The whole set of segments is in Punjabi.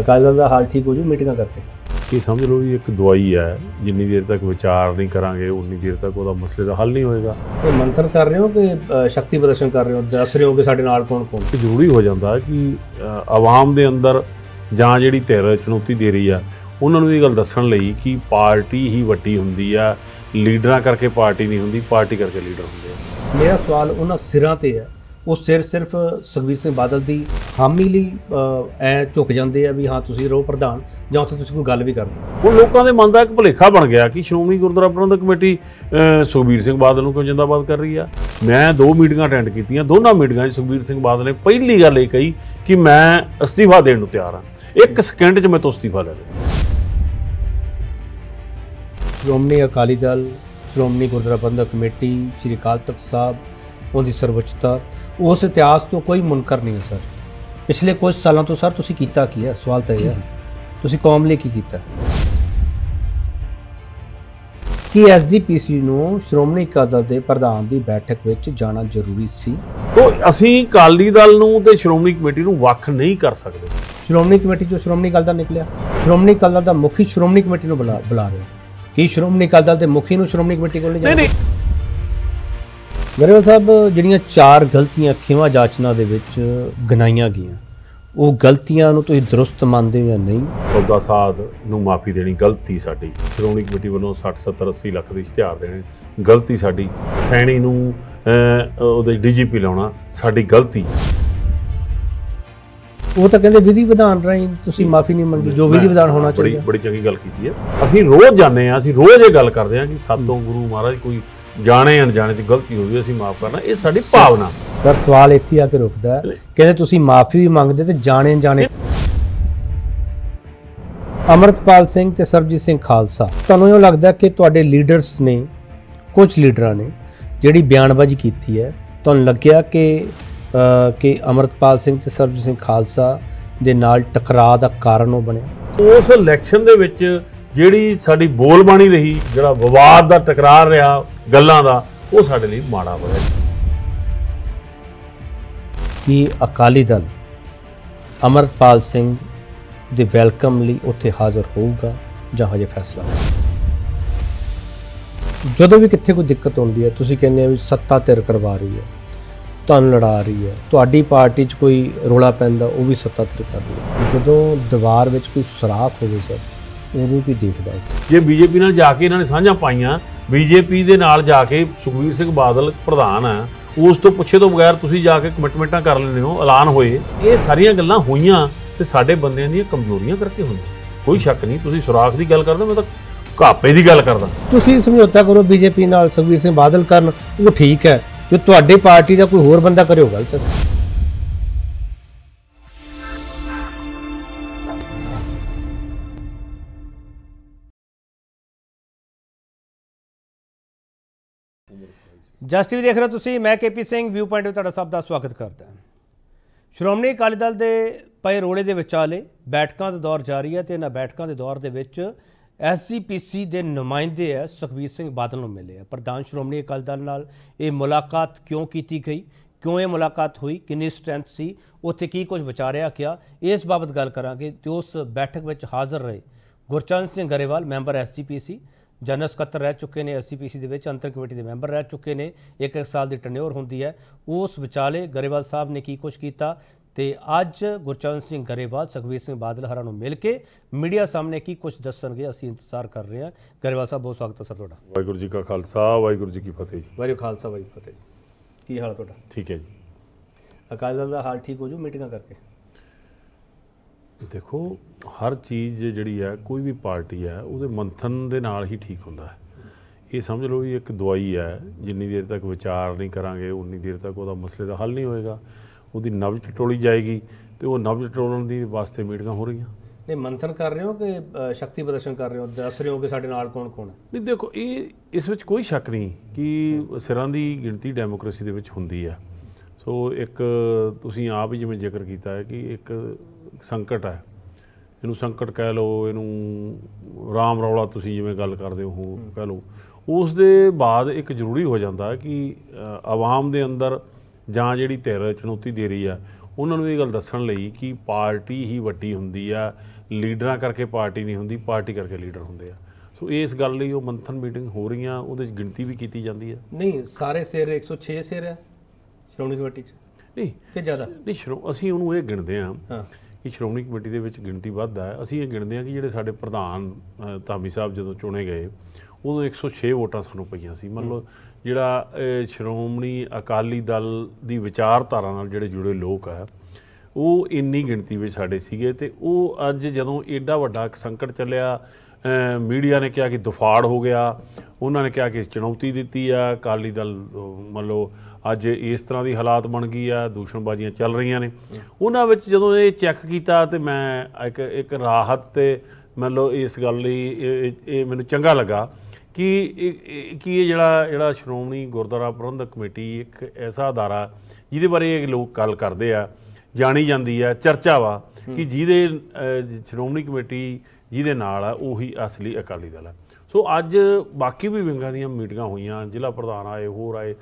ਅਕਾਲੀ ਦਲ ਦਾ ਹਾਲ ਠੀਕ ਹੋ ਜੂ ਮੀਟਿੰਗਾਂ ਕਰਕੇ ਕੀ ਸਮਝ ਲਓ ਵੀ ਇੱਕ ਦਵਾਈ ਹੈ ਜਿੰਨੀ ਦੇਰ ਤੱਕ ਵਿਚਾਰ ਨਹੀਂ ਕਰਾਂਗੇ ਉਨੀ ਦੇਰ ਤੱਕ ਉਹਦਾ ਮਸਲੇ ਦਾ ਹੱਲ ਨਹੀਂ ਹੋਏਗਾ ਇਹ ਮੰਤਰ ਕਰ ਰਹੇ ਹੋ ਕਿ ਸ਼ਕਤੀ ਪ੍ਰਦਰਸ਼ਨ ਕਰ ਰਹੇ ਹੋ ਦੱਸ ਰਹੇ ਹੋ ਕਿ ਸਾਡੇ ਨਾਲ ਕੌਣ ਕੌਣ ਜ਼ਰੂਰੀ ਹੋ ਜਾਂਦਾ ਕਿ ਆਵਾਮ ਦੇ ਅੰਦਰ ਜਾਂ ਜਿਹੜੀ ਧਿਰ ਚੁਣੌਤੀ ਦੇ ਰਹੀ ਆ ਉਹਨਾਂ ਨੂੰ ਇਹ ਗੱਲ ਦੱਸਣ ਲਈ ਕਿ ਪਾਰਟੀ ਹੀ ਵੱਡੀ ਹੁੰਦੀ ਆ ਲੀਡਰਾਂ ਕਰਕੇ ਪਾਰਟੀ ਨਹੀਂ ਹੁੰਦੀ ਪਾਰਟੀ ਕਰਕੇ ਲੀਡਰ ਹੁੰਦੇ ਆ ਮੇਰਾ ਸਵਾਲ ਉਹਨਾਂ ਸਿਰਾਂ ਤੇ ਹੈ ਉਹ ਸਿਰ ਸਿਰਫ ਸੁਖਵੀਰ ਸਿੰਘ ਬਾਦਲ ਦੀ ਹਾਮੀ ਲਈ ਐ ਝੁਕ ਜਾਂਦੇ ਆ ਵੀ ਹਾਂ ਤੁਸੀਂ ਰਹੋ ਪ੍ਰਧਾਨ ਜਾਂ ਉੱਥੇ ਤੁਸੀਂ ਕੋਈ ਗੱਲ ਵੀ ਕਰ ਦਿਓ ਲੋਕਾਂ ਦੇ ਮਨ ਦਾ ਇੱਕ ਭੁਲੇਖਾ ਬਣ ਗਿਆ ਕਿ ਸ਼੍ਰੋਮਣੀ ਗੁਰਦੁਆਰਾ ਪ੍ਰਬੰਧਕ ਕਮੇਟੀ ਸੁਖਵੀਰ ਸਿੰਘ ਬਾਦਲ ਨੂੰ ਕਿਉਂ ਜਿੰਦਾਬਾਦ ਕਰ ਰਹੀ ਆ ਮੈਂ ਦੋ ਮੀਟਿੰਗਾਂ ਅਟੈਂਡ ਕੀਤੀਆਂ ਦੋਨਾਂ ਮੀਟਿੰਗਾਂ 'ਚ ਸੁਖਵੀਰ ਸਿੰਘ ਬਾਦਲ ਨੇ ਪਹਿਲੀ ਗੱਲ ਇਹ ਕਹੀ ਕਿ ਮੈਂ ਅਸਤੀਫਾ ਦੇਣ ਨੂੰ ਤਿਆਰ ਹਾਂ ਇੱਕ ਸਕਿੰਟ 'ਚ ਮੈਂ ਤੋਂ ਅਸਤੀਫਾ ਲੈ ਲਿਆ ਸ਼੍ਰੋਮਣੀ ਅਕਾਲੀ ਦਲ ਸ਼੍ਰੋਮਣੀ ਗੁਰਦੁਆਰਾ ਪ੍ਰਬੰਧਕ ਕਮੇਟੀ ਸ੍ਰੀ ਕਾਲ ਤਖਤ ਸਾਹਿਬ ਉਹਦੀ ਸਰਵਉੱਚਤਾ ਉਸ ਇਤਿਹਾਸ ਤੋਂ ਕੋਈ ਮੁਨਕਰ ਨਹੀਂ ਸਰ ਪਿਛਲੇ ਕੁਝ ਸਾਲਾਂ ਤੋਂ ਸਰ ਤੁਸੀਂ ਕੀਤਾ ਕੀ ਹੈ ਸਵਾਲ ਤਾਂ ਇਹ ਹੈ ਤੁਸੀਂ ਕੌਮ ਲਈ ਕੀ ਕੀਤਾ ਕੀ ਐਸਜੀਪੀਸੀ ਨੂੰ ਸ਼੍ਰੋਮਣੀ ਅਕਾਲੀ ਦੇ ਪ੍ਰਧਾਨ ਦੀ ਬੈਠਕ ਵਿੱਚ ਜਾਣਾ ਜ਼ਰੂਰੀ ਸੀ ਉਹ ਅਸੀਂ ਅਕਾਲੀ ਦਲ ਨੂੰ ਤੇ ਸ਼੍ਰੋਮਣੀ ਕਮੇਟੀ ਨੂੰ ਵੱਖ ਨਹੀਂ ਕਰ ਸਕਦੇ ਸ਼੍ਰੋਮਣੀ ਕਮੇਟੀ ਜੋ ਸ਼੍ਰੋਮਣੀ ਅਕਾਲੀ ਦਲ ਨਿਕਲਿਆ ਸ਼੍ਰੋਮਣੀ ਅਕਾਲੀ ਦਲ ਦਾ ਮੁਖੀ ਸ਼੍ਰੋਮਣੀ ਕਮੇਟੀ ਨੂੰ ਬੁਲਾ ਰਿਹਾ ਕੀ ਸ਼੍ਰੋਮਣੀ ਅਕਾਲੀ ਦਲ ਦੇ ਮੁਖੀ ਨੂੰ ਸ਼੍ਰੋਮਣੀ ਕਮੇਟੀ ਕੋਲ ਨਹੀਂ ਜਾਣਾ ਨਹੀਂ ਨਹੀਂ ਗਰੇਵਾਲ ਸਾਹਿਬ ਜਿਹੜੀਆਂ ਚਾਰ ਗਲਤੀਆਂ ਖਿਮਾ ਜਾਚਨਾ ਦੇ ਵਿੱਚ ਗਨਾਈਆਂ ਗਈਆਂ ਉਹ ਗਲਤੀਆਂ ਨੂੰ ਤੁਸੀਂ ਦਰੁਸਤ ਮੰਨਦੇ ਹੋ ਜਾਂ ਨਹੀਂ ਸੌਦਾ ਸਾਧ ਨੂੰ ਮਾਫੀ ਦੇਣੀ ਗਲਤੀ ਸਾਡੀ ਸ਼੍ਰੋਣੀ ਕਮੇਟੀ ਵੱਲੋਂ 60 70 80 ਲੱਖ ਦੇ ਇਸ਼ਤਿਹਾਰ ਦੇਣੇ ਗਲਤੀ ਸਾਡੀ ਸੈਣੀ ਨੂੰ ਉਹਦੇ ਡੀਜੀਪੀ ਲਾਉਣਾ ਸਾਡੀ ਗਲਤੀ ਉਹ ਤਾਂ ਕਹਿੰਦੇ ਵਿਧੀ ਵਿਧਾਨ ਰਾਹੀਂ ਤੁਸੀਂ ਮਾਫੀ ਨਹੀਂ ਮੰਗੀ ਜੋ ਵਿਧੀ ਵਿਧਾਨ ਹੋਣਾ ਚਾਹੀਦਾ ਬੜੀ ਬੜੀ ਚੰਗੀ ਗੱਲ ਕੀਤੀ ਹੈ ਅਸੀਂ ਰੋਜ਼ ਜਾਂਦੇ ਆ ਅਸੀਂ ਰੋਜ਼ ਇਹ ਗੱਲ ਕਰਦੇ ਆ ਕਿ ਸਾਤੋਂ ਗੁਰੂ ਮਹਾਰਾਜ ਕੋਈ ਜਾਣੇ ਅਣਜਾਣੇ ਚ ਗਲਤੀ ਹੋ ਗਈ ਅਸੀਂ ਮਾਫ ਕਰਨਾ ਇਹ ਸਾਡੀ ਭਾਵਨਾ ਸਰ ਸਵਾਲ ਇੱਥੇ ਆ ਕੇ ਰੁਕਦਾ ਕਹਿੰਦੇ ਤੁਸੀਂ ਮਾਫੀ ਵੀ ਮੰਗਦੇ ਤੇ ਜਾਣੇ ਅਣਜਾਣੇ ਅਮਰਤਪਾਲ ਸਿੰਘ ਤੇ ਸਰਬਜੀਤ ਸਿੰਘ ਖਾਲਸਾ ਤੁਹਾਨੂੰ ਇਹ ਲੱਗਦਾ ਕਿ ਤੁਹਾਡੇ ਲੀਡਰਸ ਨੇ ਕੁਝ ਲੀਡਰਾਂ ਨੇ ਜਿਹੜੀ ਬਿਆਨਬਾਜ਼ੀ ਕੀਤੀ ਹੈ ਤੁਹਾਨੂੰ ਲੱਗਿਆ ਕਿ ਕਿ ਅਮਰਤਪਾਲ ਸਿੰਘ ਤੇ ਸਰਬਜੀਤ ਸਿੰਘ ਖਾਲਸਾ ਦੇ ਨਾਲ ਟਕਰਾਅ ਦਾ ਕਾਰਨ ਉਹ ਬਣਿਆ ਉਸ ਇਲੈਕਸ਼ਨ ਦੇ ਵਿੱਚ ਜਿਹੜੀ ਸਾਡੀ ਬੋਲਬਾਣੀ ਰਹੀ ਜਿਹੜਾ ਵਿਵਾਦ ਦਾ ਟਕਰਾਅ ਰਿਹਾ ਗੱਲਾਂ ਦਾ ਉਹ ਸਾਡੇ ਲਈ ਮਾੜਾ ਹੋਇਆ ਕਿ ਅਕਾਲੀ ਦਲ ਅਮਰਪਾਲ ਸਿੰਘ ਦੇ ਵੈਲਕਮ ਲਈ ਉੱਥੇ ਹਾਜ਼ਰ ਹੋਊਗਾ ਜਾਂ ਹਜੇ ਫੈਸਲਾ ਜਦੋਂ ਵੀ ਕਿੱਥੇ ਕੋਈ ਦਿੱਕਤ ਆਉਂਦੀ ਹੈ ਤੁਸੀਂ ਕਹਿੰਦੇ ਆ ਵੀ ਸੱਤਾ ਤਿਰ ਕਰਵਾ ਰਹੀ ਹੈ ਤਨ ਲੜਾ ਰਹੀ ਹੈ ਤੁਹਾਡੀ ਪਾਰਟੀ 'ਚ ਕੋਈ ਰੋਲਾ ਪੈਂਦਾ ਉਹ ਵੀ ਸੱਤਾ ਤਿਰ ਕਰ ਹੈ ਜਦੋਂ ਦੀਵਾਰ ਵਿੱਚ ਕੋਈ ਸਰਾਖ ਹੋਵੇ ਸਰ ਉਹਨੂੰ ਵੀ ਦੇਖਦਾ ਜੇ ਬੀਜੇਪੀ ਨਾਲ ਜਾ ਕੇ ਇਹਨਾਂ ਨੇ ਸਾਂਝਾਂ ਪਾਈਆਂ ਬੀਜੇਪੀ ਦੇ ਨਾਲ ਜਾ ਕੇ ਸੁਖਵੀਰ ਸਿੰਘ ਬਾਦਲ ਪ੍ਰਧਾਨ ਆ ਉਸ ਤੋਂ ਪੁੱਛੇ ਤੋਂ ਬਗੈਰ ਤੁਸੀਂ ਜਾ ਕੇ ਕਮਿਟਮੈਂਟਾਂ ਕਰ ਲੈਂਦੇ ਹੋ ਐਲਾਨ ਹੋਏ ਇਹ ਸਾਰੀਆਂ ਗੱਲਾਂ ਹੋਈਆਂ ਤੇ ਸਾਡੇ ਬੰਦਿਆਂ ਦੀਆਂ ਕਮਜ਼ੋਰੀਆਂ ਕਰਕੇ ਹੋਈਆਂ ਕੋਈ ਸ਼ੱਕ ਨਹੀਂ ਤੁਸੀਂ ਸੁਰਾਖ ਦੀ ਗੱਲ ਕਰਦੇ ਮੈਂ ਤਾਂ ਘਾਪੇ ਦੀ ਗੱਲ ਕਰਦਾ ਤੁਸੀਂ ਸਮਝੌਤਾ ਕਰੋ ਬੀਜੇਪੀ ਨਾਲ ਸੁਖਵੀਰ ਸਿੰਘ ਬਾਦਲ ਕਰਨ ਉਹ ਠੀਕ ਹੈ ਜੇ ਤੁਹਾਡੇ ਪਾਰਟੀ ਦਾ ਕੋਈ ਹੋਰ ਬੰਦਾ ਕਰੇ ਉਹ ਗਲਤ ਹੈ ਜਸਟਿਵ ਦੇਖ ਰਹੇ ਤੁਸੀਂ ਮੈਂ ਕੇਪੀ ਸਿੰਘ ਵਿਊ ਪੁਆਇੰਟ ਤੇ ਤੁਹਾਡਾ ਸਭ ਦਾ ਸਵਾਗਤ ਕਰਦਾ ਸ਼੍ਰੋਮਣੀ ਅਕਾਲੀ ਦਲ ਦੇ ਪਏ ਰੋਲੇ ਦੇ ਵਿਚਾਲੇ ਬੈਠਕਾਂ ਦਾ ਦੌਰ ਜਾਰੀ ਹੈ ਤੇ ਇਹਨਾਂ ਬੈਠਕਾਂ ਦੇ ਦੌਰ ਦੇ ਵਿੱਚ ਐਸਸੀਪੀਸੀ ਦੇ ਨੁਮਾਇੰਦੇ ਹੈ ਸੁਖਬੀਰ ਸਿੰਘ ਬਾਦਲ ਨੂੰ ਮਿਲੇ ਆ ਪ੍ਰਧਾਨ ਸ਼੍ਰੋਮਣੀ ਅਕਾਲੀ ਦਲ ਨਾਲ ਇਹ ਮੁਲਾਕਾਤ ਕਿਉਂ ਕੀਤੀ ਗਈ ਕਿਉਂ ਇਹ ਮੁਲਾਕਾਤ ਹੋਈ ਕਿੰਨੀ ਸਟਰੈਂਥ ਸੀ ਉੱਥੇ ਕੀ ਕੁਝ ਵਿਚਾਰਿਆ ਗਿਆ ਇਸ ਬਾਬਤ ਗੱਲ ਕਰਾਂਗੇ ਤੇ ਉਸ ਬੈਠਕ ਵਿੱਚ ਹਾਜ਼ਰ ਰਹੇ Gurchand Singh Grewal member SGPC general ਸਕੱਤਰ ਰਹਿ ਚੁੱਕੇ ਨੇ ਐਸਸੀਪੀਸੀ ਦੇ ਵਿੱਚ ਅੰਤਰ ਕਮੇਟੀ ਦੇ ਮੈਂਬਰ ਰਹਿ ਚੁੱਕੇ ਨੇ ਇੱਕ ਇੱਕ ਸਾਲ ਦੀ ਟਰਨਓਵਰ ਹੁੰਦੀ ਹੈ ਉਸ ਵਿਚਾਲੇ ਗਰੇਵਾਲ ਸਾਹਿਬ ਨੇ ਕੀ ਕੁਝ ਕੀਤਾ ਤੇ ਅੱਜ ਗੁਰਚਰਨ ਸਿੰਘ ਗਰੇਵਾਲ ਸੁਖਵੀਰ ਸਿੰਘ ਬਾਦਲ ਹਰਾਂ ਨੂੰ ਮਿਲ ਕੇ ਮੀਡੀਆ ਸਾਹਮਣੇ ਕੀ ਕੁਝ ਦੱਸਣਗੇ ਅਸੀਂ ਇੰਤਜ਼ਾਰ ਕਰ ਰਹੇ ਹਾਂ ਗਰੇਵਾਲ ਸਾਹਿਬ ਬਹੁਤ ਸਵਾਗਤ ਹੈ ਸਰ ਤੁਹਾਡਾ ਵਾਹਿਗੁਰੂ ਜੀ ਕਾ ਖਾਲਸਾ ਵਾਹਿਗੁਰੂ ਜੀ ਕੀ ਫਤਿਹ ਜੀ ਵਾਹਿਗੁਰੂ ਖਾਲਸਾ ਵਾਹਿਗੁਰੂ ਫਤਿਹ ਕੀ ਹਾਲ ਤੁਹਾਡਾ ਠੀਕ ਹੈ ਜੀ ਅਕਾਲ ਦਲ ਦਾ ਹਾਲ ਠੀਕ ਹੋ ਜੂ ਮੀਟਿੰਗਾਂ ਕਰਕੇ ਦੇਖੋ ਹਰ ਚੀਜ਼ ਜਿਹੜੀ ਹੈ ਕੋਈ ਵੀ ਪਾਰਟੀ ਹੈ ਉਹਦੇ ਮੰਥਨ ਦੇ ਨਾਲ ਹੀ ਠੀਕ ਹੁੰਦਾ ਹੈ ਇਹ ਸਮਝ ਲਓ ਵੀ ਇੱਕ ਦਵਾਈ ਹੈ ਜਿੰਨੀ ਦੇਰ ਤੱਕ ਵਿਚਾਰ ਨਹੀਂ ਕਰਾਂਗੇ ਉਨੀ ਦੇਰ ਤੱਕ ਉਹਦਾ ਮਸਲੇ ਦਾ ਹੱਲ ਨਹੀਂ ਹੋਏਗਾ ਉਹਦੀ ਨਬਜ ਟਟੋਲੀ ਜਾਏਗੀ ਤੇ ਉਹ ਨਬਜ ਟਟੋਲਣ ਦੀ ਵਾਸਤੇ ਮੀਟਿੰਗਾਂ ਹੋ ਰਹੀਆਂ ਨਹੀਂ ਮੰਥਨ ਕਰ ਰਹੇ ਹੋ ਕਿ ਸ਼ਕਤੀ ਪ੍ਰਦਰਸ਼ਨ ਕਰ ਰਹੇ ਹੋ ਦੱਸ ਰਹੇ ਹੋ ਕਿ ਸਾਡੇ ਨਾਲ ਕੌਣ ਕੌਣ ਹੈ ਨਹੀਂ ਦੇਖੋ ਇਹ ਇਸ ਵਿੱਚ ਕੋਈ ਸ਼ੱਕ ਨਹੀਂ ਕਿ ਸਿਰਾਂ ਦੀ ਗਿਣਤੀ ਡੈਮੋਕ੍ਰੇਸੀ ਦੇ ਵਿੱਚ ਹੁੰਦੀ ਆ ਸੋ ਇੱਕ ਤੁਸੀਂ ਆਪ ਹੀ ਜਿਵੇਂ ਜ਼ਿਕਰ ਕੀਤਾ ਹੈ ਕਿ ਇੱਕ ਸੰਕਟ ਹੈ ਇਹਨੂੰ ਸੰਕਟ ਕਹਿ ਲਓ ਇਹਨੂੰ ਰਾਮ ਰੌਲਾ ਤੁਸੀਂ ਜਿਵੇਂ ਗੱਲ ਕਰਦੇ ਹੋ ਕਹਿ ਲਓ ਉਸ ਦੇ ਬਾਅਦ ਇੱਕ ਜ਼ਰੂਰੀ ਹੋ ਜਾਂਦਾ ਕਿ ਆਵਾਮ ਦੇ ਅੰਦਰ ਜਾਂ ਜਿਹੜੀ ਧਿਰ ਚੁਣੌਤੀ ਦੇ ਰਹੀ ਆ ਉਹਨਾਂ ਨੂੰ ਇਹ ਗੱਲ ਦੱਸਣ ਲਈ ਕਿ ਪਾਰਟੀ ਹੀ ਵੱਡੀ ਹੁੰਦੀ ਆ ਲੀਡਰਾਂ ਕਰਕੇ ਪਾਰਟੀ ਨਹੀਂ ਹੁੰਦੀ ਪਾਰਟੀ ਕਰਕੇ ਲੀਡਰ ਹੁੰਦੇ ਆ ਸੋ ਇਸ ਗੱਲ ਲਈ ਉਹ ਮੰਥਨ ਮੀਟਿੰਗ ਹੋ ਰਹੀਆਂ ਉਹਦੇ ਵਿੱਚ ਗਿਣਤੀ ਵੀ ਕੀਤੀ ਜਾਂਦੀ ਆ ਨਹੀਂ ਸਾਰੇ ਸਿਰ 106 ਸਿਰ ਹੈ ਸ਼੍ਰੋਣੀ ਕਮੇਟੀ 'ਚ ਨਹੀਂ ਕਿ ਜ਼ਿਆਦਾ ਨਹੀਂ ਸ਼੍ਰੋ ਅਸੀਂ ਉਹਨੂੰ ਇਹ ਗਿਣਦੇ ਆ ਹਾਂ ਕਿ ਸ਼੍ਰੋਮਣੀ ਕਮੇਟੀ ਦੇ ਵਿੱਚ ਗਿਣਤੀ ਵੱਧ ਹੈ ਅਸੀਂ ਇਹ ਗਿਣਦੇ ਹਾਂ ਕਿ ਜਿਹੜੇ ਸਾਡੇ ਪ੍ਰਧਾਨ ਧਾਮੀ ਸਾਹਿਬ ਜਦੋਂ ਚੁਣੇ ਗਏ ਉਦੋਂ 106 ਵੋਟਾਂ ਸਾਨੂੰ ਪਈਆਂ ਸੀ ਮਤਲਬ ਜਿਹੜਾ ਸ਼੍ਰੋਮਣੀ ਅਕਾਲੀ ਦਲ ਦੀ ਵਿਚਾਰਧਾਰਾ ਨਾਲ ਜਿਹੜੇ ਜੁੜੇ ਲੋਕ ਆ ਉਹ ਇੰਨੀ ਗਿਣਤੀ ਵਿੱਚ ਸਾਡੇ ਸੀਗੇ ਤੇ ਉਹ ਅੱਜ ਜਦੋਂ ਏਡਾ ਵੱਡਾ ਸੰਕਟ ਚੱਲਿਆ ਮੀਡੀਆ ਨੇ ਕਿਹਾ ਕਿ ਦੁਫਾੜ ਹੋ ਗਿਆ ਉਹਨਾਂ ਨੇ ਕਿਹਾ ਕਿ ਚੁਣੌਤੀ ਦਿੱਤੀ ਆ ਕਾਲੀ ਦਲ ਮੰਨ ਲਓ ਅੱਜ ਇਸ ਤਰ੍ਹਾਂ ਦੀ ਹਾਲਾਤ ਬਣ ਗਈ ਆ ਦੂਸ਼ਣਬਾਜ਼ੀਆਂ ਚੱਲ ਰਹੀਆਂ ਨੇ ਉਹਨਾਂ ਵਿੱਚ ਜਦੋਂ ਇਹ ਚੈੱਕ ਕੀਤਾ ਤੇ ਮੈਂ ਇੱਕ ਇੱਕ ਰਾਹਤ ਤੇ ਮੰਨ ਲਓ ਇਸ ਗੱਲ ਲਈ ਇਹ ਮੈਨੂੰ ਚੰਗਾ ਲੱਗਾ ਕਿ ਕਿ ਇਹ ਜਿਹੜਾ ਜਿਹੜਾ ਸ਼੍ਰੋਮਣੀ ਗੁਰਦੁਆਰਾ ਪ੍ਰਬੰਧਕ ਕਮੇਟੀ ਇੱਕ ਐਸਾ ਅਦਾਰਾ ਜਿਹਦੇ ਬਾਰੇ ਇਹ ਲੋਕ ਗੱਲ ਕਰਦੇ ਆ ਜਾਣੀ ਜਾਂਦੀ ਆ ਚਰਚਾ ਵਾ ਕਿ ਜਿਹਦੇ ਸ਼੍ਰੋਮਣੀ ਕਮੇਟੀ ਜਿਹਦੇ ਨਾਲ ਆ ਉਹੀ ਅਸਲੀ ਅਕਾਲੀ ਦਲ ਆ ਸੋ ਅੱਜ ਬਾਕੀ ਵੀ ਵਿੰਗਾਂ ਦੀਆਂ ਮੀਟਿੰਗਾਂ ਹੋਈਆਂ ਜ਼ਿਲ੍ਹਾ ਪ੍ਰਧਾਨ ਆਏ ਹੋਰ ਆਏ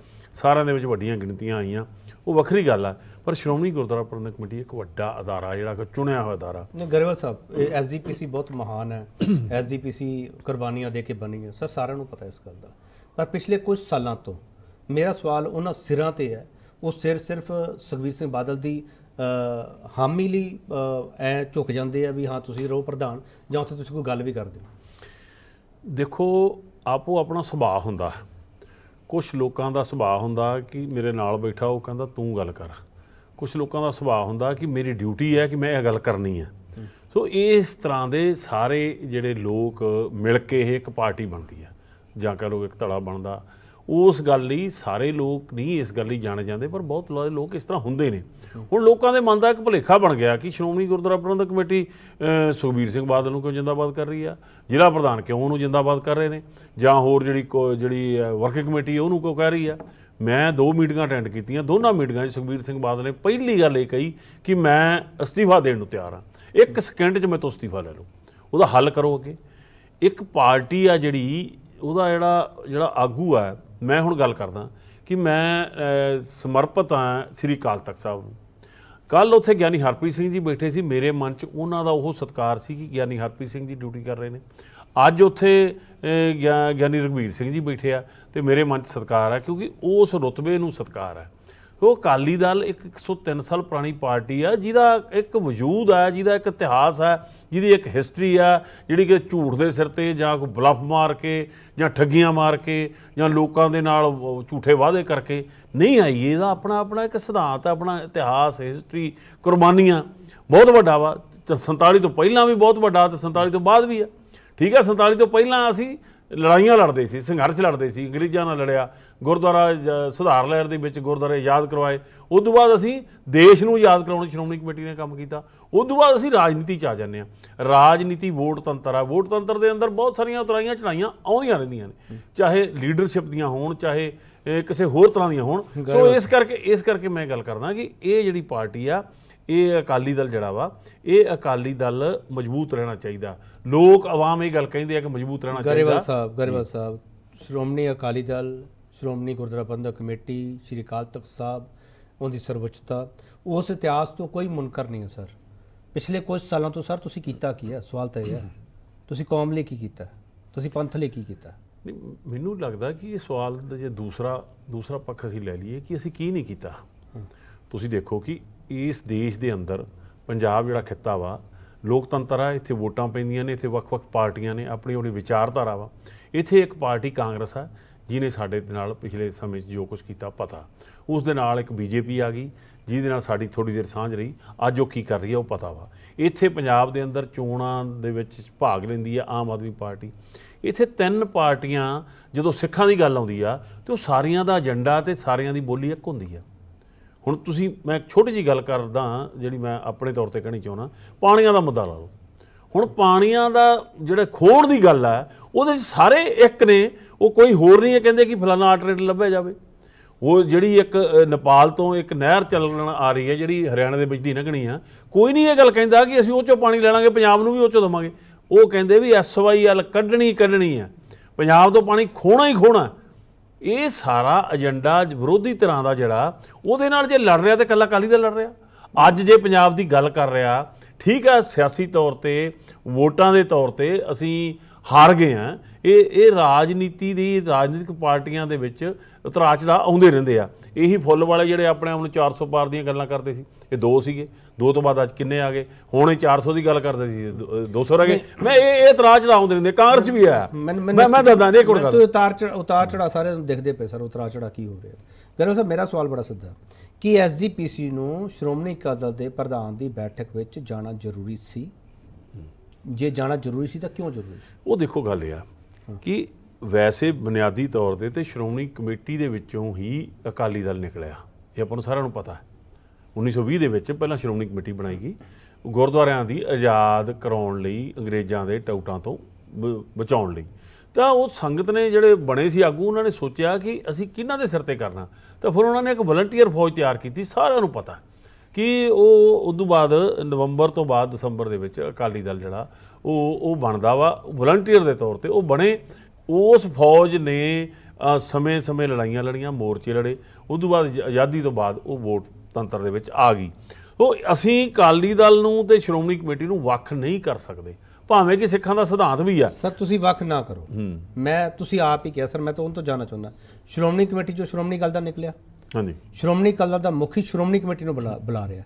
ਸਾਰਿਆਂ ਦੇ ਵਿੱਚ ਵੱਡੀਆਂ ਗਿਣਤੀਆਂ ਆਈਆਂ ਉਹ ਵੱਖਰੀ ਗੱਲ ਆ ਪਰ ਸ਼੍ਰੋਮਣੀ ਗੁਰਦੁਆਰਾ ਪ੍ਰਬੰਧਕ ਕਮੇਟੀ ਇੱਕ ਵੱਡਾ ਅਦਾਰਾ ਜਿਹੜਾ ਕਿ ਚੁਣਿਆ ਹੋਇਆ ਅਦਾਰਾ ਗਰੇਵਾਲ ਸਾਹਿਬ ਇਹ ਐਸਜੀਪੀਸੀ ਬਹੁਤ ਮਹਾਨ ਹੈ ਐਸਜੀਪੀਸੀ ਕੁਰਬਾਨੀਆਂ ਦੇ ਕੇ ਬਣੀ ਹੈ ਸਰ ਸਾਰਿਆਂ ਨੂੰ ਪਤਾ ਇਸ ਗੱਲ ਦਾ ਪਰ ਪਿਛਲੇ ਕੁਝ ਸਾਲਾਂ ਤੋਂ ਮੇਰਾ ਸਵਾਲ ਉਹਨਾਂ ਸਿਰਾਂ ਤੇ ਹੈ ਉਹ ਸਿਰ ਸਿਰਫ ਸੁਖਵੀਰ ਸਿੰਘ ਬਾਦਲ ਦੀ ਹਾਮੀ ਲਈ ਐ ਝੁਕ ਜਾਂਦੇ ਆ ਵੀ ਹਾਂ ਤੁਸੀਂ ਰੋ ਪ੍ਰਧਾਨ ਜਾਂ ਉੱਥੇ ਤੁਸੀਂ ਕੋਈ ਗੱਲ ਵੀ ਕਰਦੇ ਹੋ ਦੇਖੋ ਆਪੋ ਆਪਣਾ ਸੁਭਾਅ ਹੁੰਦਾ ਕੁਝ ਲੋਕਾਂ ਦਾ ਸੁਭਾਅ ਹੁੰਦਾ ਕਿ ਮੇਰੇ ਨਾਲ ਬੈਠਾ ਉਹ ਕਹਿੰਦਾ ਤੂੰ ਗੱਲ ਕਰ ਕੁਝ ਲੋਕਾਂ ਦਾ ਸੁਭਾਅ ਹੁੰਦਾ ਕਿ ਮੇਰੀ ਡਿਊਟੀ ਹੈ ਕਿ ਮੈਂ ਇਹ ਗੱਲ ਕਰਨੀ ਹੈ ਸੋ ਇਸ ਤਰ੍ਹਾਂ ਦੇ ਸਾਰੇ ਜਿਹੜੇ ਲੋਕ ਮਿਲ ਕੇ ਇਹ ਇੱਕ ਪਾਰਟੀ ਬਣਦੀ ਹੈ ਜਾਂ ਕਹ ਲੋ ਇੱਕ ਧੜਾ ਬਣਦਾ ਉਸ ਗੱਲ ਲਈ ਸਾਰੇ ਲੋਕ ਨਹੀਂ ਇਸ ਗੱਲ ਲਈ ਜਾਣੇ ਜਾਂਦੇ ਪਰ ਬਹੁਤ ਲੋਕ ਇਸ ਤਰ੍ਹਾਂ ਹੁੰਦੇ ਨੇ ਹੁਣ ਲੋਕਾਂ ਦੇ ਮਨ ਦਾ ਇੱਕ ਭੁਲੇਖਾ ਬਣ ਗਿਆ ਕਿ ਸ਼੍ਰੋਮਣੀ ਗੁਰਦੁਆਰਾ ਪ੍ਰਬੰਧਕ ਕਮੇਟੀ ਸੁਖਬੀਰ ਸਿੰਘ ਬਾਦਲ ਨੂੰ ਕਿਉਂ ਜਿੰਦਾਬਾਦ ਕਰ ਰਹੀ ਆ ਜ਼ਿਲ੍ਹਾ ਪ੍ਰਧਾਨ ਕਿਉਂ ਉਹਨੂੰ ਜਿੰਦਾਬਾਦ ਕਰ ਰਹੇ ਨੇ ਜਾਂ ਹੋਰ ਜਿਹੜੀ ਜਿਹੜੀ ਵਰਕਿੰਗ ਕਮੇਟੀ ਉਹਨੂੰ ਕਿਉਂ ਕਹਿ ਰਹੀ ਆ ਮੈਂ ਦੋ ਮੀਟਿੰਗਾਂ ਅਟੈਂਡ ਕੀਤੀਆਂ ਦੋਨਾਂ ਮੀਟਿੰਗਾਂ 'ਚ ਸੁਖਬੀਰ ਸਿੰਘ ਬਾਦਲ ਨੇ ਪਹਿਲੀ ਗੱਲ ਇਹ ਕਹੀ ਕਿ ਮੈਂ ਅਸਤੀਫਾ ਦੇਣ ਨੂੰ ਤਿਆਰ ਹਾਂ ਇੱਕ ਸਕਿੰਟ 'ਚ ਮੈਂ ਤੋਂ ਅਸਤੀਫਾ ਲੈ ਲਵਾਂ ਉਹਦਾ ਹੱਲ ਕਰੋ ਅੱਗੇ ਇੱਕ ਪਾਰਟੀ ਆ ਜਿਹੜੀ ਉਹਦਾ ਜਿਹੜਾ ਜਿਹੜਾ ਆਗੂ ਆ ਮੈਂ ਹੁਣ ਗੱਲ ਕਰਦਾ ਕਿ ਮੈਂ ਸਮਰਪਿਤ ਹਾਂ ਸ੍ਰੀ ਕਾਲ ਤਖਤ ਸਾਹਿਬ ਨੂੰ ਕੱਲ ਉੱਥੇ ਗਿਆਨੀ ਹਰਪ੍ਰੀਤ ਸਿੰਘ ਜੀ ਬੈਠੇ ਸੀ ਮੇਰੇ ਮਨ 'ਚ ਉਹਨਾਂ ਦਾ ਉਹ ਸਤਕਾਰ ਸੀ ਕਿ ਗਿਆਨੀ ਹਰਪ੍ਰੀਤ ਸਿੰਘ ਜੀ ਡਿਊਟੀ ਕਰ ਰਹੇ ਨੇ ਅੱਜ ਉੱਥੇ ਗਿਆਨੀ ਰਗਵੀਰ ਸਿੰਘ ਜੀ ਬੈਠੇ ਆ ਤੇ ਮੇਰੇ ਮਨ 'ਚ ਸਤਕਾਰ ਆ ਕਿਉਂਕਿ ਉਸ ਰਤਬੇ ਨੂੰ ਸਤਕਾਰ ਆ ਉਹ ਅਕਾਲੀ ਦਲ ਇੱਕ 103 ਸਾਲ ਪੁਰਾਣੀ ਪਾਰਟੀ ਆ ਜਿਹਦਾ ਇੱਕ ਵਜੂਦ ਆ ਜਿਹਦਾ ਇੱਕ ਇਤਿਹਾਸ ਆ ਜਿਹਦੀ ਇੱਕ ਹਿਸਟਰੀ ਆ ਜਿਹੜੀ ਕਿ ਝੂਠ ਦੇ ਸਿਰ ਤੇ ਜਾਂ ਕੋ ਬਲਫ ਮਾਰ ਕੇ ਜਾਂ ਠੱਗੀਆਂ ਮਾਰ ਕੇ ਜਾਂ ਲੋਕਾਂ ਦੇ ਨਾਲ ਝੂਠੇ ਵਾਅਦੇ ਕਰਕੇ ਨਹੀਂ ਆਈ ਇਹਦਾ ਆਪਣਾ ਆਪਣਾ ਇੱਕ ਸਿਧਾਂਤ ਆ ਆਪਣਾ ਇਤਿਹਾਸ ਹਿਸਟਰੀ ਕੁਰਬਾਨੀਆਂ ਬਹੁਤ ਵੱਡਾ ਵਾ 47 ਤੋਂ ਪਹਿਲਾਂ ਵੀ ਬਹੁਤ ਵੱਡਾ ਤੇ 47 ਤੋਂ ਬਾਅਦ ਵੀ ਆ ਠੀਕ ਆ 47 ਤੋਂ ਪਹਿਲਾਂ ਅਸੀਂ ਲੜਾਈਆਂ ਲੜਦੇ ਸੀ ਸੰਘਰਸ਼ ਲੜਦੇ ਸੀ ਅੰਗਰੇਜ਼ਾਂ ਨਾਲ ਲੜਿਆ ਗੁਰਦੁਆਰਾ ਸੁਧਾਰ ਲਹਿਰ ਦੇ ਵਿੱਚ ਗੁਰਦੁਆਰੇ ਯਾਦ ਕਰਵਾਏ ਉਸ ਤੋਂ ਬਾਅਦ ਅਸੀਂ ਦੇਸ਼ ਨੂੰ ਯਾਦ ਕਰਾਉਣ ਦੀ ਸ਼੍ਰੋਮਣੀ ਕਮੇਟੀ ਨੇ ਕੰਮ ਕੀਤਾ ਉਸ ਤੋਂ ਬਾਅਦ ਅਸੀਂ ਰਾਜਨੀਤੀ ਚ ਆ ਜਾਂਦੇ ਆ ਰਾਜਨੀਤੀ ਵੋਟ ਤੰਤਰ ਆ ਵੋਟ ਤੰਤਰ ਦੇ ਅੰਦਰ ਬਹੁਤ ਸਾਰੀਆਂ ਉਤਰਾਈਆਂ ਚੜਾਈਆਂ ਆਉਂਦੀਆਂ ਰਹਿੰਦੀਆਂ ਨੇ ਚਾਹੇ ਲੀਡਰਸ਼ਿਪ ਦੀਆਂ ਹੋਣ ਚਾਹੇ ਕਿਸੇ ਹੋਰ ਤਰ੍ਹਾਂ ਦੀਆਂ ਹੋਣ ਸੋ ਇਸ ਕਰਕੇ ਇਸ ਕਰਕੇ ਮੈਂ ਗੱਲ ਕਰਦਾ ਕਿ ਇਹ ਜਿਹੜੀ ਪਾਰਟੀ ਆ ਇਹ ਅਕਾਲੀ ਦਲ ਜਿਹੜਾ ਵਾ ਇਹ ਅਕਾਲੀ ਦਲ ਮਜ਼ਬੂਤ ਰਹਿਣਾ ਚਾਹੀਦਾ ਲੋਕ ਆਵਾਮ ਇਹ ਗੱਲ ਕਹਿੰਦੇ ਆ ਕਿ ਮਜ਼ਬੂਤ ਰਹਿਣਾ ਚਾਹੀਦਾ ਗਰੇਵਾਲ ਸਾਹਿਬ ਗਰੇਵਾਲ ਸਾਹਿਬ ਸ਼੍ਰੋਮਣੀ ਅਕਾਲੀ ਦਲ ਸ਼੍ਰੋਮਣੀ ਗੁਰਦੁਆਰਾ ਪ੍ਰਬੰਧਕ ਕਮੇਟੀ ਸ਼੍ਰੀ ਅਕਾਲ ਤਖਤ ਸਾਹਿਬ ਉਹਦੀ ਸਰਵਉੱਚਤਾ ਉਸ ਇਤਿਹਾਸ ਤੋਂ ਕੋਈ ਮੁਨਕਰ ਨਹੀਂ ਹੈ ਸਰ ਪਿਛਲੇ ਕੁਝ ਸਾਲਾਂ ਤੋਂ ਸਰ ਤੁਸੀਂ ਕੀਤਾ ਕੀ ਹੈ ਸਵਾਲ ਤਾਂ ਇਹ ਹੈ ਤੁਸੀਂ ਕੌਮ ਲਈ ਕੀ ਕੀਤਾ ਤੁਸੀਂ ਪੰਥ ਲਈ ਕੀ ਕੀਤਾ ਮੈਨੂੰ ਲੱਗਦਾ ਕਿ ਇਹ ਸਵਾਲ ਦਾ ਜੇ ਦੂਸਰਾ ਦੂਸਰਾ ਪੱਖ ਅਸੀਂ ਲੈ ਲਈਏ ਕਿ ਅਸੀਂ ਕੀ ਨਹੀਂ ਕੀਤਾ ਤੁਸੀਂ ਦੇਖੋ ਕਿ ਇਸ ਦੇਸ਼ ਦੇ ਅੰਦਰ ਪੰਜਾਬ ਜਿਹੜਾ ਖਿੱਤਾ ਵਾ ਲੋਕਤੰਤਰ ਆ ਇੱਥੇ ਵੋਟਾਂ ਪੈਂਦੀਆਂ ਨੇ ਇੱਥੇ ਵੱਖ-ਵੱਖ ਪਾਰਟੀਆਂ ਨੇ ਆਪਣੀ ਆਪਣੀ ਵਿਚਾਰਧਾਰਾ ਵਾ ਇੱਥੇ ਇੱਕ ਪਾਰਟੀ ਕਾਂਗਰਸ ਆ ਜਿਹਨੇ ਸਾਡੇ ਦੇ ਨਾਲ ਪਿਛਲੇ ਸਮੇਂ 'ਚ ਜੋ ਕੁਝ ਕੀਤਾ ਪਤਾ ਉਸ ਦੇ ਨਾਲ ਇੱਕ ਬੀਜੇਪੀ ਆ ਗਈ ਜਿਹਦੇ ਨਾਲ ਸਾਡੀ ਥੋੜੀ ਦੇਰ ਸਾਂਝ ਰਹੀ ਅੱਜ ਉਹ ਕੀ ਕਰ ਰਹੀ ਹੈ ਉਹ ਪਤਾ ਵਾ ਇੱਥੇ ਪੰਜਾਬ ਦੇ ਅੰਦਰ ਚੋਣਾਂ ਦੇ ਵਿੱਚ ਭਾਗ ਲੈਂਦੀ ਆ ਆਮ ਆਦਮੀ ਪਾਰਟੀ ਇੱਥੇ ਤਿੰਨ ਪਾਰਟੀਆਂ ਜਦੋਂ ਸਿੱਖਾਂ ਦੀ ਗੱਲ ਆਉਂਦੀ ਆ ਤੇ ਉਹ ਸਾਰਿਆਂ ਦਾ ਏਜੰਡਾ ਤੇ ਸਾਰਿਆਂ ਦੀ ਬੋਲੀ ਇੱਕ ਹੁੰਦੀ ਆ ਹੁਣ ਤੁਸੀਂ ਮੈਂ ਇੱਕ ਛੋਟੀ ਜੀ ਗੱਲ ਕਰਦਾ ਜਿਹੜੀ ਮੈਂ ਆਪਣੇ ਤੌਰ ਤੇ ਕਹਿਣੀ ਚਾਹਣਾ ਪਾਣੀਆਂ ਦਾ ਮੁੱਦਾ ਲਾ ਲਓ ਹੁਣ ਪਾਣੀਆਂ ਦਾ ਜਿਹੜੇ ਖੋਣ ਦੀ ਗੱਲ ਆ ਉਹਦੇ ਵਿੱਚ ਸਾਰੇ ਇੱਕ ਨੇ ਉਹ ਕੋਈ ਹੋਰ ਨਹੀਂ ਹੈ ਕਹਿੰਦੇ ਕਿ ਫਲਾਣਾ ਆਟਰੇਟ ਲੱਭਿਆ ਜਾਵੇ ਉਹ ਜਿਹੜੀ ਇੱਕ ਨੇਪਾਲ ਤੋਂ ਇੱਕ ਨਹਿਰ ਚੱਲਣ ਆ ਰਹੀ ਹੈ ਜਿਹੜੀ ਹਰਿਆਣਾ ਦੇ ਵਿੱਚ ਦੀ ਨਗਣੀ ਆ ਕੋਈ ਨਹੀਂ ਇਹ ਗੱਲ ਕਹਿੰਦਾ ਕਿ ਅਸੀਂ ਉਹ ਚੋਂ ਪਾਣੀ ਲੈ ਲਾਂਗੇ ਪੰਜਾਬ ਨੂੰ ਵੀ ਉਹ ਚੋਂ ਦਵਾਂਗੇ ਉਹ ਕਹਿੰਦੇ ਵੀ ਐਸਵਾਈਐਲ ਕੱਢਣੀ ਕੱਢਣੀ ਆ ਪੰਜਾਬ ਤੋਂ ਪਾਣੀ ਖੋਣਾ ਹੀ ਖੋਣਾ ਇਹ ਸਾਰਾ ਏਜੰਡਾ ਵਿਰੋਧੀ ਧਿਰਾਂ ਦਾ ਜਿਹੜਾ ਉਹਦੇ ਨਾਲ ਜੇ ਲੜ ਰਿਹਾ ਤੇ ਕੱਲਾ ਕਾਲੀ ਦਾ ਲੜ ਰਿਹਾ ਅੱਜ ਜੇ ਪੰਜਾਬ ਦੀ ਗੱਲ ਕਰ ਰਿਹਾ ਠੀਕ ਹੈ ਸਿਆਸੀ ਤੌਰ ਤੇ ਵੋਟਾਂ ਦੇ ਤੌਰ ਤੇ ਅਸੀਂ ਹਾਰ ਗਏ ਆ ਇਹ ਇਹ ਰਾਜਨੀਤੀ ਦੀ ਰਾਜਨੀਤਿਕ ਪਾਰਟੀਆਂ ਦੇ ਵਿੱਚ ਉਤਰਾ ਚੜਾ ਆਉਂਦੇ ਰਹਿੰਦੇ ਆ ਇਹੀ ਫੁੱਲ ਵਾਲੇ ਜਿਹੜੇ ਆਪਣੇ ਆਪ ਨੂੰ 400 ਪਾਰ ਦੀਆਂ ਗੱਲਾਂ ਕਰਦੇ ਸੀ ਇਹ ਦੋ ਸੀਗੇ ਦੋ ਤੋਂ ਬਾਅਦ ਅੱਜ ਕਿੰਨੇ ਆ ਗਏ ਹੁਣ ਇਹ 400 ਦੀ ਗੱਲ ਕਰਦੇ ਸੀ 200 ਰਹਿ ਗਏ ਮੈਂ ਇਹ ਇਹ ਉਤਰਾ ਚੜਾ ਆਉਂਦੇ ਰਹਿੰਦੇ ਕਾਂਗਰਸ ਵੀ ਆ ਮੈਂ ਮੈਂ ਦੱਸਦਾ ਇਹ ਕੋਣ ਗੱਲ ਤੂੰ ਉਤਾਰ ਚੜਾ ਸਾਰੇ ਦੇਖਦੇ ਪਏ ਸਰ ਉਤਰਾ ਚੜਾ ਕੀ ਹੋ ਰਿਹਾ ਗਰੋ ਸਰ ਮੇਰਾ ਸਵਾਲ ਬੜਾ ਸਿੱਧਾ ਕਿ ਐਸਜੀਪੀਸੀ ਨੂੰ ਸ਼੍ਰੋਮਣੀ ਕਦਲ ਦੇ ਪ੍ਰਧਾਨ ਦੀ ਬੈਠਕ ਵਿੱਚ ਜਾਣਾ ਜ਼ਰੂਰੀ ਸੀ ਜੇ ਜਾਣਾ ਜ਼ਰੂਰੀ ਸੀ ਤਾਂ ਕਿਉਂ ਜ਼ਰੂਰੀ ਸੀ ਉਹ ਦੇਖੋ ਗੱਲ ਇਹ ਆ ਕਿ ਵੈਸੇ ਬੁਨਿਆਦੀ ਤੌਰ ਤੇ ਤੇ ਸ਼੍ਰੋਮਣੀ ਕਮੇਟੀ ਦੇ ਵਿੱਚੋਂ ਹੀ ਅਕਾਲੀ ਦਲ ਨਿਕਲਿਆ ਇਹ ਆਪਾਂ ਨੂੰ ਸਾਰਿਆਂ ਨੂੰ ਪਤਾ ਹੈ 1920 ਦੇ ਵਿੱਚ ਪਹਿਲਾਂ ਸ਼੍ਰੋਮਣੀ ਕਮੇਟੀ ਬਣਾਈ ਗਈ ਗੁਰਦੁਆਰਿਆਂ ਦੀ ਆਜ਼ਾਦ ਕਰਾਉਣ ਲਈ ਅੰਗਰੇਜ਼ਾਂ ਦੇ ਟਾਊਟਾਂ ਤੋਂ ਬਚਾਉਣ ਲਈ ਤਾਂ ਉਹ ਸੰਗਤ ਨੇ ਜਿਹੜੇ ਬਣੇ ਸੀ ਆਗੂ ਉਹਨਾਂ ਨੇ ਸੋਚਿਆ ਕਿ ਅਸੀਂ ਕਿਹਨਾਂ ਦੇ ਸਿਰ ਤੇ ਕਰਨਾ ਤਾਂ ਫਿਰ ਉਹਨਾਂ ਨੇ ਇੱਕ ਵਲੰਟੀਅਰ ਫੌਜ ਤਿਆਰ ਕੀਤੀ ਸਾਰਿਆਂ ਨੂੰ ਪਤਾ ਕਿ ਉਹ ਉਦੋਂ ਬਾਅਦ ਨਵੰਬਰ ਤੋਂ ਬਾਅਦ ਦਸੰਬਰ ਦੇ ਵਿੱਚ ਅਕਾਲੀ ਦਲ ਜਿਹੜਾ ਉਹ ਉਹ ਬਣਦਾ ਵਾ ਵਲੰਟੀਅਰ ਦੇ ਤੌਰ ਤੇ ਉਹ ਬਣੇ ਉਸ ਫੌਜ ਨੇ ਸਮੇਂ-ਸਮੇਂ ਲੜਾਈਆਂ ਲੜੀਆਂ ਮੋਰਚੇ ਲੜੇ ਉਦੋਂ ਬਾਅਦ ਆਜ਼ਾਦੀ ਤੋਂ ਬਾਅਦ ਉਹ ਵੋਟ ਤੰਤਰ ਦੇ ਵਿੱਚ ਆ ਗਈ ਉਹ ਅਸੀਂ ਅਕਾਲੀ ਦਲ ਨੂੰ ਤੇ ਸ਼੍ਰੋਮਣੀ ਕਮੇਟੀ ਨੂੰ ਵੱਖ ਨਹੀਂ ਕਰ ਸਕਦੇ ਭਾਵੇਂ ਕਿ ਸਿੱਖਾਂ ਦਾ ਸਿਧਾਂਤ ਵੀ ਆ ਸਰ ਤੁਸੀਂ ਵੱਖ ਨਾ ਕਰੋ ਮੈਂ ਤੁਸੀਂ ਆਪ ਹੀ ਕਿਹਾ ਸਰ ਮੈਂ ਤਾਂ ਉਹਨਾਂ ਤੋਂ ਜਾਣਾ ਚਾਹੁੰਦਾ ਸ਼੍ਰੋਮਣੀ ਕਮੇਟੀ ਜੋ ਸ਼੍ਰੋਮਣੀ ਦਲ ਦਾ ਨਿਕਲਿਆ ਹਾਂਜੀ ਸ਼੍ਰੋਮਣੀ ਦਲ ਦਾ ਮੁਖੀ ਸ਼੍ਰੋਮਣੀ ਕਮੇਟੀ ਨੂੰ ਬੁਲਾ ਰਿਹਾ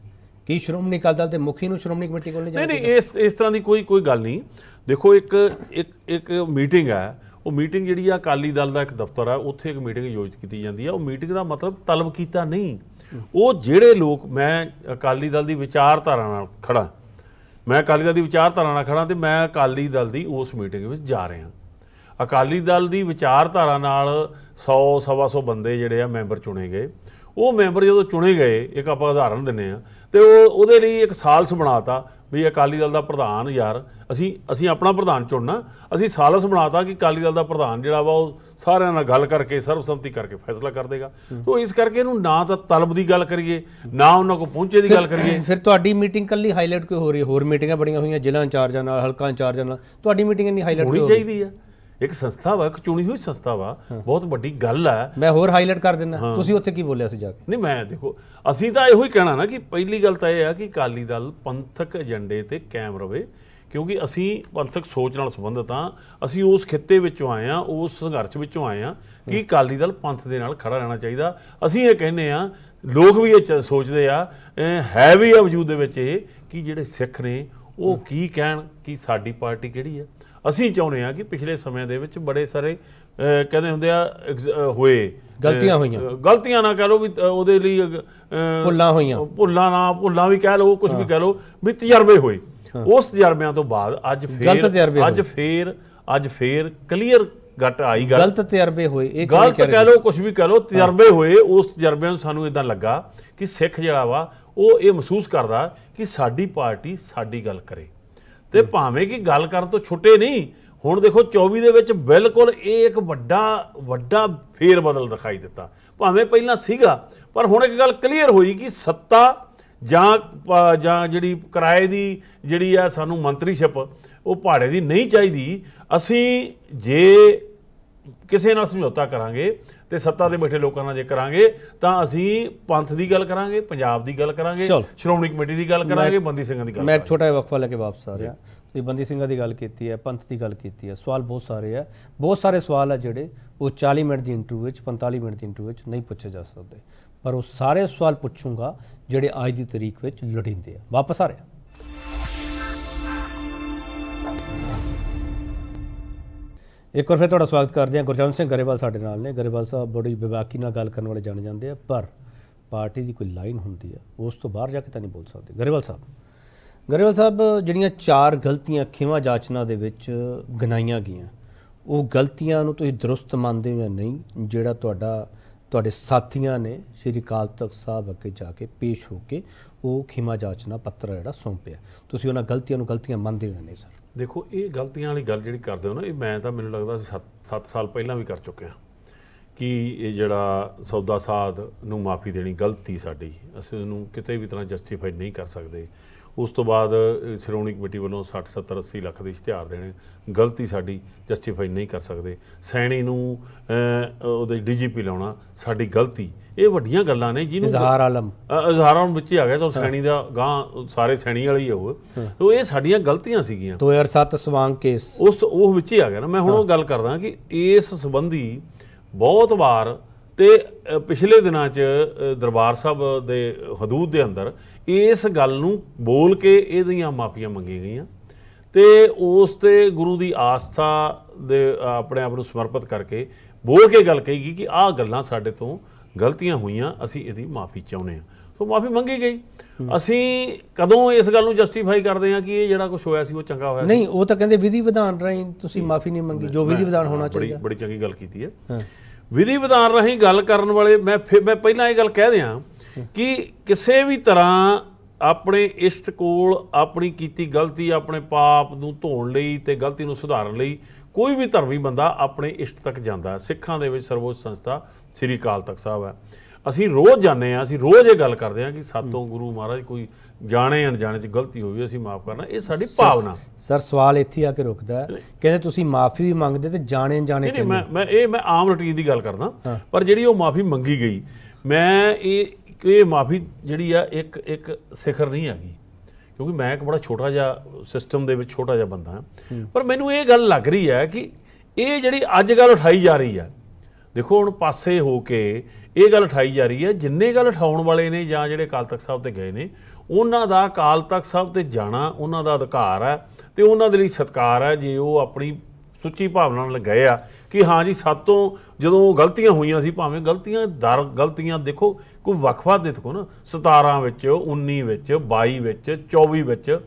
ਕੀ ਸ਼੍ਰੋਮਣੀ ਦਾ ਦੇ ਮੁਖੀ ਨੂੰ ਸ਼੍ਰੋਮਣੀ ਕਮੇਟੀ ਕੋਲ ਨਹੀਂ ਜਾਣਾ ਨਹੀਂ ਨਹੀਂ ਇਸ ਇਸ ਤਰ੍ਹਾਂ ਦੀ ਕੋਈ ਕੋਈ ਗੱਲ ਨਹੀਂ ਦੇਖੋ ਇੱਕ ਇੱਕ ਇੱਕ ਮੀਟਿੰਗ ਆ ਉਹ ਮੀਟਿੰਗ ਜਿਹੜੀ ਆ ਅਕਾਲੀ ਦਲ ਦਾ ਇੱਕ ਦਫ਼ਤਰ ਆ ਉੱਥੇ ਇੱਕ ਮੀਟਿੰਗ ਆਯੋਜਿਤ ਕੀਤੀ ਜਾਂਦੀ ਆ ਉਹ ਮੀਟਿੰਗ ਦਾ ਮਤਲਬ ਤਲਬ ਕੀਤਾ ਨਹੀਂ ਉਹ ਜਿਹੜੇ ਲੋਕ ਮੈਂ ਅਕਾਲੀ ਦਲ ਦੀ ਵਿਚਾਰਧਾਰਾ ਨਾਲ ਖੜਾ ਮੈਂ ਅਕਾਲੀ ਦਲ ਦੀ ਵਿਚਾਰਧਾਰਾ ਨਾਲ ਖੜਾ ਤੇ ਮੈਂ ਅਕਾਲੀ ਦਲ ਦੀ ਉਸ ਮੀਟਿੰਗ ਵਿੱਚ ਜਾ ਰਿਹਾ ਅਕਾਲੀ ਦਲ ਦੀ ਵਿਚਾਰਧਾਰਾ ਨਾਲ 100 125 ਬੰਦੇ ਜਿਹੜੇ ਆ ਮੈਂਬਰ ਚੁਣੇ ਗਏ ਉਹ ਮੈਂਬਰ ਜਦੋਂ ਚੁਣੇ ਗਏ ਇੱਕ ਆਪਾਂ ਉਦਾਹਰਨ ਦਿੰਨੇ ਆ ਤੇ ਉਹ ਉਹਦੇ ਲਈ ਇੱਕ ਸਾਲਸ ਬਣਾਤਾ ਵੀ ਅਕਾਲੀ ਦਲ ਦਾ ਪ੍ਰਧਾਨ ਯਾਰ ਅਸੀਂ ਅਸੀਂ ਆਪਣਾ ਪ੍ਰਧਾਨ ਚੁਣਨਾ ਅਸੀਂ ਸਾਲਸ ਬਣਾਤਾ ਕਿ ਅਕਾਲੀ ਦਲ ਦਾ ਪ੍ਰਧਾਨ ਜਿਹੜਾ ਵਾ ਉਹ ਸਾਰਿਆਂ ਨਾਲ ਗੱਲ ਕਰਕੇ ਸਰਬਸੰਮਤੀ ਕਰਕੇ ਫੈਸਲਾ ਕਰ ਦੇਗਾ ਸੋ ਇਸ ਕਰਕੇ ਇਹਨੂੰ ਨਾ ਤਾਂ ਤਲਬ ਦੀ ਗੱਲ ਕਰੀਏ ਨਾ ਉਹਨਾਂ ਕੋ ਪਹੁੰਚੇ ਦੀ ਗੱਲ ਕਰੀਏ ਫਿਰ ਤੁਹਾਡੀ ਮੀਟਿੰਗ ਕੱਲੀ ਹਾਈਲਾਈਟ ਕਿਉਂ ਹੋ ਰਹੀ ਹੈ ਹੋਰ ਮੀਟਿੰਗਾਂ ਬੜੀਆਂ ਹੋਈਆਂ ਜ਼ਿਲ੍ਹਾ ਇੰਚਾਰਜਾਂ ਨਾਲ ਹਲਕਾ ਇੰਚਾਰਜਾਂ ਨਾਲ ਤੁਹਾਡੀ ਮੀਟਿੰਗ ਇੰਨੀ ਹਾਈਲਾਈਟ ਹੋਣੀ ਚਾਹੀਦੀ ਆ ਇੱਕ ਸੰਸਥਾ ਵਾ ਇੱਕ ਚੁਣੀ ਹੋਈ ਸੰਸਥਾ ਵਾ ਬਹੁਤ ਵੱਡੀ ਗੱਲ ਆ ਮੈਂ ਹੋਰ ਹਾਈਲਾਈਟ ਕਰ ਦਿੰਦਾ ਤੁਸੀਂ ਉੱਥੇ ਕੀ ਬੋਲਿਆ ਸੀ ਜਾ ਕੇ ਨਹੀਂ ਮੈਂ ਦੇਖੋ ਅਸੀਂ ਤਾਂ ਇਹੋ ਹੀ ਕਹਿਣਾ ਨਾ ਕਿ ਪਹਿਲੀ ਗੱਲ ਤਾਂ ਇਹ ਆ ਕਿ ਕਾਲੀ ਦਲ ਪੰਥਕ ਏਜੰਡੇ ਤੇ ਕਾਇਮ ਰਵੇ ਕਿਉਂਕਿ ਅਸੀਂ ਪੰਥਕ ਸੋਚ ਨਾਲ ਸੰਬੰਧਤ ਆ ਅਸੀਂ ਉਸ ਖਿੱਤੇ ਵਿੱਚੋਂ ਆਏ ਆ ਉਸ ਸੰਘਰਸ਼ ਵਿੱਚੋਂ ਆਏ ਆ ਕਿ ਕਾਲੀ ਦਲ ਪੰਥ ਦੇ ਨਾਲ ਖੜਾ ਰਹਿਣਾ ਚਾਹੀਦਾ ਅਸੀਂ ਇਹ ਕਹਿੰਦੇ ਆ ਲੋਕ ਵੀ ਇਹ ਸੋਚਦੇ ਆ ਹੈ ਵੀ ਆ ਵਜੂਦ ਦੇ ਵਿੱਚ ਇਹ ਕਿ ਜਿਹੜੇ ਸਿੱਖ ਨੇ ਉਹ ਕੀ ਕਹਿਣ ਕਿ ਸਾਡੀ ਪਾਰਟੀ ਕਿਹੜੀ ਆ ਅਸੀਂ ਚਾਹੁੰਦੇ ਆ ਕਿ ਪਿਛਲੇ ਸਮੇਂ ਦੇ ਵਿੱਚ ਬੜੇ ਸਾਰੇ ਕਹਿੰਦੇ ਹੁੰਦੇ ਆ ਹੋਏ ਗਲਤੀਆਂ ਹੋਈਆਂ ਗਲਤੀਆਂ ਨਾ ਕਹ ਲੋ ਵੀ ਉਹਦੇ ਲਈ ਭੁੱਲਾਂ ਹੋਈਆਂ ਭੁੱਲਾਂ ਨਾ ਭੁੱਲਾਂ ਵੀ ਕਹਿ ਲੋ ਕੁਝ ਵੀ ਕਹਿ ਲੋ ਵੀ ਤਜਰਬੇ ਹੋਏ ਉਸ ਤਜਰਬਿਆਂ ਤੋਂ ਬਾਅਦ ਅੱਜ ਫੇਰ ਅੱਜ ਫੇਰ ਅੱਜ ਫੇਰ ਕਲੀਅਰ ਗੱਟ ਆਈ ਗੱਲ ਗਲਤ ਤਜਰਬੇ ਹੋਏ ਇਹ ਗਲਤ ਕਹਿ ਲੋ ਕੁਝ ਵੀ ਕਹਿ ਲੋ ਤਜਰਬੇ ਹੋਏ ਉਸ ਤਜਰਬਿਆਂ ਨੂੰ ਸਾਨੂੰ ਇਦਾਂ ਲੱਗਾ ਕਿ ਸਿੱਖ ਜਿਹੜਾ ਵਾ ਉਹ ਇਹ ਮਹਿਸੂਸ ਕਰਦਾ ਕਿ ਸਾਡੀ ਪਾਰਟੀ ਸਾਡੀ ਗੱਲ ਕਰੇ ਤੇ ਭਾਵੇਂ ਕਿ ਗੱਲ ਕਰਨ ਤੋਂ ਛੁੱਟੇ ਨਹੀਂ ਹੁਣ ਦੇਖੋ 24 ਦੇ ਵਿੱਚ ਬਿਲਕੁਲ ਇਹ ਇੱਕ ਵੱਡਾ ਵੱਡਾ ਫੇਰ ਬਦਲ ਦਿਖਾਈ ਦਿੱਤਾ ਭਾਵੇਂ ਪਹਿਲਾਂ ਸੀਗਾ ਪਰ ਹੁਣ ਇੱਕ ਗੱਲ ਕਲੀਅਰ ਹੋਈ ਕਿ ਸੱਤਾ ਜਾਂ ਜਾਂ ਜਿਹੜੀ ਕਿਰਾਏ ਦੀ ਜਿਹੜੀ ਆ ਸਾਨੂੰ ਮੰਤਰੀਸ਼ਿਪ ਉਹ ਪਹਾੜੇ ਦੀ ਨਹੀਂ ਚਾਹੀਦੀ ਅਸੀਂ ਜੇ ਕਿਸੇ ਨਾਲ ਸਮਝੌਤਾ ਕਰਾਂਗੇ ਤੇ ਸੱਤਾ ਦੇ ਬੈਠੇ ਲੋਕਾਂ ਨਾਲ ਜੇ ਕਰਾਂਗੇ ਤਾਂ ਅਸੀਂ ਪੰਥ ਦੀ ਗੱਲ ਕਰਾਂਗੇ ਪੰਜਾਬ ਦੀ ਗੱਲ ਕਰਾਂਗੇ ਸ਼੍ਰੋਮਣੀ ਕਮੇਟੀ ਦੀ ਗੱਲ ਕਰਾਂਗੇ ਬੰਦੀ ਸਿੰਘਾਂ ਦੀ ਗੱਲ ਮੈਂ ਇੱਕ ਛੋਟਾ ਜਿਹਾ ਵਕਫਾ ਲੈ ਕੇ ਵਾਪਸ ਆ ਰਿਹਾ ਤੁਸੀਂ ਬੰਦੀ ਸਿੰਘਾਂ ਦੀ ਗੱਲ ਕੀਤੀ ਹੈ ਪੰਥ ਦੀ ਗੱਲ ਕੀਤੀ ਹੈ ਸਵਾਲ ਬਹੁਤ ਸਾਰੇ ਆ ਬਹੁਤ ਸਾਰੇ ਸਵਾਲ ਆ ਜਿਹੜੇ ਉਹ 40 ਮਿੰਟ ਦੀ ਇੰਟਰਵਿਊ ਵਿੱਚ 45 ਮਿੰਟ ਦੀ ਇੰਟਰਵਿਊ ਵਿੱਚ ਨਹੀਂ ਪੁੱਛੇ ਜਾ ਸਕਦੇ ਪਰ ਉਹ ਸਾਰੇ ਸਵਾਲ ਪੁੱਛੂੰਗਾ ਜਿਹੜੇ ਅੱਜ ਦੀ ਤਰੀਕ ਵਿੱਚ ਲੜਿੰਦੇ ਆ ਵਾਪਸ ਆ ਰਿਹਾ ਇੱਕ ਵਾਰ ਫਿਰ ਤੁਹਾਡਾ ਸਵਾਗਤ ਕਰਦੇ ਹਾਂ ਗੁਰਜਨ ਸਿੰਘ ਗਰੇਵਾਲ ਸਾਡੇ ਨਾਲ ਨੇ ਗਰੇਵਾਲ ਸਾਹਿਬ ਬੜੀ ਵਿਵਾਕੀ ਨਾਲ ਗੱਲ ਕਰਨ ਵਾਲੇ ਜਾਣੇ ਜਾਂਦੇ ਆ ਪਰ ਪਾਰਟੀ ਦੀ ਕੋਈ ਲਾਈਨ ਹੁੰਦੀ ਆ ਉਸ ਤੋਂ ਬਾਹਰ ਜਾ ਕੇ ਤਾਂ ਨਹੀਂ ਬੋਲ ਸਕਦੇ ਗਰੇਵਾਲ ਸਾਹਿਬ ਗਰੇਵਾਲ ਸਾਹਿਬ ਜਿਹੜੀਆਂ ਚਾਰ ਗਲਤੀਆਂ ਖਿਵਾ ਜਾਚਨਾ ਦੇ ਵਿੱਚ ਗਨਾਈਆਂ ਗਈਆਂ ਉਹ ਗਲਤੀਆਂ ਨੂੰ ਤੁਸੀਂ ਦਰੁਸਤ ਮੰਨਦੇ ਹੋ ਜਾਂ ਨਹੀਂ ਜਿਹੜਾ ਤੁਹਾਡਾ ਤੁਹਾਡੇ ਸਾਥੀਆਂ ਨੇ ਸ਼੍ਰੀ ਕਾਲ ਤਖਤ ਸਾਹਿਬ ਅੱਗੇ ਜਾ ਕੇ ਪੇਸ਼ ਹੋ ਕੇ ਉਹ ਖਿਮਾ ਜਾਚਨਾ ਪੱਤਰ ਜਿਹੜਾ ਸੌਂਪਿਆ ਤੁਸੀਂ ਉਹਨਾਂ ਗਲਤੀਆਂ ਨੂੰ ਗਲਤੀਆਂ ਮੰਨਦੇ ਹੋ ਜਾਂ ਨਹੀਂ ਸਰ ਦੇਖੋ ਇਹ ਗਲਤੀਆਂ ਵਾਲੀ ਗੱਲ ਜਿਹੜੀ ਕਰਦੇ ਹੋ ਨਾ ਇਹ ਮੈਂ ਤਾਂ ਮੈਨੂੰ ਲੱਗਦਾ 7 ਸਾਲ ਪਹਿਲਾਂ ਵੀ ਕਰ ਚੁੱਕੇ ਆ ਕਿ ਇਹ ਜਿਹੜਾ ਸੌਦਾ ਸਾਧ ਨੂੰ ਮਾਫੀ ਦੇਣੀ ਗਲਤੀ ਸਾਡੀ ਅਸੀਂ ਉਹਨੂੰ ਕਿਤੇ ਵੀ ਤਰ੍ਹਾਂ ਜਸਟੀਫਾਈ ਨਹੀਂ ਕਰ ਸਕਦੇ ਉਸ ਤੋਂ ਬਾਅਦ ਸ਼੍ਰੋਮਣੀ ਕਮੇਟੀ ਵੱਲੋਂ 60 70 80 ਲੱਖ ਦੇ ਇਸ਼ਤਿਹਾਰ ਦੇਣੇ ਗਲਤੀ ਸਾਡੀ ਜਸਟੀਫਾਈ ਨਹੀਂ ਕਰ ਸਕਦੇ ਸੈਣੀ ਨੂੰ ਉਹਦੇ ਡੀਜੀਪੀ ਲਾਉਣਾ ਸਾਡੀ ਗਲਤੀ ਇਹ ਵੱਡੀਆਂ ਗੱਲਾਂ ਨੇ ਜਿਹਨੂੰ ਇਜ਼ਹਾਰ ਆਲਮ ਇਜ਼ਹਾਰ ਆਲਮ ਵਿੱਚ ਹੀ ਆ ਗਿਆ ਤਾਂ ਸੈਣੀ ਦਾ ਗਾਂ ਸਾਰੇ ਸੈਣੀ ਵਾਲੀ ਹੈ ਉਹ ਤੋਂ ਇਹ ਸਾਡੀਆਂ ਗਲਤੀਆਂ ਸੀਗੀਆਂ 2007 ਸਵਾਂਗ ਕੇਸ ਉਸ ਉਹ ਵਿੱਚ ਹੀ ਆ ਗਿਆ ਨਾ ਮੈਂ ਹੁਣ ਉਹ ਗੱਲ ਕਰਦਾ ਕਿ ਇਸ ਸੰਬੰਧੀ ਬਹੁਤ ਵਾਰ ਤੇ ਪਿਛਲੇ ਦਿਨਾਂ 'ਚ ਦਰਬਾਰ ਸਾਹਿਬ ਦੇ ਹਦੂਦ ਦੇ ਅੰਦਰ ਇਸ ਗੱਲ ਨੂੰ ਬੋਲ ਕੇ ਇਹਦੀਆਂ ਮਾਫੀਆਂ ਮੰਗੀਆਂ ਗਈਆਂ ਤੇ ਉਸ ਤੇ ਗੁਰੂ ਦੀ ਆਸਥਾ ਦੇ ਆਪਣੇ ਆਪ ਨੂੰ ਸਮਰਪਿਤ ਕਰਕੇ ਬੋਲ ਕੇ ਗੱਲ ਕਹੀ ਗਈ ਕਿ ਆਹ ਗੱਲਾਂ ਸਾਡੇ ਤੋਂ ਗਲਤੀਆਂ ਹੋਈਆਂ ਅਸੀਂ ਇਹਦੀ ਮਾਫੀ ਚਾਹੁੰਦੇ ਹਾਂ ਸੋ ਮਾਫੀ ਮੰਗੀ ਗਈ ਅਸੀਂ ਕਦੋਂ ਇਸ ਗੱਲ ਨੂੰ ਜਸਟੀਫਾਈ ਕਰਦੇ ਹਾਂ ਕਿ ਇਹ ਜਿਹੜਾ ਕੁਝ ਹੋਇਆ ਸੀ ਉਹ ਚੰਗਾ ਹੋਇਆ ਨਹੀਂ ਉਹ ਤਾਂ ਕਹਿੰਦੇ ਵਿਧੀ ਵਿਧਾਨ ਰਾਹੀਂ ਤੁਸੀਂ ਮਾਫੀ ਨਹੀਂ ਮੰਗੀ ਜੋ ਵਿਧੀ ਵਿਧਾਨ ਹੋਣਾ ਚਾਹੀਦਾ ਬੜੀ ਬੜੀ ਚੰਗੀ ਗੱਲ ਕੀਤੀ ਹੈ ਹਾਂ ਵਿਧੀ ਵਿਧਾਨ ਰਹੀ ਗੱਲ ਕਰਨ ਵਾਲੇ ਮੈਂ ਮੈਂ ਪਹਿਲਾਂ ਇਹ ਗੱਲ ਕਹਿ ਦਿਆਂ ਕਿ ਕਿਸੇ ਵੀ ਤਰ੍ਹਾਂ ਆਪਣੇ ਇਸ਼ਟ ਕੋਲ ਆਪਣੀ ਕੀਤੀ ਗਲਤੀ ਆਪਣੇ ਪਾਪ ਨੂੰ ਧੋਣ ਲਈ ਤੇ ਗਲਤੀ ਨੂੰ ਸੁਧਾਰਨ ਲਈ ਕੋਈ ਵੀ ਧਰਮੀ ਬੰਦਾ ਆਪਣੇ ਇਸ਼ਟ ਤੱਕ ਜਾਂਦਾ ਹੈ ਸਿੱਖਾਂ ਦੇ ਵਿੱਚ ਸਰਵੋਚ ਸੰਸਥਾ ਸ੍ਰੀ ਅਕਾਲ ਤਖਤ ਸਾਹਿਬ ਹੈ ਅਸੀਂ ਰੋਜ਼ ਜਾਂਦੇ ਆ ਅਸੀਂ ਰੋਜ਼ ਇਹ ਗੱਲ ਕਰਦੇ ਆ ਕਿ ਸਾਤੋਂ ਗੁਰੂ ਮਹਾਰਾਜ ਕੋਈ ਜਾਣੇ ਅਣਜਾਣੇ ਚ ਗਲਤੀ ਹੋਈ ਅਸੀਂ ਮਾਫ ਕਰਨਾ ਇਹ ਸਾਡੀ ਭਾਵਨਾ ਸਰ ਸਵਾਲ ਇੱਥੇ ਆ ਕੇ ਰੁਕਦਾ ਕਹਿੰਦੇ ਤੁਸੀਂ ਮਾਫੀ ਵੀ ਮੰਗਦੇ ਤੇ ਜਾਣੇ ਅਣਜਾਣੇ ਨਹੀਂ ਮੈਂ ਮੈਂ ਇਹ ਮੈਂ ਆਮ ਰੁਟੀਨ ਦੀ ਗੱਲ ਕਰਦਾ ਪਰ ਜਿਹੜੀ ਉਹ ਮਾਫੀ ਮੰਗੀ ਗਈ ਮੈਂ ਇਹ ਇਹ ਮਾਫੀ ਜਿਹੜੀ ਆ ਇੱਕ ਇੱਕ ਸਿਖਰ ਨਹੀਂ ਹੈਗੀ ਕਿਉਂਕਿ ਮੈਂ ਇੱਕ ਬੜਾ ਛੋਟਾ ਜਿਹਾ ਸਿਸਟਮ ਦੇ ਵਿੱਚ ਛੋਟਾ ਜਿਹਾ ਬੰਦਾ ਹਾਂ ਪਰ ਮੈਨੂੰ ਇਹ ਗੱਲ ਲੱਗ ਰਹੀ ਹੈ ਕਿ ਇਹ ਜਿਹੜੀ ਅੱਜ ਗੱਲ ਉਠਾਈ ਜਾ ਰਹੀ ਹੈ ਦੇਖੋ ਹੁਣ ਪਾਸੇ ਹੋ ਕੇ ਇਹ ਗੱਲ ਉਠਾਈ ਜਾ ਰਹੀ ਹੈ ਜਿੰਨੇ ਗੱਲ ਉਠਾਉਣ ਵਾਲੇ ਨੇ ਜਾਂ ਜਿਹੜੇ ਕਾਲ ਤਖਤ ਸਾਹਿਬ ਤੇ ਗਏ ਨੇ ਉਹਨਾਂ ਦਾ ਅਕਾਲ ਤਖਤ ਸਾਹਿਬ ਤੇ ਜਾਣਾ ਉਹਨਾਂ ਦਾ ਅਧਿਕਾਰ ਹੈ ਤੇ ਉਹਨਾਂ ਦੇ ਲਈ ਸਤਕਾਰ ਹੈ ਜੇ ਉਹ ਆਪਣੀ ਸੁੱਚੀ ਭਾਵਨਾ ਨਾਲ ਗਏ ਆ ਕਿ ਹਾਂ ਜੀ ਸਾਤੋਂ ਜਦੋਂ ਗਲਤੀਆਂ ਹੋਈਆਂ ਸੀ ਭਾਵੇਂ ਗਲਤੀਆਂ ਦਰ ਗਲਤੀਆਂ ਦੇਖੋ ਕੋਈ ਵੱਖਵਾਦ ਦੇਖੋ ਨਾ 17 ਵਿੱਚ 19 ਵਿੱਚ 22 ਵਿੱਚ 24 ਵਿੱਚ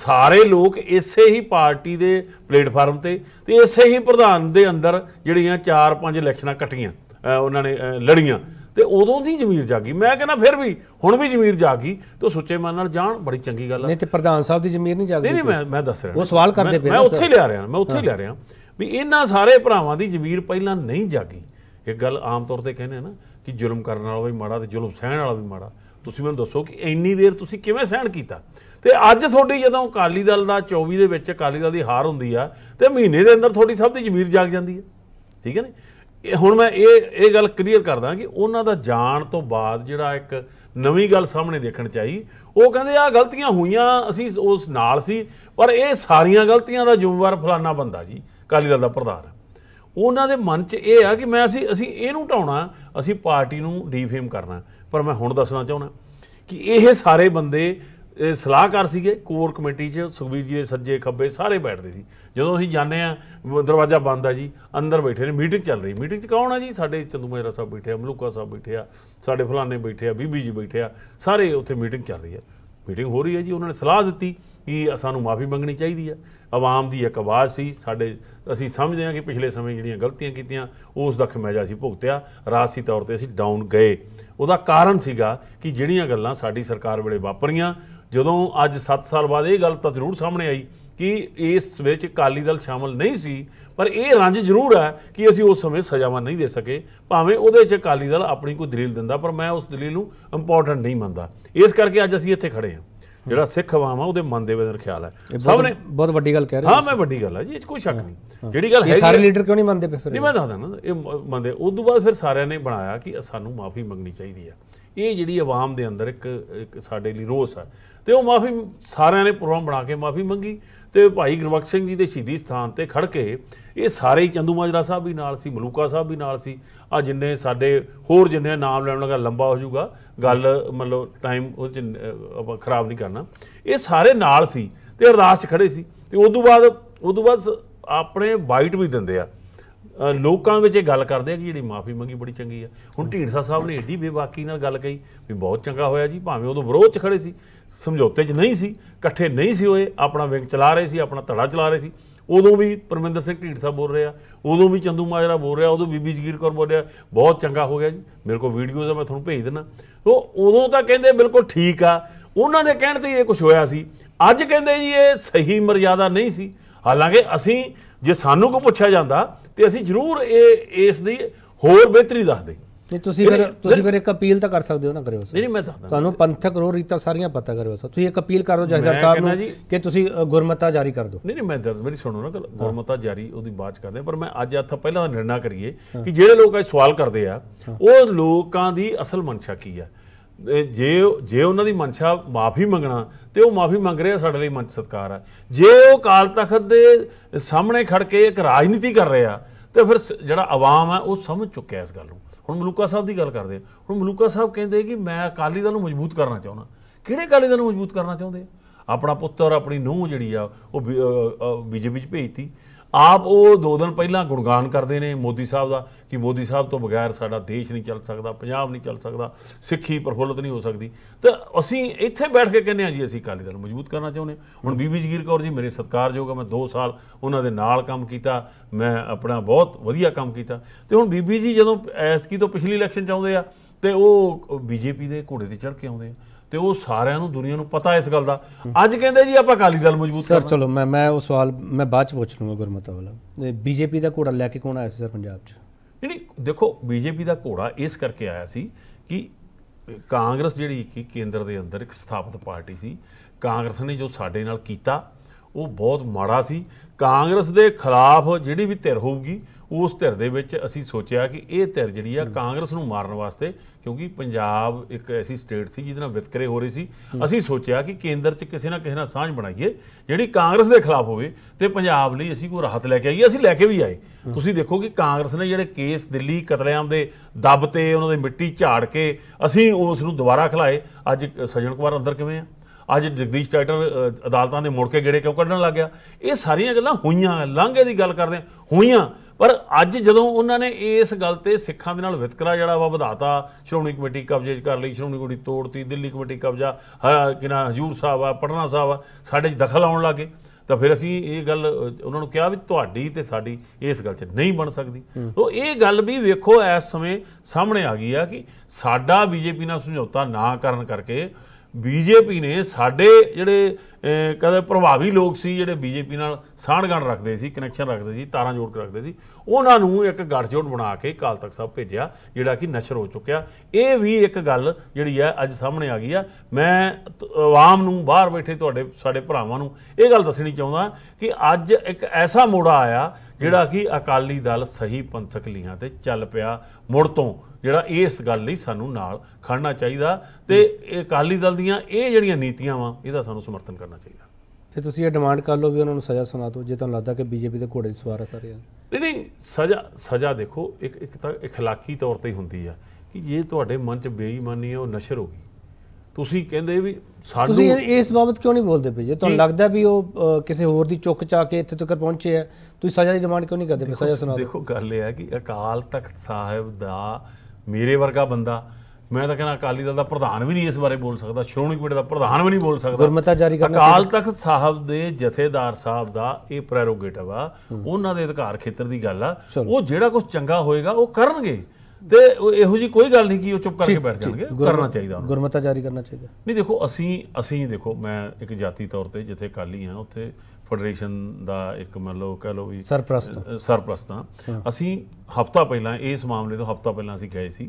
ਸਾਰੇ ਲੋਕ ਇਸੇ ਹੀ ਪਾਰਟੀ ਦੇ ਪਲੇਟਫਾਰਮ ਤੇ ਤੇ ਇਸੇ ਹੀ ਪ੍ਰਧਾਨ ਦੇ ਅੰਦਰ ਜਿਹੜੀਆਂ 4-5 ਇਲੈਕਸ਼ਨਾਂ ਕੱਟੀਆਂ ਉਹਨਾਂ ਨੇ ਲੜੀਆਂ ਤੇ ਉਦੋਂ ਦੀ ਜ਼ਮੀਰ ਜਾਗੀ ਮੈਂ ਕਹਿੰਦਾ ਫਿਰ ਵੀ ਹੁਣ ਵੀ ਜ਼ਮੀਰ ਜਾਗੀ ਤੋ ਸੁੱਚੇ ਮਨ ਨਾਲ ਜਾਣ ਬੜੀ ਚੰਗੀ ਗੱਲ ਹੈ ਨਹੀਂ ਤੇ ਪ੍ਰਧਾਨ ਸਾਹਿਬ ਦੀ ਜ਼ਮੀਰ ਨਹੀਂ ਜਾਗਦੀ ਨਹੀਂ ਮੈਂ ਮੈਂ ਦੱਸ ਰਿਹਾ ਉਹ ਸਵਾਲ ਕਰਦੇ ਪਏ ਮੈਂ ਉੱਥੇ ਹੀ ਲਿਆ ਰਿਹਾ ਮੈਂ ਉੱਥੇ ਹੀ ਲਿਆ ਰਿਹਾ ਵੀ ਇਹਨਾਂ ਸਾਰੇ ਭਰਾਵਾਂ ਦੀ ਜ਼ਮੀਰ ਪਹਿਲਾਂ ਨਹੀਂ ਜਾਗੀ ਇਹ ਗੱਲ ਆਮ ਤੌਰ ਤੇ ਕਹਿੰਦੇ ਆ ਨਾ ਕਿ ਜ਼ੁਲਮ ਕਰਨ ਵਾਲਾ ਵੀ ਮਾੜਾ ਤੇ ਜ਼ੁਲਮ ਸਹਿਣ ਵਾਲਾ ਵੀ ਮਾੜਾ ਤੁਸੀਂ ਮੈਨੂੰ ਦੱਸੋ ਕਿ ਇੰਨੀ ਦੇਰ ਤੁਸੀਂ ਕਿਵੇਂ ਸਹਿਣ ਕੀਤਾ ਤੇ ਅੱਜ ਤੁਹਾਡੀ ਜਦੋਂ ਅਕਾਲੀ ਦਲ ਦਾ 24 ਦੇ ਵਿੱਚ ਅਕਾਲੀ ਦਲ ਦੀ ਹਾਰ ਹੁੰਦੀ ਆ ਤੇ ਮਹੀਨੇ ਦੇ ਅੰਦਰ ਤੁਹਾਡੀ ਸਭ ਦੀ ਜ਼ਮੀਰ ਜਾਗ ਜਾਂਦੀ ਹੈ ਠੀਕ ਹੈ ਨਾ ਹੁਣ ਮੈਂ ਇਹ ਇਹ ਗੱਲ ਕਲੀਅਰ ਕਰਦਾ ਕਿ ਉਹਨਾਂ ਦਾ ਜਾਣ ਤੋਂ ਬਾਅਦ ਜਿਹੜਾ ਇੱਕ ਨਵੀਂ ਗੱਲ ਸਾਹਮਣੇ ਦੇਖਣ ਚਾਹੀ ਉਹ ਕਹਿੰਦੇ ਆ ਗਲਤੀਆਂ ਹੋਈਆਂ ਅਸੀਂ ਉਸ ਨਾਲ ਸੀ ਪਰ ਇਹ ਸਾਰੀਆਂ ਗਲਤੀਆਂ ਦਾ ਜ਼ਿੰਮੇਵਾਰ ਫਲਾਣਾ ਬੰਦਾ ਜੀ ਕਾਲੀ ਦਲ ਦਾ ਪ੍ਰਧਾਨ ਉਹਨਾਂ ਦੇ ਮਨ 'ਚ ਇਹ ਆ ਕਿ ਮੈਂ ਅਸੀਂ ਅਸੀਂ ਇਹਨੂੰ ਢਾਉਣਾ ਅਸੀਂ ਪਾਰਟੀ ਨੂੰ ਡੀਫੇਮ ਕਰਨਾ ਪਰ ਮੈਂ ਹੁਣ ਦੱਸਣਾ ਚਾਹੁੰਦਾ ਕਿ ਇਹ ਸਾਰੇ ਬੰਦੇ ਸਲਾਹਕਾਰ ਸੀਗੇ ਕੋਰ ਕਮੇਟੀ 'ਚ ਸੁਖਬੀਰ ਜੀ ਦੇ ਸੱਜੇ ਖੱਬੇ ਸਾਰੇ ਬੈਠਦੇ ਸੀ ਜਦੋਂ ਅਸੀਂ ਜਾਂਦੇ ਆ ਦਰਵਾਜ਼ਾ ਬੰਦ ਆ ਜੀ ਅੰਦਰ ਬੈਠੇ ਨੇ ਮੀਟਿੰਗ ਚੱਲ ਰਹੀ ਮੀਟਿੰਗ 'ਚ ਕੌਣ ਆ ਜੀ ਸਾਡੇ ਚੰਦੂਮੇਰਾ ਸਾਹਿਬ ਬੈਠੇ ਆ ਮਲੂਕਾ ਸਾਹਿਬ ਬੈਠੇ ਆ ਸਾਡੇ ਫਲਾਣੇ ਬੈਠੇ ਆ ਬੀਬੀ ਜੀ ਬੈਠੇ ਆ ਸਾਰੇ ਉੱਥੇ ਮੀਟਿੰਗ ਚੱਲ ਰਹੀ ਆ ਮੀਟਿੰਗ ਹੋ ਰਹੀ ਹੈ ਜੀ ਉਹਨਾਂ ਨੇ ਸਲਾਹ ਦਿੱਤੀ ਕਿ ਸਾਨੂੰ ਮਾਫੀ ਮੰਗਣੀ ਚਾਹੀਦੀ ਹੈ ਆਵਾਮ ਦੀ ਇੱਕ ਆਵਾਜ਼ ਸੀ ਸਾਡੇ ਅਸੀਂ ਸਮਝਦੇ ਹਾਂ ਕਿ ਪਿਛਲੇ ਸਮੇਂ ਜਿਹੜੀਆਂ ਗਲਤੀਆਂ ਕੀਤੀਆਂ ਉਸ ਦਾ ਖਮਿਆਜਾ ਅਸੀਂ ਭੁਗਤਿਆ ਰਾਸੀ ਤੌਰ ਤੇ ਅਸੀਂ ਡਾਊਨ ਗਏ ਉਹਦਾ ਕਾਰਨ ਸੀਗਾ ਕਿ ਜਿਹੜੀਆਂ ਗੱਲਾਂ ਸਾਡੀ ਸਰਕਾਰ ਵੇਲੇ ਵਾਪਰੀਆਂ ਜਦੋਂ ਅੱਜ 7 ਸਾਲ ਬਾਅਦ ਇਹ ਗੱਲ ਤਾਂ ਜ਼ਰੂਰ ਸਾਹਮਣੇ ਆਈ ਕਿ ਇਸ ਵਿੱਚ ਕਾਲੀ ਦਲ ਸ਼ਾਮਲ ਨਹੀਂ ਸੀ ਪਰ ਇਹ ਰੰਜ ਜ਼ਰੂਰ ਹੈ ਕਿ ਅਸੀਂ ਉਸ ਸਮੇਂ ਸਜ਼ਾਵਾਂ ਨਹੀਂ ਦੇ ਸਕੇ ਭਾਵੇਂ ਉਹਦੇ 'ਚ ਕਾਲੀ ਦਲ ਆਪਣੀ ਕੋਈ ਦਲੀਲ ਦਿੰਦਾ ਪਰ ਮੈਂ ਉਸ ਦਲੀਲ ਨੂੰ ਇੰਪੋਰਟੈਂਟ ਨਹੀਂ ਮੰਨਦਾ ਇਸ ਕਰਕੇ ਅੱਜ ਅਸੀਂ ਇੱਥੇ ਖੜੇ ਹਾਂ ਜਿਹੜਾ ਸਿੱਖ ਆਵਾਮ ਆ ਉਹਦੇ ਮਨ ਦੇ ਵਿੱਚ ਖਿਆਲ ਹੈ ਸਭ ਨੇ ਬਹੁਤ ਵੱਡੀ ਗੱਲ ਕਹਿ ਰਹੇ ਹਾਂ ਮੈਂ ਵੱਡੀ ਗੱਲ ਹੈ ਜੀ ਇਹ ਕੋਈ ਸ਼ੱਕ ਨਹੀਂ ਜਿਹੜੀ ਗੱਲ ਹੈ ਇਹ ਸਾਰੇ ਲੀਡਰ ਕਿਉਂ ਨਹੀਂ ਮੰਨਦੇ ਫਿਰ ਨਹੀਂ ਮੈਂ ਦੱਸਦਾ ਨਾ ਇਹ ਮੰਨਦੇ ਉਸ ਤੋਂ ਬਾਅਦ ਫਿਰ ਸਾਰਿਆਂ ਨੇ ਬਣਾਇਆ ਕਿ ਸਾਨੂੰ ਮਾਫੀ ਮੰਗਣੀ ਚਾਹੀਦੀ ਹੈ ਇਹ ਜਿਹੜੀ ਆਵਾਮ ਦੇ ਅੰਦਰ ਇੱਕ ਇੱਕ ਸਾਡੇ ਲਈ ਰੋਸ ਹੈ ਤੇ ਉਹ ਮਾਫੀ ਸਾਰਿਆਂ ਨੇ ਪ੍ਰੋਗਰਾਮ ਬਣਾ ਕੇ ਮਾਫੀ ਮੰਗੀ ਤੇ ਭਾਈ ਗੁਰਬਖਸ਼ ਸਿੰਘ ਜੀ ਦੇ ਸ਼ਹੀਦੀ ਸਥਾਨ ਤੇ ਖੜ ਕੇ ਇਹ ਸਾਰੇ ਚੰਦੂ ਮਾਜਰਾ ਸਾਹਿਬ ਵੀ ਨਾਲ ਸੀ ਮਲੂਕਾ ਸਾਹਿਬ ਵੀ ਨਾਲ ਸੀ ਆ ਜਿੰਨੇ ਸਾਡੇ ਹੋਰ ਜਿੰਨੇ ਨਾਮ ਲੈਣ ਲਗਾ ਲੰਬਾ ਹੋ ਜਾਊਗਾ ਗੱਲ ਮਤਲਬ ਟਾਈਮ ਉਹ ਚ ਆਪਾਂ ਖਰਾਬ ਨਹੀਂ ਕਰਨਾ ਇਹ ਸਾਰੇ ਨਾਲ ਸੀ ਤੇ ਅਰਦਾਸ ਚ ਖੜੇ ਸੀ ਤੇ ਉਸ ਤੋਂ ਬਾਅਦ ਉਸ ਤੋਂ ਬਾਅਦ ਆਪਣੇ ਬਾਈਟ ਵੀ ਦਿੰਦੇ ਆ ਲੋਕਾਂ ਵਿੱਚ ਇਹ ਗੱਲ ਕਰਦੇ ਆ ਕਿ ਜਿਹੜੀ ਮਾਫੀ ਮੰਗੀ ਬੜੀ ਚੰਗੀ ਆ ਹੁਣ ਢੀਂਡਸਾ ਸਾਹਿਬ ਨੇ ਏਡੀ ਬੇਵਾਕੀ ਨਾਲ ਗੱਲ ਕਹੀ ਵੀ ਬਹੁਤ ਚੰਗਾ ਹੋਇਆ ਜੀ ਭਾਵੇਂ ਉਦੋਂ ਵਿਰੋਧ 'ਚ ਖੜੇ ਸੀ ਸਮਝੌਤੇ 'ਚ ਨਹੀਂ ਸੀ ਇਕੱਠੇ ਨਹੀਂ ਸੀ ਹੋਏ ਆਪਣਾ ਵਿੰਗ ਚਲਾ ਰਹੇ ਸੀ ਆਪਣਾ ਧੜਾ ਚਲਾ ਰਹੇ ਸੀ ਉਦੋਂ ਵੀ ਪਰਮਿੰਦਰ ਸਿੰਘ ਢੀਂਡਸਾ ਬੋਲ ਰਿਹਾ ਉਦੋਂ ਵੀ ਚੰਦੂ ਮਾਜਰਾ ਬੋਲ ਰਿਹਾ ਉਦੋਂ ਬੀਬੀ ਜਗੀਰ ਕੌਰ ਬੋਲ ਰਿਹਾ ਬਹੁਤ ਚੰਗਾ ਹੋ ਗਿਆ ਜੀ ਮੇਰੇ ਕੋਲ ਵੀਡੀਓਜ਼ ਆ ਮੈਂ ਤੁਹਾਨੂੰ ਭੇਜ ਦਿੰਦਾ ਉਹ ਉਦੋਂ ਤਾਂ ਕਹਿੰਦੇ ਬਿਲਕੁਲ ਠੀਕ ਆ ਉਹਨਾਂ ਦੇ ਕਹਿਣ ਤੇ ਇਹ ਕੁਝ ਹੋਇਆ ਸੀ ਅੱਜ ਕਹਿੰਦੇ ਜੀ ਇਹ ਸਹੀ ਮਰਜ਼ਾਦਾ ਨਹੀਂ ਸੀ ਹਾਲਾਂਕਿ ਅਸੀਂ ਜੇ ਸਾਨੂੰ ਕੋ ਪੁੱਛਿਆ ਜਾਂਦਾ ਤੇ ਅਸੀਂ ਜ਼ਰੂਰ ਇਹ ਇਸ ਦੀ ਹੋਰ ਬਿਹਤਰੀ ਦੱਸਦੇ ਤੇ ਤੁਸੀਂ ਫਿਰ ਤੁਸੀਂ ਫਿਰ ਇੱਕ ਅਪੀਲ ਤਾਂ ਕਰ ਸਕਦੇ ਹੋ ਨਾ ਕਰਿਓ ਸਰ ਨਹੀਂ ਮੈਂ ਦੱਸਦਾ ਤੁਹਾਨੂੰ ਪੰਥਕ ਰੋ ਰੀਤਾ ਸਾਰੀਆਂ ਪਤਾ ਕਰਿਓ ਸਰ ਤੁਸੀਂ ਇੱਕ ਅਪੀਲ ਕਰ ਦਿਓ ਜਹਦਰ ਸਾਹਿਬ ਨੂੰ ਕਿ ਤੁਸੀਂ ਗੁਰਮਤਾ ਜਾਰੀ ਕਰ ਦਿਓ ਨਹੀਂ ਨਹੀਂ ਮੈਂ ਦੱਸ ਮੇਰੀ ਸੁਣੋ ਨਾ ਗੁਰਮਤਾ ਜਾਰੀ ਉਹਦੀ ਬਾਤ ਕਰਦੇ ਪਰ ਮੈਂ ਅੱਜ ਇੱਥੇ ਪਹਿਲਾਂ ਨਿਰਣਾ ਕਰੀਏ ਕਿ ਜਿਹੜੇ ਲੋਕ ਅੱਜ ਸਵਾਲ ਕਰਦੇ ਆ ਉਹ ਲੋਕਾਂ ਦੀ ਅਸਲ ਮਨਸ਼ਾ ਕੀ ਆ ਜੇ ਜੇ ਉਹਨਾਂ ਦੀ ਮਨਸ਼ਾ ਮਾਫੀ ਮੰਗਣਾ ਤੇ ਉਹ ਮਾਫੀ ਮੰਗ ਰਿਹਾ ਸਾਡੇ ਲਈ ਮੰਚ ਸਤਕਾਰ ਆ ਜੇ ਉਹ ਕਾਲ ਤਖਤ ਦੇ ਸਾਹਮਣੇ ਖੜ ਕੇ ਇੱਕ ਰਾਜਨੀਤੀ ਕਰ ਰਿਹਾ ਤੇ ਫਿਰ ਜਿਹੜਾ ਆਵਾਮ ਆ ਉਹ ਸਮਝ ਚੁੱਕਿਆ ਇਸ ਗੱਲ ਨੂੰ ਹੁਣ ਮਲੂਕਾ ਸਾਹਿਬ ਦੀ ਗੱਲ ਕਰਦੇ ਹੁਣ ਮਲੂਕਾ ਸਾਹਿਬ ਕਹਿੰਦੇ ਕਿ ਮੈਂ ਅਕਾਲੀ ਦਲ ਨੂੰ ਮਜ਼ਬੂਤ ਕਰਨਾ ਚਾਹੁੰਦਾ ਕਿਹੜੇ ਅਕਾਲੀ ਦਲ ਨੂੰ ਮਜ਼ਬੂਤ ਕਰਨਾ ਚਾਹੁੰਦੇ ਆਪਣਾ ਪੁੱਤਰ ਆਪਣੀ ਨੂੰਹ ਜਿਹੜੀ ਆ ਉਹ ਬੀਜੇਪੀ ਚ ਭੇਜਤੀ ਆਪ ਉਹ ਦੋ ਦਿਨ ਪਹਿਲਾਂ ਗੁਣਗਾਨ ਕਰਦੇ ਨੇ ਮੋਦੀ ਸਾਹਿਬ ਦਾ ਕਿ ਮੋਦੀ ਸਾਹਿਬ ਤੋਂ ਬਗੈਰ ਸਾਡਾ ਦੇਸ਼ ਨਹੀਂ ਚੱਲ ਸਕਦਾ ਪੰਜਾਬ ਨਹੀਂ ਚੱਲ ਸਕਦਾ ਸਿੱਖੀ ਪ੍ਰਫੁੱਲਤ ਨਹੀਂ ਹੋ ਸਕਦੀ ਤਾਂ ਅਸੀਂ ਇੱਥੇ ਬੈਠ ਕੇ ਕਹਿੰਦੇ ਆ ਜੀ ਅਸੀਂ ਕਾਲੀ ਦਲ ਮਜ਼ਬੂਤ ਕਰਨਾ ਚਾਹੁੰਦੇ ਹੁਣ ਬੀਬੀ ਜਗੀਰ ਕੌਰ ਜੀ ਮੇਰੇ ਸਤਿਕਾਰਯੋਗ ਆ ਮੈਂ 2 ਸਾਲ ਉਹਨਾਂ ਦੇ ਨਾਲ ਕੰਮ ਕੀਤਾ ਮੈਂ ਆਪਣਾ ਬਹੁਤ ਵਧੀਆ ਕੰਮ ਕੀਤਾ ਤੇ ਹੁਣ ਬੀਬੀ ਜੀ ਜਦੋਂ ਐਸਕੀ ਤੋਂ ਪਿਛਲੀ ਇਲੈਕਸ਼ਨ ਚਾਹੁੰਦੇ ਆ ਤੇ ਉਹ ਬੀਜੇਪੀ ਦੇ ਘੋੜੇ ਤੇ ਚੜ ਕੇ ਆਉਂਦੇ ਆ ਤੇ ਉਹ ਸਾਰਿਆਂ ਨੂੰ ਦੁਨੀਆ ਨੂੰ ਪਤਾ ਇਸ ਗੱਲ ਦਾ ਅੱਜ ਕਹਿੰਦੇ ਜੀ ਆਪਾਂ ਅਕਾਲੀ ਦਲ ਮਜ਼ਬੂਤ ਸਰ ਚਲੋ ਮੈਂ ਮੈਂ ਉਹ ਸਵਾਲ ਮੈਂ ਬਾਅਦ ਚ ਪੁੱਛ ਲੂੰਗਾ ਗੁਰਮਤਾ ਵਾਲਾ ਬੀਜੇਪੀ ਦਾ ਘੋੜਾ ਲੈ ਕੇ ਕੌਣ ਆਇਆ ਸੀ ਸਰ ਪੰਜਾਬ ਚ ਨਹੀਂ ਨਹੀਂ ਦੇਖੋ ਬੀਜੇਪੀ ਦਾ ਘੋੜਾ ਇਸ ਕਰਕੇ ਆਇਆ ਸੀ ਕਿ ਕਾਂਗਰਸ ਜਿਹੜੀ ਕਿ ਕੇਂਦਰ ਦੇ ਅੰਦਰ ਇੱਕ ਸਥਾਪਿਤ ਪਾਰਟੀ ਸੀ ਕਾਂਗਰਸ ਨੇ ਜੋ ਸਾਡੇ ਨਾਲ ਕੀਤਾ ਉਹ ਬਹੁਤ ਮਾੜਾ ਸੀ ਕਾਂਗਰਸ ਦੇ ਖਿਲਾਫ ਜਿਹੜੀ ਵੀ ਧਿਰ ਹੋਊਗੀ ਉਸ ਧਿਰ ਦੇ ਵਿੱਚ ਅਸੀਂ ਸੋਚਿਆ ਕਿ ਇਹ ਧਿਰ ਜਿਹੜੀ ਆ ਕਾਂਗਰਸ ਨੂੰ ਮਾਰਨ ਵਾਸਤੇ ਕਿਉਂਕਿ ਪੰਜਾਬ ਇੱਕ ਐਸੀ ਸਟੇਟ ਸੀ ਜਿਹਦੇ ਨਾਲ ਵਿਤਕਰੇ ਹੋ ਰਹੀ ਸੀ ਅਸੀਂ ਸੋਚਿਆ ਕਿ ਕੇਂਦਰ 'ਚ ਕਿਸੇ ਨਾ ਕਿਸੇ ਨਾਲ ਸਾਂਝ ਬਣਾਈਏ ਜਿਹੜੀ ਕਾਂਗਰਸ ਦੇ ਖਿਲਾਫ ਹੋਵੇ ਤੇ ਪੰਜਾਬ ਲਈ ਅਸੀਂ ਕੋਈ ਰਾਹਤ ਲੈ ਕੇ ਆਈਏ ਅਸੀਂ ਲੈ ਕੇ ਵੀ ਆਏ ਤੁਸੀਂ ਦੇਖੋ ਕਿ ਕਾਂਗਰਸ ਨੇ ਜਿਹੜੇ ਕੇਸ ਦਿੱਲੀ ਕਤਲੇਆਮ ਦੇ ਦੱਬ ਤੇ ਉਹਨਾਂ ਦੇ ਮਿੱਟੀ ਝਾੜ ਕੇ ਅਸੀਂ ਉਸ ਨੂੰ ਦੁਬਾਰਾ ਖਿਲਾਏ ਅੱਜ ਸਜਣ ਕੁਮਾਰ ਅੰਦਰ ਕਿਵੇਂ ਆ ਅੱਜ ਜਗਦੀਸ਼ ਟਾਈਟਰ ਅਦਾਲਤਾਂ ਦੇ ਮੁੜ ਕੇ ਗੇੜੇ ਕਿਉਂ ਕੱਢਣ ਲੱਗ ਗਿਆ ਇਹ ਸਾਰੀਆਂ ਗੱਲਾਂ ਹੋਈਆਂ ਲਾਂਘੇ ਦੀ ਗੱਲ ਕਰਦੇ ਹੋਈਆਂ ਪਰ ਅੱਜ ਜਦੋਂ ਉਹਨਾਂ ਨੇ ਇਸ ਗੱਲ ਤੇ ਸਿੱਖਾਂ ਦੇ ਨਾਲ ਵਿਤਕਰਾ ਜਿਹੜਾ ਵਾ ਵਧਾਤਾ ਸ਼੍ਰੋਮਣੀ ਕਮੇਟੀ ਕਬਜ਼ੇ 'ਚ ਕਰ ਲਈ ਸ਼੍ਰੋਮਣੀ ਕਮੇਟੀ ਤੋੜਤੀ ਦਿੱਲੀ ਕਮੇਟੀ ਕਬਜ਼ਾ ਕਿਨਾ ਹਜੂਰ ਸਾਹਿਬ ਆ ਪੜਨਾ ਸਾਹਿਬ ਆ ਸਾਡੇ 'ਚ ਦਖਲ ਆਉਣ ਲੱਗੇ ਤਾਂ ਫਿਰ ਅਸੀਂ ਇਹ ਗੱਲ ਉਹਨਾਂ ਨੂੰ ਕਿਹਾ ਵੀ ਤੁਹਾਡੀ ਤੇ ਸਾਡੀ ਇਸ ਗੱਲ 'ਚ ਨਹੀਂ ਬਣ ਸਕਦੀ ਉਹ ਇਹ ਗੱਲ ਵੀ ਵੇਖੋ ਇਸ ਸਮੇਂ ਸਾਹਮਣੇ ਆ ਗਈ ਆ ਕਿ ਸਾਡਾ ਬੀਜੇਪੀ ਨਾਲ ਸਮਝੌਤਾ ਨਾ ਕਰਨ ਕਰਕੇ ਬੀਜੇਪੀ ਨੇ ਸਾਡੇ ਜਿਹੜੇ ਕਹਿੰਦੇ ਪ੍ਰਭਾਵੀ ਲੋਕ ਸੀ ਜਿਹੜੇ ਬੀਜੇਪੀ ਨਾਲ ਗਣ ਰੱਖਦੇ ਸੀ ਕਨੈਕਸ਼ਨ ਰੱਖਦੇ ਸੀ ਤਾਰਾਂ ਜੋੜ ਕੇ ਰੱਖਦੇ ਸੀ ਉਹਨਾਂ ਨੂੰ ਇੱਕ ਗੱਠਜੋੜ ਬਣਾ ਕੇ ਕਾਲ ਤੱਕ ਸਭ ਭੇਜਿਆ ਜਿਹੜਾ ਕਿ ਨਸ਼ਰ ਹੋ ਚੁੱਕਿਆ ਇਹ ਵੀ ਇੱਕ ਗੱਲ ਜਿਹੜੀ ਹੈ ਅੱਜ ਸਾਹਮਣੇ ਆ ਗਈ ਆ ਮੈਂ ਆਵਾਮ ਨੂੰ ਬਾਹਰ ਬੈਠੇ ਤੁਹਾਡੇ ਸਾਡੇ ਭਰਾਵਾਂ ਨੂੰ ਇਹ ਗੱਲ ਦੱਸਣੀ ਚਾਹੁੰਦਾ ਕਿ ਅੱਜ ਇੱਕ ਐਸਾ ਮੋੜਾ ਆਇਆ ਜਿਹੜਾ ਕਿ ਅਕਾਲੀ ਦਲ ਸਹੀ ਪੰਥਕ ਲੀਹਾਂ ਤੇ ਚੱਲ ਪਿਆ ਮੁੜ ਤੋਂ ਜਿਹੜਾ ਇਸ ਗੱਲ ਲਈ ਸਾਨੂੰ ਨਾਲ ਖੜਨਾ ਚਾਹੀਦਾ ਤੇ ਇਹ ਅਕਾਲੀ ਦਲ ਦੀਆਂ ਇਹ ਜਿਹੜੀਆਂ ਨੀਤੀਆਂ ਵਾ ਇਹਦਾ ਸਾਨੂੰ ਸਮਰਥਨ ਕਰਨਾ ਚਾਹੀਦਾ ਤੇ ਤੁਸੀਂ ਇਹ ਡਿਮਾਂਡ ਕਰ ਲਓ ਵੀ ਉਹਨਾਂ ਨੂੰ ਸਜ਼ਾ ਸੁਣਾ ਦਿਓ ਜੇ ਤੁਹਾਨੂੰ ਲੱਗਦਾ ਕਿ ਬੀਜੇਪੀ ਦੇ ਘੋੜੇ ਸਵਾਰ ਆ ਸਾਰੇ ਨਹੀਂ ਨਹੀਂ ਸਜ਼ਾ ਸਜ਼ਾ ਦੇਖੋ ਇੱਕ ਇੱਕ ਤਾਂ اخلاقی ਤੌਰ ਤੇ ਹੀ ਹੁੰਦੀ ਆ ਕਿ ਜੇ ਤੁਹਾਡੇ ਮਨ 'ਚ ਬੇਈਮਾਨੀ ਹੈ ਉਹ ਨਸ਼ਰ ਹੋ ਗਈ ਤੁਸੀਂ ਕਹਿੰਦੇ ਵੀ ਸਾਨੂੰ ਤੁਸੀਂ ਇਸ ਬਾਬਤ ਕਿਉਂ ਨਹੀਂ ਬੋਲਦੇ ਪਏ ਜੇ ਤੁਹਾਨੂੰ ਲੱਗਦਾ ਵੀ ਉਹ ਕਿਸੇ ਹੋਰ ਦੀ ਚੁੱਕ ਚਾ ਕੇ ਇੱਥੇ ਤੱਕ ਪਹੁੰਚੇ ਆ ਤੁਸੀਂ ਸਜ਼ਾ ਦੀ ਡਿਮਾਂਡ ਕਿਉਂ ਨਹੀਂ ਕਰਦੇ ਸਜ਼ਾ ਸੁਣਾ ਦੇਖੋ ਗੱਲ ਇਹ ਆ ਕਿ ਅਕਾਲ ਤਖਤ ਸਾਹਿਬ ਦਾ ਮੇਰੇ ਵਰਗਾ ਬੰਦਾ ਮੈਂ ਤਾਂ ਕਹਿੰਦਾ ਅਕਾਲੀ ਦਲ ਦਾ ਪ੍ਰਧਾਨ ਵੀ ਨਹੀਂ ਇਸ ਬਾਰੇ ਬੋਲ ਸਕਦਾ ਸ਼੍ਰੋਮਣੀ ਕਮੇਟੀ ਦਾ ਪ੍ਰਧਾਨ ਵੀ ਨਹੀਂ ਬੋਲ ਸਕਦਾ ਗੁਰਮਤਾ ਜਾਰੀ ਕਰਨਾ ਅਕਾਲ ਤਖਤ ਸਾਹਿਬ ਦੇ ਜਥੇਦਾਰ ਸਾਹਿਬ ਦਾ ਇਹ ਪ੍ਰੈਰੋਗੇਟਿਵ ਆ ਉਹਨਾਂ ਦੇ ਅਧਿਕਾਰ ਖੇਤਰ ਦੀ ਗੱਲ ਆ ਉਹ ਜਿਹੜਾ ਕੁਝ ਚੰਗਾ ਹੋਏਗਾ ਉਹ ਕਰਨਗੇ ਤੇ ਇਹੋ ਜੀ ਕੋਈ ਗੱਲ ਨਹੀਂ ਕਿ ਉਹ ਚੁੱਪ ਕਰਕੇ ਬੈਠ ਜਾਣਗੇ ਕਰਨਾ ਚਾਹੀਦਾ ਉਹਨਾਂ ਗੁਰਮਤਾ ਜਾਰੀ ਕਰਨਾ ਚਾਹੀਦਾ ਨਹੀਂ ਦੇਖੋ ਅਸੀਂ ਅਸੀਂ ਦੇਖੋ ਮੈਂ ਇੱਕ ਜਾਤੀ ਤੌਰ ਤੇ ਜਿੱਥੇ ਕਾਲੀ ਆ ਉੱਥੇ ਫੈਡਰੇਸ਼ਨ ਦਾ ਇੱਕ ਮੰਨ ਲਓ ਕਹ ਲਓ ਵੀ ਸਰਪ੍ਰਸਤ ਹਾਂ ਅਸੀਂ ਹਫਤਾ ਪਹਿਲਾਂ ਇਸ ਮਾਮਲੇ ਤੋਂ ਹਫਤਾ ਪਹਿਲਾਂ ਅਸੀਂ ਗਏ ਸੀ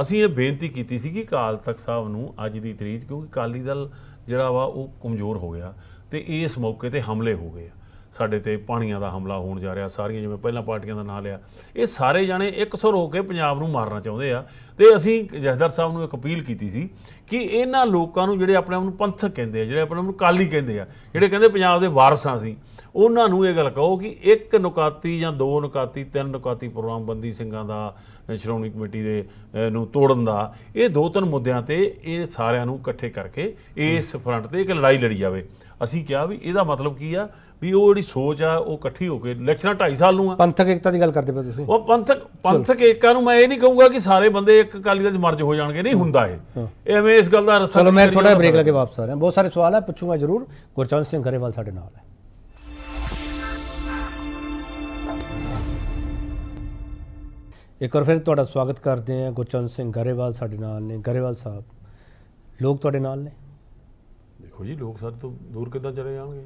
ਅਸੀਂ ਇਹ ਬੇਨਤੀ ਕੀਤੀ ਸੀ ਕਿ ਕਾਲ ਤਖਤ ਸਾਹਿਬ ਨੂੰ ਅੱਜ ਦੀ ਤਰੀਕ ਕਿਉਂਕਿ ਕਾਲੀ ਦਲ ਜਿਹੜਾ ਵਾ ਉਹ ਕਮਜ਼ੋਰ ਹੋ ਗਿਆ ਤੇ ਇਸ ਮੌਕੇ ਤੇ ਹਮਲੇ ਹੋ ਗਏ ਸਾਡੇ ਤੇ ਪਾਣੀਆਂ ਦਾ ਹਮਲਾ ਹੋਣ ਜਾ ਰਿਹਾ ਸਾਰੀਆਂ ਜਿਵੇਂ ਪਹਿਲਾਂ ਪਾਰਟੀਆਂ ਦਾ ਨਾਂ ਲਿਆ ਇਹ ਸਾਰੇ ਜਾਣੇ ਇਕਸੁਰ ਹੋ ਕੇ ਪੰਜਾਬ ਨੂੰ ਮਾਰਨਾ ਚਾਹੁੰਦੇ ਆ ਤੇ ਅਸੀਂ ਜਹਦਰ ਸਾਹਿਬ ਨੂੰ ਇੱਕ ਅਪੀਲ ਕੀਤੀ ਸੀ ਕਿ ਇਹਨਾਂ ਲੋਕਾਂ ਨੂੰ ਜਿਹੜੇ ਆਪਣੇ ਆਪ ਨੂੰ ਪੰਥਕ ਕਹਿੰਦੇ ਆ ਜਿਹੜੇ ਆਪਣੇ ਆਪ ਨੂੰ ਕਾਲੀ ਕਹਿੰਦੇ ਆ ਜਿਹੜੇ ਕਹਿੰਦੇ ਪੰਜਾਬ ਦੇ ਵਾਰਸਾਂ ਸੀ ਉਹਨਾਂ ਨੂੰ ਇਹ ਗੱਲ ਕਹੋ ਕਿ ਇੱਕ ਨੁਕਾਤੀ ਜਾਂ ਦੋ ਨੁਕਾਤੀ ਤਿੰਨ ਨੁਕਾਤੀ ਪ੍ਰੋਗਰਾਮ ਬੰਦੀ ਸਿੰਘਾਂ ਦਾ ਸ਼੍ਰੋਮਣੀ ਕਮੇਟੀ ਦੇ ਨੂੰ ਤੋੜਨ ਦਾ ਇਹ ਦੋ ਤਿੰਨ ਮੁੱਦਿਆਂ ਤੇ ਇਹ ਸਾਰਿਆਂ ਨੂੰ ਇਕੱਠੇ ਕਰਕੇ ਇਸ ਫਰੰਟ ਤੇ ਇੱਕ ਲੜਾਈ ਲੜੀ ਜਾਵੇ ਅਸੀਂ ਕਿਹਾ ਵੀ ਇਹਦਾ ਮਤਲਬ ਕੀ ਆ ਵੀ ਉਹ ਜਿਹੜੀ ਸੋਚ ਆ ਉਹ ਇਕੱਠੀ ਹੋ ਕੇ ਇਲੈਕਸ਼ਨਾਂ 2.5 ਸਾਲ ਨੂੰ ਆ ਪੰਥਕ ਏਕਤਾ ਦੀ ਗੱਲ ਕਰਦੇ ਪਏ ਤੁਸੀਂ ਉਹ ਪੰਥਕ ਪੰਥਕ ਏਕਾ ਨੂੰ ਮੈਂ ਇਹ ਨਹੀਂ ਕਹੂੰਗਾ ਕਿ ਸਾਰੇ ਬੰਦੇ ਇੱਕ ਅਕਾਲੀ ਦਲ ਮਰਜ ਹੋ ਜਾਣਗੇ ਨਹੀਂ ਹੁੰਦਾ ਇਹ ਐਵੇਂ ਇਸ ਗੱਲ ਦਾ ਰਸਾ ਚਲੋ ਮੈਂ ਥੋੜਾ ਬ੍ਰੇਕ ਲਾ ਕੇ ਵਾਪਸ ਆ ਰਿਹਾ ਬਹੁਤ ਸਾਰੇ ਸਵਾਲ ਆ ਪੁੱਛੂਗਾ ਜ਼ਰੂਰ ਗੁਰਚਰਨ ਸਿੰਘ ਗਰੇਵਾਲ ਸਾਡੇ ਨਾਲ ਹੈ ਇੱਕ ਵਾਰ ਫਿਰ ਤੁਹਾਡਾ ਸਵਾਗਤ ਕਰਦੇ ਹਾਂ ਗੁਰਚਰਨ ਸਿੰਘ ਗਰੇਵਾਲ ਸਾਡੇ ਨਾਲ ਨੇ ਗਰੇਵਾਲ ਸਾਹਿਬ ਲੋਕ ਤੁਹਾਡੇ ਨਾਲ ਨੇ ਦੇਖੋ ਜੀ ਲੋਕ ਸਾਡੇ ਤੋਂ ਦੂਰ ਕਿੱਦਾਂ ਚਲੇ ਜਾਣਗੇ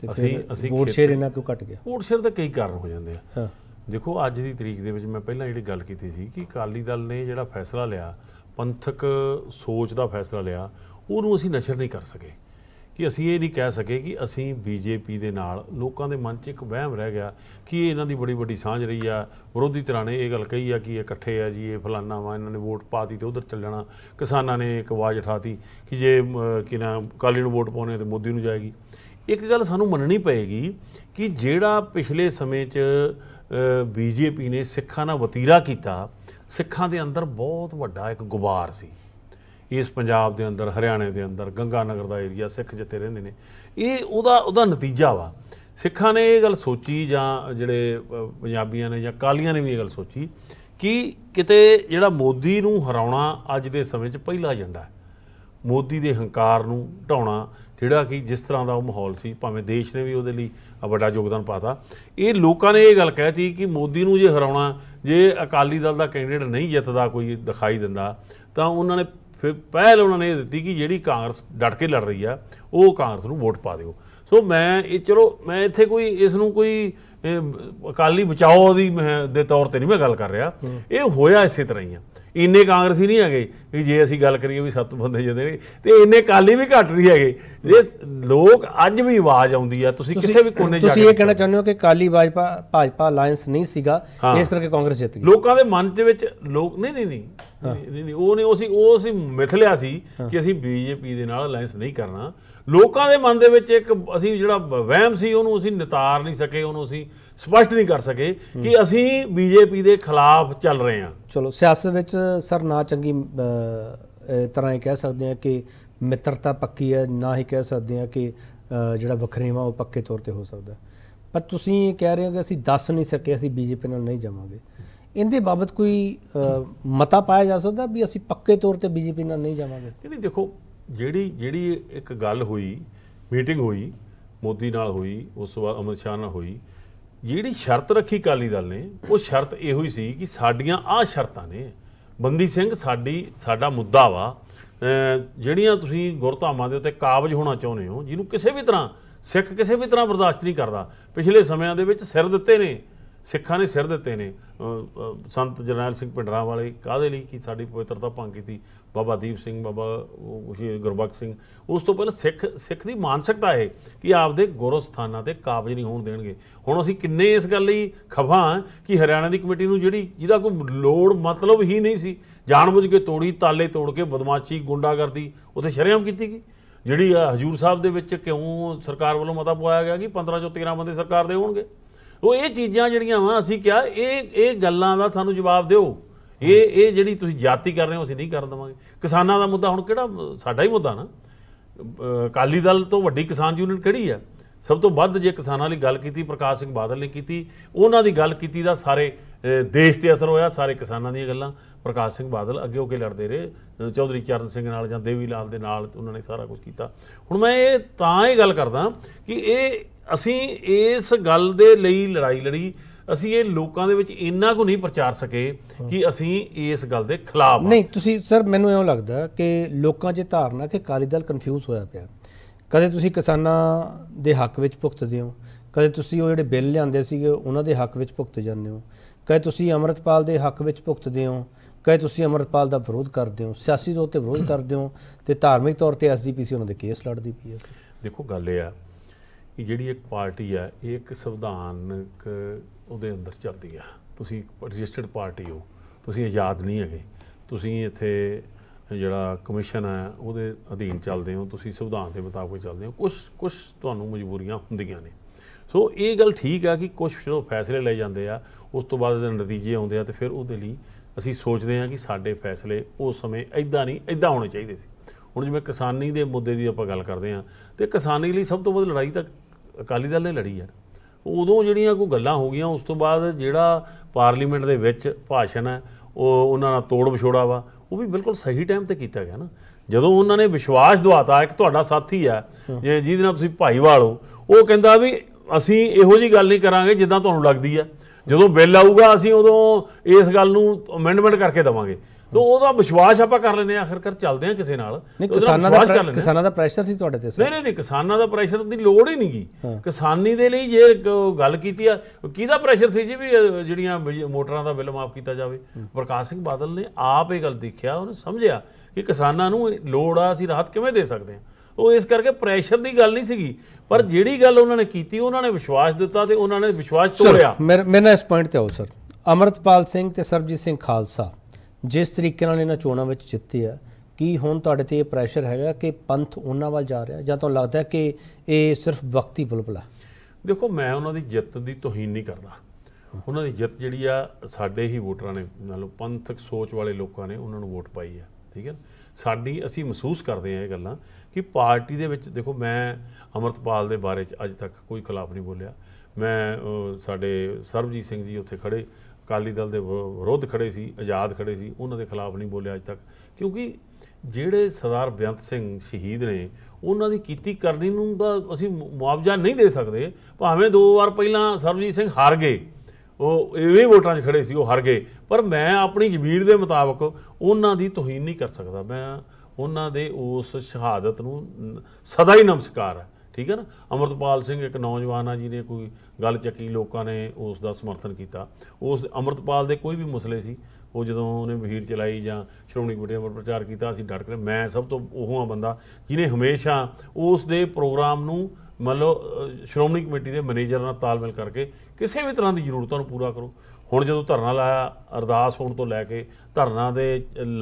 ਤੇ ਅਸੀਂ ਅਸੀਂ ਵੋਟ ਸ਼ੇਅਰ ਇਹਨਾਂ ਕਿਉਂ ਘਟ ਗਿਆ ਵੋਟ ਸ਼ੇਅਰ ਦਾ ਕਈ ਕਾਰਨ ਹੋ ਜਾਂਦੇ ਆ ਹਾਂ ਦੇਖੋ ਅੱਜ ਦੀ ਤਰੀਕ ਦੇ ਵਿੱਚ ਮੈਂ ਪਹਿਲਾਂ ਜਿਹੜੀ ਗੱਲ ਕੀਤੀ ਸੀ ਕਿ ਕਾਲੀ ਦਲ ਨੇ ਜਿਹੜਾ ਫੈਸਲਾ ਲਿਆ ਪੰਥਕ ਸੋਚ ਦਾ ਫੈਸਲਾ ਲਿਆ ਉਹਨੂੰ ਅਸੀਂ ਨਸ਼ਰ ਨਹੀਂ ਕਰ ਸਕੇ ਕਿ ਅਸੀਂ ਇਹ ਨਹੀਂ ਕਹਿ ਸਕੇ ਕਿ ਅਸੀਂ ਬੀਜੇਪੀ ਦੇ ਨਾਲ ਲੋਕਾਂ ਦੇ ਮਨ 'ਚ ਇੱਕ ਵਹਿਮ ਰਹਿ ਗਿਆ ਕਿ ਇਹ ਇਹਨਾਂ ਦੀ ਬੜੀ ਵੱਡੀ ਸਾਂਝ ਰਹੀ ਆ ਵਿਰੋਧੀ ਧਿਰਾਂ ਨੇ ਇਹ ਗੱਲ ਕਹੀ ਆ ਕਿ ਇਹ ਇਕੱਠੇ ਆ ਜੀ ਇਹ ਫਲਾਨਾ ਵਾ ਇਹਨਾਂ ਨੇ ਵੋਟ ਪਾਤੀ ਤੇ ਉਧਰ ਚੱਲ ਜਾਣਾ ਕਿਸਾਨਾਂ ਨੇ ਇੱਕ ਆਵਾਜ਼ ਉਠਾਤੀ ਕਿ ਜੇ ਕਿਨਾ ਕਾਲੀ ਨੂੰ ਵੋਟ ਪਾਉਣੇ ਤੇ ਮੋਦੀ ਨੂੰ ਜਾਏਗੀ ਇੱਕ ਗੱਲ ਸਾਨੂੰ ਮੰਨਣੀ ਪਏਗੀ ਕਿ ਜਿਹੜਾ ਪਿਛਲੇ ਸਮੇਂ 'ਚ ਬੀਜੇਪੀ ਨੇ ਸਿੱਖਾਂ ਨਾਲ ਵਤੀਰਾ ਕੀਤਾ ਸਿੱਖਾਂ ਦੇ ਅੰਦਰ ਬਹੁਤ ਵੱਡਾ ਇੱਕ ਗੁਬਾਰ ਸੀ ਇਸ ਪੰਜਾਬ ਦੇ ਅੰਦਰ ਹਰਿਆਣੇ ਦੇ ਅੰਦਰ ਗੰਗਾ ਨਗਰ ਦਾ ਏਰੀਆ ਸਿੱਖ ਜਿੱਥੇ ਰਹਿੰਦੇ ਨੇ ਇਹ ਉਹਦਾ ਉਹਦਾ ਨਤੀਜਾ ਵਾ ਸਿੱਖਾਂ ਨੇ ਇਹ ਗੱਲ ਸੋਚੀ ਜਾਂ ਜਿਹੜੇ ਪੰਜਾਬੀਆਂ ਨੇ ਜਾਂ ਕਾਲੀਆਂ ਨੇ ਵੀ ਇਹ ਗੱਲ ਸੋਚੀ ਕਿ ਕਿਤੇ ਜਿਹੜਾ ਮੋਦੀ ਨੂੰ ਹਰਾਉਣਾ ਅੱਜ ਦੇ ਸਮੇਂ 'ਚ ਪਹਿਲਾ ਏਜੰਡਾ ਹੈ ਮੋਦੀ ਦੇ ਹੰਕਾਰ ਨੂੰ ਢਾਉਣਾ ਜਿਹੜਾ ਕਿ ਜਿਸ ਤਰ੍ਹਾਂ ਦਾ ਉਹ ਮਾਹੌਲ ਸੀ ਭਾਵੇਂ ਦੇਸ਼ ਨੇ ਵੀ ਉਹਦੇ ਲਈ ਵੱਡਾ ਯੋਗਦਾਨ ਪਾਤਾ ਇਹ ਲੋਕਾਂ ਨੇ ਇਹ ਗੱਲ ਕਹਿਤੀ ਕਿ ਮੋਦੀ ਨੂੰ ਜੇ ਹਰਾਉਣਾ ਜੇ ਅਕਾਲੀ ਦਲ ਦਾ ਕੈਂਡੀਡੇਟ ਨਹੀਂ ਜਿੱਤਦਾ ਕੋਈ ਦਿਖਾਈ ਦਿੰਦਾ ਤਾਂ ਉਹਨਾਂ ਨੇ ਫਿਰ ਪਹਿਲ ਉਹਨਾਂ ਨੇ ਇਹ ਦਿੱਤੀ ਕਿ ਜਿਹੜੀ ਕਾਂਗਰਸ ਡਟ ਕੇ ਲੜ ਰਹੀ ਆ ਉਹ ਕਾਂਗਰਸ ਨੂੰ ਵੋਟ ਪਾ ਦਿਓ ਸੋ ਮੈਂ ਇਹ ਚਲੋ ਮੈਂ ਇੱਥੇ ਕੋਈ ਇਸ ਨੂੰ ਕੋਈ ਅਕਾਲੀ ਬਚਾਓ ਦੀ ਦੇ ਤੌਰ ਤੇ ਨਹੀਂ ਮੈਂ ਗੱਲ ਕਰ ਰਿਹਾ ਇਹ ਹੋਇਆ ਇਸੇ ਤਰ੍ਹਾਂ ਹੀ ਆ ਇੰਨੇ ਕਾਂਗਰਸੀ ਨਹੀਂ ਹੈਗੇ ਕਿ ਜੇ ਅਸੀਂ ਗੱਲ ਕਰੀਏ ਵੀ ਸੱਤ ਬੰਦੇ ਜਦੇ ਨੇ ਤੇ ਇੰਨੇ ਕਾਲੀ ਵੀ ਘਟ ਰਹੀ ਹੈਗੇ ਜੇ ਲੋਕ ਅੱਜ ਵੀ ਆਵਾਜ਼ ਆਉਂਦੀ ਆ ਤੁਸੀਂ ਕਿਸੇ ਵੀ ਕੋਨੇ ਜਾ ਕੇ ਤੁਸੀਂ ਇਹ ਕਹਿਣਾ ਚਾਹੁੰਦੇ ਹੋ ਕਿ ਕਾਲੀ ਭਾਜਪਾ ਭਾਜਪਾ ਅਲਾਈਅੰਸ ਨਹੀਂ ਸੀਗਾ ਇਸ ਕਰਕੇ ਕਾਂਗਰਸ ਜਿੱਤ ਗਈ ਲੋਕਾਂ ਦੇ ਮਨ ਦੇ ਵਿੱਚ ਲੋਕ ਨਹੀਂ ਨਹੀਂ ਨਹੀਂ ਨਹੀਂ ਉਹ ਨਹੀਂ ਉਹ ਸੀ ਉਹ ਸੀ ਮਿਥ ਲਿਆ ਸੀ ਕਿ ਅਸੀਂ ਬੀਜੇਪੀ ਦੇ ਨਾਲ ਅਲਾਈਅੰਸ ਨਹੀਂ ਕਰਨਾ ਲੋਕਾਂ ਦੇ ਮਨ ਦੇ ਵਿੱਚ ਇੱਕ ਅਸੀਂ ਜਿਹੜਾ ਵਹਿਮ ਸੀ ਉਹਨੂੰ ਅਸੀਂ ਨਿਤਾਰ ਨਹੀਂ ਸਕੇ ਉਹਨੂੰ ਅਸੀਂ ਸਪਸ਼ਟ ਨਹੀਂ ਕਰ ਸਕੇ ਕਿ ਅਸੀਂ ਬੀਜੇਪੀ ਦੇ ਖਿਲਾਫ ਚੱਲ ਰਹੇ ਹਾਂ ਚਲੋ ਸਿਆਸਤ ਵਿੱਚ ਸਰ ਨਾ ਚੰਗੀ ਤਰ੍ਹਾਂ ਇਹ ਕਹਿ ਸਕਦੇ ਹਾਂ ਕਿ ਮਿੱਤਰਤਾ ਪੱਕੀ ਹੈ ਨਾ ਹੀ ਕਹਿ ਸਕਦੇ ਹਾਂ ਕਿ ਜਿਹੜਾ ਵਖਰੇਵਾ ਉਹ ਪੱਕੇ ਤੌਰ ਤੇ ਹੋ ਸਕਦਾ ਪਰ ਤੁਸੀਂ ਕਹਿ ਰਹੇ ਹੋ ਕਿ ਅਸੀਂ ਦੱਸ ਨਹੀਂ ਸਕੇ ਅਸੀਂ ਬੀਜੇਪੀ ਨਾਲ ਨਹੀਂ ਜਾਵਾਂਗੇ ਇਹਦੇ ਬਾਬਤ ਕੋਈ ਮਤਾ ਪਾਇਆ ਜਾ ਸਕਦਾ ਵੀ ਅਸੀਂ ਪੱਕੇ ਤੌਰ ਤੇ ਬੀਜੇਪੀ ਨਾਲ ਨਹੀਂ ਜਾਵਾਂਗੇ ਨਹੀਂ ਦੇਖੋ ਜਿਹੜੀ ਜਿਹੜੀ ਇੱਕ ਗੱਲ ਹੋਈ ਮੀਟਿੰਗ ਹੋਈ ਮੋਦੀ ਨਾਲ ਹੋਈ ਉਸ ਵਾਰ ਬਾਅਦ ਸ਼ਾਹ ਨਾਲ ਹੋਈ ਜਿਹੜੀ ਸ਼ਰਤ ਰੱਖੀ ਕਾਲੀ ਦਲ ਨੇ ਉਹ ਸ਼ਰਤ ਇਹੋ ਹੀ ਸੀ ਕਿ ਸਾਡੀਆਂ ਆਹ ਸ਼ਰਤਾਂ ਨੇ ਬੰਦੀ ਸਿੰਘ ਸਾਡੀ ਸਾਡਾ ਮੁੱਦਾ ਵਾ ਜਿਹੜੀਆਂ ਤੁਸੀਂ ਗੁਰਧਾਮਾਂ ਦੇ ਉੱਤੇ ਕਾਬਜ ਹੋਣਾ ਚਾਹੁੰਦੇ ਹੋ ਜਿਹਨੂੰ ਕਿਸੇ ਵੀ ਤਰ੍ਹਾਂ ਸਿੱਖ ਕਿਸੇ ਵੀ ਤਰ੍ਹਾਂ ਬਰਦਾਸ਼ਤ ਨਹੀਂ ਕਰਦਾ ਪਿਛਲੇ ਸਮਿਆਂ ਦੇ ਵਿੱਚ ਸਿਰ ਦਿੱਤੇ ਨੇ ਸਿੱਖਾਂ ਨੇ ਸਿਰ ਦਿੱਤੇ ਨੇ ਸੰਤ ਜਰਨੈਲ ਸਿੰਘ ਪਿੰਡਰਾ ਵਾਲੇ ਕਾਦੇ ਲਈ ਕੀ ਸਾਡੀ ਪਵਿੱਤਰਤਾ ਭੰਗ ਕੀਤੀ ਬਾਬਾ ਦੀਪ ਸਿੰਘ ਬਾਬਾ ਗੁਰਬਖਸ਼ ਸਿੰਘ ਉਸ ਤੋਂ ਪਹਿਲਾਂ ਸਿੱਖ ਸਿੱਖ ਦੀ ਮਾਨਸਿਕਤਾ ਹੈ ਕਿ ਆਪਦੇ ਗੁਰੂ ਸਥਾਨਾਂ ਤੇ ਕਾਬਜ ਨਹੀਂ ਹੋਣ ਦੇਣਗੇ ਹੁਣ ਅਸੀਂ ਕਿੰਨੇ ਇਸ ਗੱਲ ਲਈ ਖਫਾ ਕਿ ਹਰਿਆਣਾ ਦੀ ਕਮੇਟੀ ਨੂੰ ਜਿਹੜੀ ਜਿਹਦਾ ਕੋਈ ਲੋੜ ਮਤਲਬ ਹੀ ਨਹੀਂ ਸੀ ਜਾਣਬੁੱਝ ਕੇ ਤੋੜੀ ਤਾਲੇ ਤੋੜ ਕੇ ਬਦਮਾਸ਼ੀ ਗੁੰਡਾਗਰਦੀ ਉਥੇ ਸ਼ਰਿਆਮ ਕੀਤੀ ਗਈ ਜਿਹੜੀ ਹਜੂਰ ਸਾਹਿਬ ਦੇ ਵਿੱਚ ਕਿਉਂ ਸਰਕਾਰ ਵੱਲੋਂ ਮਤਾ ਪਵਾਇਆ ਗਿਆ ਕਿ 15 ਚੋਂ 13 ਬੰਦੇ ਸਰਕਾਰ ਦੇ ਹੋਣਗੇ ਉਹ ਇਹ ਚੀਜ਼ਾਂ ਜਿਹੜੀਆਂ ਵਾ ਅਸੀਂ ਕਿਹਾ ਇਹ ਇਹ ਗੱਲਾਂ ਦਾ ਸਾਨੂੰ ਜਵਾਬ ਦਿਓ ਇਹ ਇਹ ਜਿਹੜੀ ਤੁਸੀਂ ਜਾਤੀ ਕਰ ਰਹੇ ਹੋ ਅਸੀਂ ਨਹੀਂ ਕਰਨ ਦਵਾਂਗੇ ਕਿਸਾਨਾਂ ਦਾ ਮੁੱਦਾ ਹੁਣ ਕਿਹੜਾ ਸਾਡਾ ਹੀ ਮੁੱਦਾ ਨਾ ਅਕਾਲੀ ਦਲ ਤੋਂ ਵੱਡੀ ਕਿਸਾਨ ਯੂਨੀਅਨ ਕਿਹੜੀ ਆ ਸਭ ਤੋਂ ਵੱਧ ਜੇ ਕਿਸਾਨਾਂ ਲਈ ਗੱਲ ਕੀਤੀ ਪ੍ਰਕਾਸ਼ ਸਿੰਘ ਬਾਦਲ ਨੇ ਕੀਤੀ ਉਹਨਾਂ ਦੀ ਗੱਲ ਕੀਤੀ ਦਾ ਸਾਰੇ ਦੇਸ਼ ਤੇ ਅਸਰ ਹੋਇਆ ਸਾਰੇ ਕਿਸਾਨਾਂ ਦੀਆਂ ਗੱਲਾਂ ਪ੍ਰਕਾਸ਼ ਸਿੰਘ ਬਾਦਲ ਅੱਗੇ ਹੋ ਕੇ ਲੜਦੇ ਰਹੇ ਚੌਧਰੀ ਚਰਨ ਸਿੰਘ ਨਾਲ ਜਾਂ ਦੇਵੀ ਲਾਲ ਦੇ ਨਾਲ ਉਹਨਾਂ ਨੇ ਸਾਰਾ ਕੁਝ ਕੀਤਾ ਹੁਣ ਮੈਂ ਇਹ ਤਾਂ ਇਹ ਗੱਲ ਕਰਦਾ ਕਿ ਇਹ ਅਸੀਂ ਇਸ ਗੱਲ ਦੇ ਲਈ ਲੜਾਈ ਲੜੀ ਅਸੀਂ ਇਹ ਲੋਕਾਂ ਦੇ ਵਿੱਚ ਇੰਨਾ ਕੁ ਨਹੀਂ ਪ੍ਰਚਾਰ ਸਕੇ ਕਿ ਅਸੀਂ ਇਸ ਗੱਲ ਦੇ ਖਿਲਾਫ ਨਹੀਂ ਤੁਸੀਂ ਸਰ ਮੈਨੂੰ ਇਉਂ ਲੱਗਦਾ ਕਿ ਲੋਕਾਂ 'ਚ ਧਾਰਨਾ ਕਿ ਕਾਲੀ ਦਲ ਕਨਫਿਊਜ਼ ਹੋਇਆ ਪਿਆ ਕਦੇ ਤੁਸੀਂ ਕਿਸਾਨਾਂ ਦੇ ਹੱਕ ਵਿੱਚ ਭੁਗਤਦੇ ਹੋ ਕਦੇ ਤੁਸੀਂ ਉਹ ਜਿਹੜੇ ਬਿੱਲ ਲਿਆਂਦੇ ਸੀਗੇ ਉਹਨਾਂ ਦੇ ਹੱਕ ਵਿੱਚ ਭੁਗਤ ਜਾਂਦੇ ਹੋ ਕਦੇ ਤੁਸੀਂ ਅਮਰਤਪਾਲ ਦੇ ਹੱਕ ਵਿੱਚ ਭੁਗਤਦੇ ਹੋ ਕਦੇ ਤੁਸੀਂ ਅਮਰਤਪਾਲ ਦਾ ਵਿਰੋਧ ਕਰਦੇ ਹੋ ਸਿਆਸੀ ਤੌਰ ਤੇ ਵਿਰੋਧ ਕਰਦੇ ਹੋ ਤੇ ਧਾਰਮਿਕ ਤੌਰ ਤੇ ਐਸਡੀਪੀਸੀ ਉਹਨਾਂ ਦੇ ਕੇਸ ਲੜਦੀ ਪਈ ਹੈ ਦੇਖੋ ਗੱਲ ਇਹ ਆ ਕਿ ਜਿਹੜੀ ਇੱਕ ਪਾਰਟੀ ਆ ਇਹ ਇੱਕ ਸੰਵਿਧਾਨਕ ਉਹਦੇ ਅੰਦਰ ਚੱਲਦੀ ਆ ਤੁਸੀਂ ਇੱਕ ਰਜਿਸਟਰਡ ਪਾਰਟੀ ਹੋ ਤੁਸੀਂ ਆਜ਼ਾਦ ਨਹੀਂ ਹੈਗੇ ਤੁਸੀਂ ਇੱਥੇ ਜਿਹੜਾ ਕਮਿਸ਼ਨ ਆ ਉਹਦੇ ਅਧੀਨ ਚੱਲਦੇ ਹੋ ਤੁਸੀਂ ਸੰਵਿਧਾਨ ਦੇ ਮੁਤਾਬਕ ਚੱਲਦੇ ਹੋ ਕੁਝ ਕੁਝ ਤੁਹਾਨੂੰ ਮਜਬੂਰੀਆਂ ਹੁੰਦੀਆਂ ਨੇ ਸੋ ਇਹ ਗੱਲ ਠੀਕ ਆ ਕਿ ਕੁਝ ਜਦੋਂ ਫੈਸਲੇ ਲਏ ਜਾਂਦੇ ਆ ਉਸ ਤੋਂ ਬਾਅਦ ਦੇ ਨਤੀਜੇ ਆਉਂਦੇ ਆ ਤੇ ਫਿਰ ਉਹਦੇ ਲਈ ਅਸੀਂ ਸੋਚਦੇ ਆ ਕਿ ਸਾਡੇ ਫੈਸਲੇ ਉਸ ਸਮੇਂ ਐਦਾਂ ਨਹੀਂ ਐਦਾਂ ਹੋਣੇ ਚਾਹੀਦੇ ਸੀ ਹੁਣ ਜਿਵੇਂ ਕਿਸਾਨੀ ਦੇ ਮੁੱਦੇ ਦੀ ਆਪਾਂ ਗੱਲ ਕਰਦੇ ਆ ਤੇ ਕਿਸਾਨੀ ਲਈ ਸਭ ਤੋਂ ਵੱਧ ਲੜਾਈ ਤਾਂ ਅਕਾਲੀ ਦਲ ਨੇ ਲੜੀ ਯਾਰ ਉਦੋਂ ਜਿਹੜੀਆਂ ਕੋਈ ਗੱਲਾਂ ਹੋ ਗਈਆਂ ਉਸ ਤੋਂ ਬਾਅਦ ਜਿਹੜਾ ਪਾਰਲੀਮੈਂਟ ਦੇ ਵਿੱਚ ਭਾਸ਼ਣ ਹੈ ਉਹ ਉਹਨਾਂ ਦਾ ਤੋੜ ਵਿਛੋੜਾ ਵਾ ਉਹ ਵੀ ਬਿਲਕੁਲ ਸਹੀ ਟਾਈਮ ਤੇ ਕੀਤਾ ਗਿਆ ਨਾ ਜਦੋਂ ਉਹਨਾਂ ਨੇ ਵਿਸ਼ਵਾਸ ਦਵਾਤਾ ਕਿ ਤੁਹਾਡਾ ਸਾਥੀ ਆ ਜੇ ਜਿਹਦੇ ਨਾਲ ਤੁਸੀਂ ਭਾਈਵਾਲ ਹੋ ਉਹ ਕਹਿੰਦਾ ਵੀ ਅਸੀਂ ਇਹੋ ਜੀ ਗੱਲ ਨਹੀਂ ਕਰਾਂਗੇ ਜਿੱਦਾਂ ਤੁਹਾਨੂੰ ਲੱਗਦੀ ਆ ਜਦੋਂ ਬਿੱਲ ਆਊਗਾ ਅਸੀਂ ਉਦੋਂ ਇਸ ਗੱਲ ਨੂੰ ਅਮੈਂਡਮੈਂਟ ਕਰਕੇ ਦਵਾਂਗੇ ਤੋਂ ਉਹਦਾ ਵਿਸ਼ਵਾਸ ਆਪਾਂ ਕਰ ਲੈਨੇ ਆਖਿਰਕਾਰ ਚੱਲਦੇ ਆ ਕਿਸੇ ਨਾਲ ਕਿਸਾਨਾਂ ਦਾ ਕਿਸਾਨਾਂ ਦਾ ਪ੍ਰੈਸ਼ਰ ਸੀ ਤੁਹਾਡੇ ਤੇ ਨਹੀਂ ਨਹੀਂ ਨਹੀਂ ਕਿਸਾਨਾਂ ਦਾ ਪ੍ਰੈਸ਼ਰ ਦੀ ਲੋੜ ਹੀ ਨਹੀਂਗੀ ਕਿਸਾਨੀ ਦੇ ਲਈ ਜੇ ਗੱਲ ਕੀਤੀ ਆ ਕਿਹਦਾ ਪ੍ਰੈਸ਼ਰ ਸੀ ਜੀ ਵੀ ਜਿਹੜੀਆਂ ਮੋਟਰਾਂ ਦਾ ਬਿੱਲ ਮਾਫ ਕੀਤਾ ਜਾਵੇ ਪ੍ਰਕਾਸ਼ ਸਿੰਘ ਬਾਦਲ ਨੇ ਆਪ ਇਹ ਗੱਲ ਦੇਖਿਆ ਉਹਨੇ ਸਮਝਿਆ ਕਿ ਕਿਸਾਨਾਂ ਨੂੰ ਲੋੜ ਆ ਅਸੀਂ ਰਾਹਤ ਕਿਵੇਂ ਦੇ ਸਕਦੇ ਆ ਉਹ ਇਸ ਕਰਕੇ ਪ੍ਰੈਸ਼ਰ ਦੀ ਗੱਲ ਨਹੀਂ ਸੀਗੀ ਪਰ ਜਿਹੜੀ ਗੱਲ ਉਹਨਾਂ ਨੇ ਕੀਤੀ ਉਹਨਾਂ ਨੇ ਵਿਸ਼ਵਾਸ ਦਿੱਤਾ ਤੇ ਉਹਨਾਂ ਨੇ ਵਿਸ਼ਵਾਸ ਤੋੜਿਆ ਮੇਰੇ ਮੇਰੇ ਇਸ ਪੁਆਇੰਟ ਤੇ ਆਓ ਸਰ ਅਮਰਤਪਾਲ ਸਿੰਘ ਤੇ ਸਰਬਜੀਤ ਸਿੰਘ ਖਾਲਸਾ ਜਿਸ ਤਰੀਕੇ ਨਾਲ ਇਹਨਾਂ ਚੋਣਾਂ ਵਿੱਚ ਜਿੱਤੇ ਆ ਕੀ ਹੁਣ ਤੁਹਾਡੇ ਤੇ ਇਹ ਪ੍ਰੈਸ਼ਰ ਹੈਗਾ ਕਿ ਪੰਥ ਉਹਨਾਂ ਵੱਲ ਜਾ ਰਿਹਾ ਜਾਂ ਤਾਂ ਲੱਗਦਾ ਕਿ ਇਹ ਸਿਰਫ ਵਕਤੀ ਬੁਲਬਲਾ ਦੇਖੋ ਮੈਂ ਉਹਨਾਂ ਦੀ ਜਿੱਤ ਦੀ ਤੋਹੀਨ ਨਹੀਂ ਕਰਦਾ ਉਹਨਾਂ ਦੀ ਜਿੱਤ ਜਿਹੜੀ ਆ ਸਾਡੇ ਹੀ ਵੋਟਰਾਂ ਨੇ ਨਾਲੋਂ ਪੰਥਕ ਸੋਚ ਵਾਲੇ ਲੋਕਾਂ ਨੇ ਉਹਨਾਂ ਨੂੰ ਵੋਟ ਪਾਈ ਆ ਠੀਕ ਹੈ ਸਾਡੀ ਅਸੀਂ ਮਹਿਸੂਸ ਕਰਦੇ ਆ ਇਹ ਗੱਲਾਂ ਕਿ ਪਾਰਟੀ ਦੇ ਵਿੱਚ ਦੇਖੋ ਮੈਂ ਅਮਰਤਪਾਲ ਦੇ ਬਾਰੇ ਚ ਅੱਜ ਤੱਕ ਕੋਈ ਖਿਲਾਫ ਨਹੀਂ ਬੋਲਿਆ ਮੈਂ ਸਾਡੇ ਸਰਬਜੀਤ ਸਿੰਘ ਜੀ ਉੱਥੇ ਖੜੇ ਕਾਲੀ ਦਲ ਦੇ ਵਿਰੋਧ ਖੜੇ ਸੀ ਆਜ਼ਾਦ ਖੜੇ ਸੀ ਉਹਨਾਂ ਦੇ ਖਿਲਾਫ ਨਹੀਂ ਬੋਲਿਆ ਅੱਜ ਤੱਕ ਕਿਉਂਕਿ ਜਿਹੜੇ ਸਰਦਾਰ ਬਿਆੰਤ ਸਿੰਘ ਸ਼ਹੀਦ ਨੇ ਉਹਨਾਂ ਦੀ ਕੀਤੀ ਕਰਨੀ ਨੂੰ ਤਾਂ ਅਸੀਂ ਮੁਆਵਜ਼ਾ ਨਹੀਂ ਦੇ ਸਕਦੇ ਭਾਵੇਂ ਦੋ ਵਾਰ ਪਹਿਲਾਂ ਸਰਬਜੀਤ ਸਿੰਘ ਹਾਰ ਗਏ ਉਹ ਐਵੇਂ ਵੋਟਾਂ 'ਚ ਖੜੇ ਸੀ ਉਹ ਹਾਰ ਗਏ ਪਰ ਮੈਂ ਆਪਣੀ ਜ਼ਮੀਰ ਦੇ ਮੁਤਾਬਕ ਉਹਨਾਂ ਦੀ ਤੋਹੀਨ ਨਹੀਂ ਕਰ ਸਕਦਾ ਮੈਂ ਉਹਨਾਂ ਦੇ ਉਸ ਸ਼ਹਾਦਤ ਨੂੰ ਸਦਾ ਹੀ ਨਮਸਕਾਰ ਹੈ ਠੀਕ ਹੈ ਨਾ ਅਮਰਤਪਾਲ ਸਿੰਘ ਇੱਕ ਨੌਜਵਾਨ ਆ ਜਿਹਨੇ ਕੋਈ ਗੱਲ ਚੱਕੀ ਲੋਕਾਂ ਨੇ ਉਸ ਦਾ ਸਮਰਥਨ ਕੀਤਾ ਉਸ ਅਮਰਤਪਾਲ ਦੇ ਕੋਈ ਵੀ ਮਸਲੇ ਸੀ ਉਹ ਜਦੋਂ ਉਹਨੇ ਵਹੀਰ ਚਲਾਈ ਜਾਂ ਸ਼੍ਰੋਮਣੀ ਕਮੇਟੀ ਪਰ ਪ੍ਰਚਾਰ ਕੀਤਾ ਅਸੀਂ ਡਟ ਕੇ ਮੈਂ ਸਭ ਤੋਂ ਉਹ ਆ ਬੰਦਾ ਜਿਹਨੇ ਹਮੇਸ਼ਾ ਉਸ ਦੇ ਪ੍ਰੋਗਰਾਮ ਨੂੰ ਮੰਨ ਲਓ ਸ਼੍ਰੋਮਣੀ ਕਮੇਟੀ ਦੇ ਮੈਨੇਜਰ ਨਾਲ ਤਾਲਮੇਲ ਕਰਕੇ ਕਿਸੇ ਵੀ ਤਰ੍ਹਾਂ ਦੀ ਜ਼ਰੂਰਤਾਂ ਨੂੰ ਪੂਰਾ ਕਰੋ ਹੁਣ ਜਦੋਂ ਧਰਨਾ ਲਾਇਆ ਅਰਦਾਸ ਹੋਣ ਤੋਂ ਲੈ ਕੇ ਧਰਨਾ ਦੇ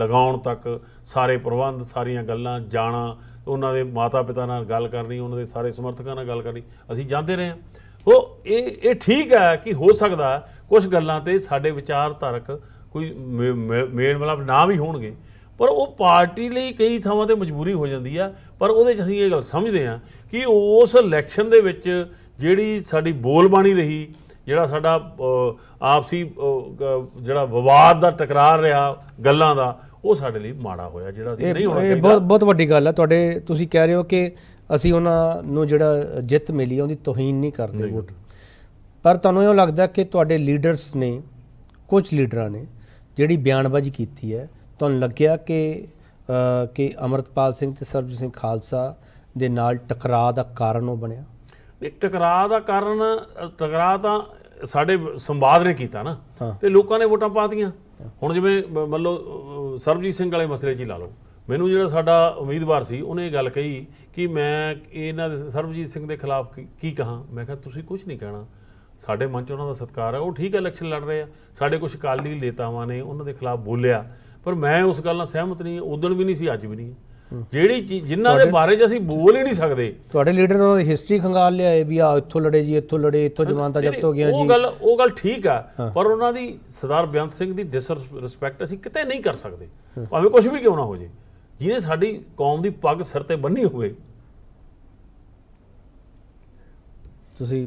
ਲਗਾਉਣ ਤੱਕ ਸਾਰੇ ਪ੍ਰਬੰਧ ਸਾਰੀਆਂ ਗੱਲਾਂ ਜਾਣਾ ਉਹਨਾਂ ਦੇ ਮਾਤਾ ਪਿਤਾ ਨਾਲ ਗੱਲ ਕਰਨੀ ਉਹਨਾਂ ਦੇ ਸਾਰੇ ਸਮਰਥਕਾਂ ਨਾਲ ਗੱਲ ਕਰਨੀ ਅਸੀਂ ਜਾਂਦੇ ਰਹੇ ਉਹ ਇਹ ਇਹ ਠੀਕ ਹੈ ਕਿ ਹੋ ਸਕਦਾ ਕੁਝ ਗੱਲਾਂ ਤੇ ਸਾਡੇ ਵਿਚਾਰਧਾਰਕ ਕੋਈ ਮੇਨ ਮਤਲਬ ਨਾ ਵੀ ਹੋਣਗੇ ਪਰ ਉਹ ਪਾਰਟੀ ਲਈ ਕਈ ਥਾਵਾਂ ਤੇ ਮਜਬੂਰੀ ਹੋ ਜਾਂਦੀ ਆ ਪਰ ਉਹਦੇ ਚ ਅਸੀਂ ਇਹ ਗੱਲ ਸਮਝਦੇ ਆ ਕਿ ਉਸ ਇਲੈਕਸ਼ਨ ਦੇ ਵਿੱਚ ਜਿਹੜੀ ਸਾਡੀ ਬੋਲਬਾਣੀ ਰਹੀ ਜਿਹੜਾ ਸਾਡਾ ਆਪਸੀ ਜਿਹੜਾ ਵਿਵਾਦ ਦਾ ਟਕਰਾਰ ਰਿਹਾ ਗੱਲਾਂ ਦਾ ਉਹ ਸਾਡੇ ਲਈ ਮਾੜਾ ਹੋਇਆ ਜਿਹੜਾ ਸੀ ਨਹੀਂ ਹੋਣਾ ਚਾਹੀਦਾ ਇਹ ਬਹੁਤ ਬਹੁਤ ਵੱਡੀ ਗੱਲ ਹੈ ਤੁਹਾਡੇ ਤੁਸੀਂ ਕਹਿ ਰਹੇ ਹੋ ਕਿ ਅਸੀਂ ਉਹਨਾਂ ਨੂੰ ਜਿਹੜਾ ਜਿੱਤ ਮਿਲੀ ਉਹਦੀ ਤੋਹੀਨ ਨਹੀਂ ਕਰਦੇ ਵੋਟ ਪਰ ਤੁਹਾਨੂੰ ਇਹ ਲੱਗਦਾ ਕਿ ਤੁਹਾਡੇ ਲੀਡਰਸ ਨੇ ਕੁਝ ਲੀਡਰਾਂ ਨੇ ਜਿਹੜੀ ਬਿਆਨਬਾਜ਼ੀ ਕੀਤੀ ਹੈ ਤੁਹਾਨੂੰ ਲੱਗਿਆ ਕਿ ਕਿ ਅਮਰਤਪਾਲ ਸਿੰਘ ਤੇ ਸਰਬਜੀਤ ਸਿੰਘ ਖਾਲਸਾ ਦੇ ਨਾਲ ਟਕਰਾਅ ਦਾ ਕਾਰਨ ਉਹ ਬਣਿਆ ਤੇ ਟਕਰਾਅ ਦਾ ਕਾਰਨ ਟਕਰਾਅ ਤਾਂ ਸਾਡੇ ਸੰਵਾਦ ਨੇ ਕੀਤਾ ਨਾ ਤੇ ਲੋਕਾਂ ਨੇ ਵੋਟਾਂ ਪਾਤੀਆਂ ਹੁਣ ਜਿਵੇਂ ਮੰਨ ਲਓ ਸਰਬਜੀਤ ਸਿੰਘ ਵਾਲੇ ਮਸਲੇ 'ਚ ਹੀ ਲਾ ਲਓ ਮੈਨੂੰ ਜਿਹੜਾ ਸਾਡਾ ਉਮੀਦਵਾਰ ਸੀ ਉਹਨੇ ਇਹ ਗੱਲ ਕਹੀ ਕਿ ਮੈਂ ਇਹਨਾਂ ਸਰਬਜੀਤ ਸਿੰਘ ਦੇ ਖਿਲਾਫ ਕੀ ਕਹਾ ਮੈਂ ਕਿਹਾ ਤੁਸੀਂ ਕੁਝ ਨਹੀਂ ਕਹਿਣਾ ਸਾਡੇ ਮਨ 'ਚ ਉਹਨਾਂ ਦਾ ਸਤਕਾਰ ਹੈ ਉਹ ਠੀਕ ਹੈ ਇਲੈਕਸ਼ਨ ਲੜ ਰਹੇ ਆ ਸਾਡੇ ਕੁਝ ਕਾਲੀ ਨੇਤਾਵਾਂ ਨੇ ਉਹਨਾਂ ਦੇ ਖਿਲਾਫ ਬੋਲਿਆ ਪਰ ਮੈਂ ਉਸ ਗੱਲ ਨਾਲ ਸਹਿਮਤ ਨਹੀਂ ਉਦੋਂ ਵੀ ਨਹੀਂ ਸੀ ਅੱਜ ਵੀ ਨਹੀਂ ਜਿਹੜੀ ਚੀਜ਼ ਜਿਨ੍ਹਾਂ ਦੇ ਬਾਰੇ 'ਚ ਅਸੀਂ ਬੋਲ ਹੀ ਨਹੀਂ ਸਕਦੇ ਤੁਹਾਡੇ ਲੀਡਰ ਨੇ ਉਹਨਾਂ ਦੀ ਹਿਸਟਰੀ ਖੰਗਾਲ ਲਿਆਏ ਵੀ ਆ ਇੱਥੋਂ ਲੜੇ ਜੀ ਇੱਥੋਂ ਲੜੇ ਇੱਥੋਂ ਜਮਾਨਤਾ ਜ਼ਬਤ ਹੋ ਗਿਆ ਜੀ ਉਹ ਗੱਲ ਉਹ ਗੱਲ ਠੀਕ ਆ ਪਰ ਉਹਨਾਂ ਦੀ ਸਰਦਾਰ ਬਿਆੰਤ ਸਿੰਘ ਦੀ ਡਿਸਰਿਸਪੈਕਟ ਅਸੀਂ ਕਿਤੇ ਨਹੀਂ ਕਰ ਸਕਦੇ ਭਾਵੇਂ ਕੁਝ ਵੀ ਕਿਉਂ ਨਾ ਹੋ ਜੇ ਜਿਹਨੇ ਸਾਡੀ ਕੌਮ ਦੀ ਪੱਗ ਸਿਰ ਤੇ ਬੰਨੀ ਹੋਵੇ ਤੁਸੀਂ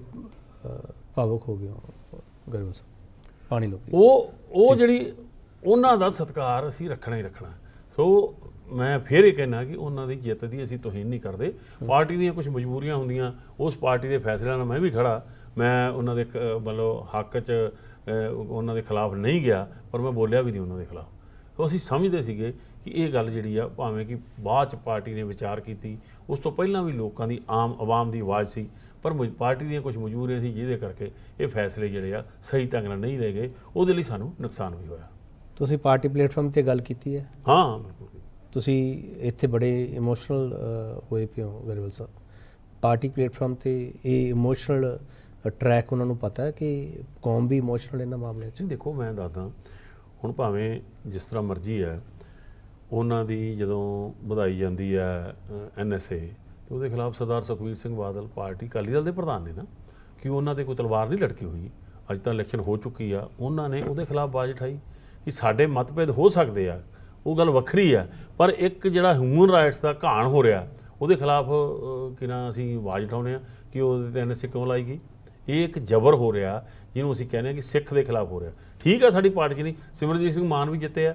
ਭਾਵੁਕ ਹੋ ਗਏ ਹੋ ਗਰਵ ਪਾਣੀ ਲਓ ਉਹ ਉਹ ਜਿਹੜੀ ਉਹਨਾਂ ਦਾ ਸਤਕਾਰ ਅਸੀਂ ਰੱਖਣਾ ਹੀ ਰੱਖਣਾ ਸੋ ਮੈਂ ਫਿਰ ਇਹ ਕਹਿਣਾ ਕਿ ਉਹਨਾਂ ਦੀ ਜਿੱਤ ਦੀ ਅਸੀਂ ਤੋਹੀਨ ਨਹੀਂ ਕਰਦੇ ਪਾਰਟੀ ਦੀਆਂ ਕੁਝ ਮਜਬੂਰੀਆਂ ਹੁੰਦੀਆਂ ਉਸ ਪਾਰਟੀ ਦੇ ਫੈਸਲਿਆਂ ਨਾਲ ਮੈਂ ਵੀ ਖੜਾ ਮੈਂ ਉਹਨਾਂ ਦੇ ਮਤਲਬ ਹੱਕ 'ਚ ਉਹਨਾਂ ਦੇ ਖਿਲਾਫ ਨਹੀਂ ਗਿਆ ਪਰ ਮੈਂ ਬੋਲਿਆ ਵੀ ਨਹੀਂ ਉਹਨਾਂ ਦੇ ਖਿਲਾਫ ਸੋ ਅਸੀਂ ਸਮਝਦੇ ਸੀਗੇ ਕਿ ਇਹ ਗੱਲ ਜਿਹੜੀ ਆ ਭਾਵੇਂ ਕਿ ਬਾਅਦ ਚ ਪਾਰਟੀ ਨੇ ਵਿਚਾਰ ਕੀਤੀ ਉਸ ਤੋਂ ਪਹਿਲਾਂ ਵੀ ਲੋਕਾਂ ਦੀ ਆਮ ਆਵਾਮ ਦੀ ਆਵਾਜ਼ ਸੀ ਪਰ ਪਾਰਟੀ ਦੀਆਂ ਕੁਝ ਮਜਬੂਰੀਆਂ ਸੀ ਜਿਹਦੇ ਕਰਕੇ ਇਹ ਫੈਸਲੇ ਜਿਹੜੇ ਆ ਸਹੀ ਢੰਗ ਨਾਲ ਨਹੀਂ ਰਹੇ ਗਏ ਉਹਦੇ ਲਈ ਸਾਨੂੰ ਨੁਕਸਾਨ ਵੀ ਹੋਇਆ ਤੁਸੀਂ ਪਾਰਟੀ ਪਲੇਟਫਾਰਮ ਤੇ ਗੱਲ ਕੀਤੀ ਹੈ ਹਾਂ ਬਿਲਕੁਲ ਤੁਸੀਂ ਇੱਥੇ ਬੜੇ ਇਮੋਸ਼ਨਲ ਹੋਏ ਪਿਓ ਹੋ ਵੈਰੀਵਲ ਪਾਰਟੀ ਪਲੇਟਫਾਰਮ ਤੇ ਇਹ ਇਮੋਸ਼ਨਲ ਟਰੈਕ ਉਹਨਾਂ ਨੂੰ ਪਤਾ ਹੈ ਕਿ ਕੌਮ ਵੀ ਇਮੋਸ਼ਨਲ ਇਹਨਾਂ ਮਾਮਲੇ 'ਚ ਦੇਖੋ ਮੈਂ ਦੱਸਦਾ ਹੁਣ ਭਾਵੇਂ ਜਿਸ ਤਰ੍ਹਾਂ ਮਰਜ਼ੀ ਹੈ ਉਹਨਾਂ ਦੀ ਜਦੋਂ ਵਧਾਈ ਜਾਂਦੀ ਹੈ ਐਨਐਸਏ ਤੇ ਉਹਦੇ ਖਿਲਾਫ ਸਰਦਾਰ ਸੁਖਵੀਰ ਸਿੰਘ ਬਾਦਲ ਪਾਰਟੀ ਕਾਲੀ ਦਲ ਦੇ ਪ੍ਰਧਾਨ ਨੇ ਨਾ ਕਿ ਉਹਨਾਂ ਤੇ ਕੋਈ ਤਲਵਾਰ ਨਹੀਂ ਲੜਕੀ ਹੋਈ ਅੱਜ ਤਾਂ ਇਲੈਕਸ਼ਨ ਹੋ ਚੁੱਕੀ ਆ ਉਹਨਾਂ ਨੇ ਉਹਦੇ ਖਿਲਾਫ ਬਾਜ ਉਠਾਈ ਕਿ ਸਾਡੇ ਮਤਭੇਦ ਹੋ ਸਕਦੇ ਆ ਉਹ ਗੱਲ ਵੱਖਰੀ ਆ ਪਰ ਇੱਕ ਜਿਹੜਾ ਹਿਊਮਨ ਰਾਈਟਸ ਦਾ ਘਾਣ ਹੋ ਰਿਹਾ ਉਹਦੇ ਖਿਲਾਫ ਕਿਨਾ ਅਸੀਂ ਆਵਾਜ਼ ਉਠਾਉਨੇ ਆ ਕਿ ਉਹਦੇ ਤੇ ਐਨਐਸਏ ਕਿਉਂ ਲਾਈ ਗਈ ਇਹ ਇੱਕ ਜ਼ਬਰ ਹੋ ਰਿਹਾ ਜਿਹਨੂੰ ਅਸੀਂ ਕਹਿੰਦੇ ਆ ਕਿ ਸਿੱਖ ਦੇ ਖਿਲਾਫ ਹੋ ਰਿਹਾ ਠੀਕ ਆ ਸਾਡੀ ਪਾਰਟੀ ਨਹੀਂ ਸਿਮਰਜੀਤ ਸਿੰਘ ਮਾਨ ਵੀ ਜਿੱਤੇ ਆ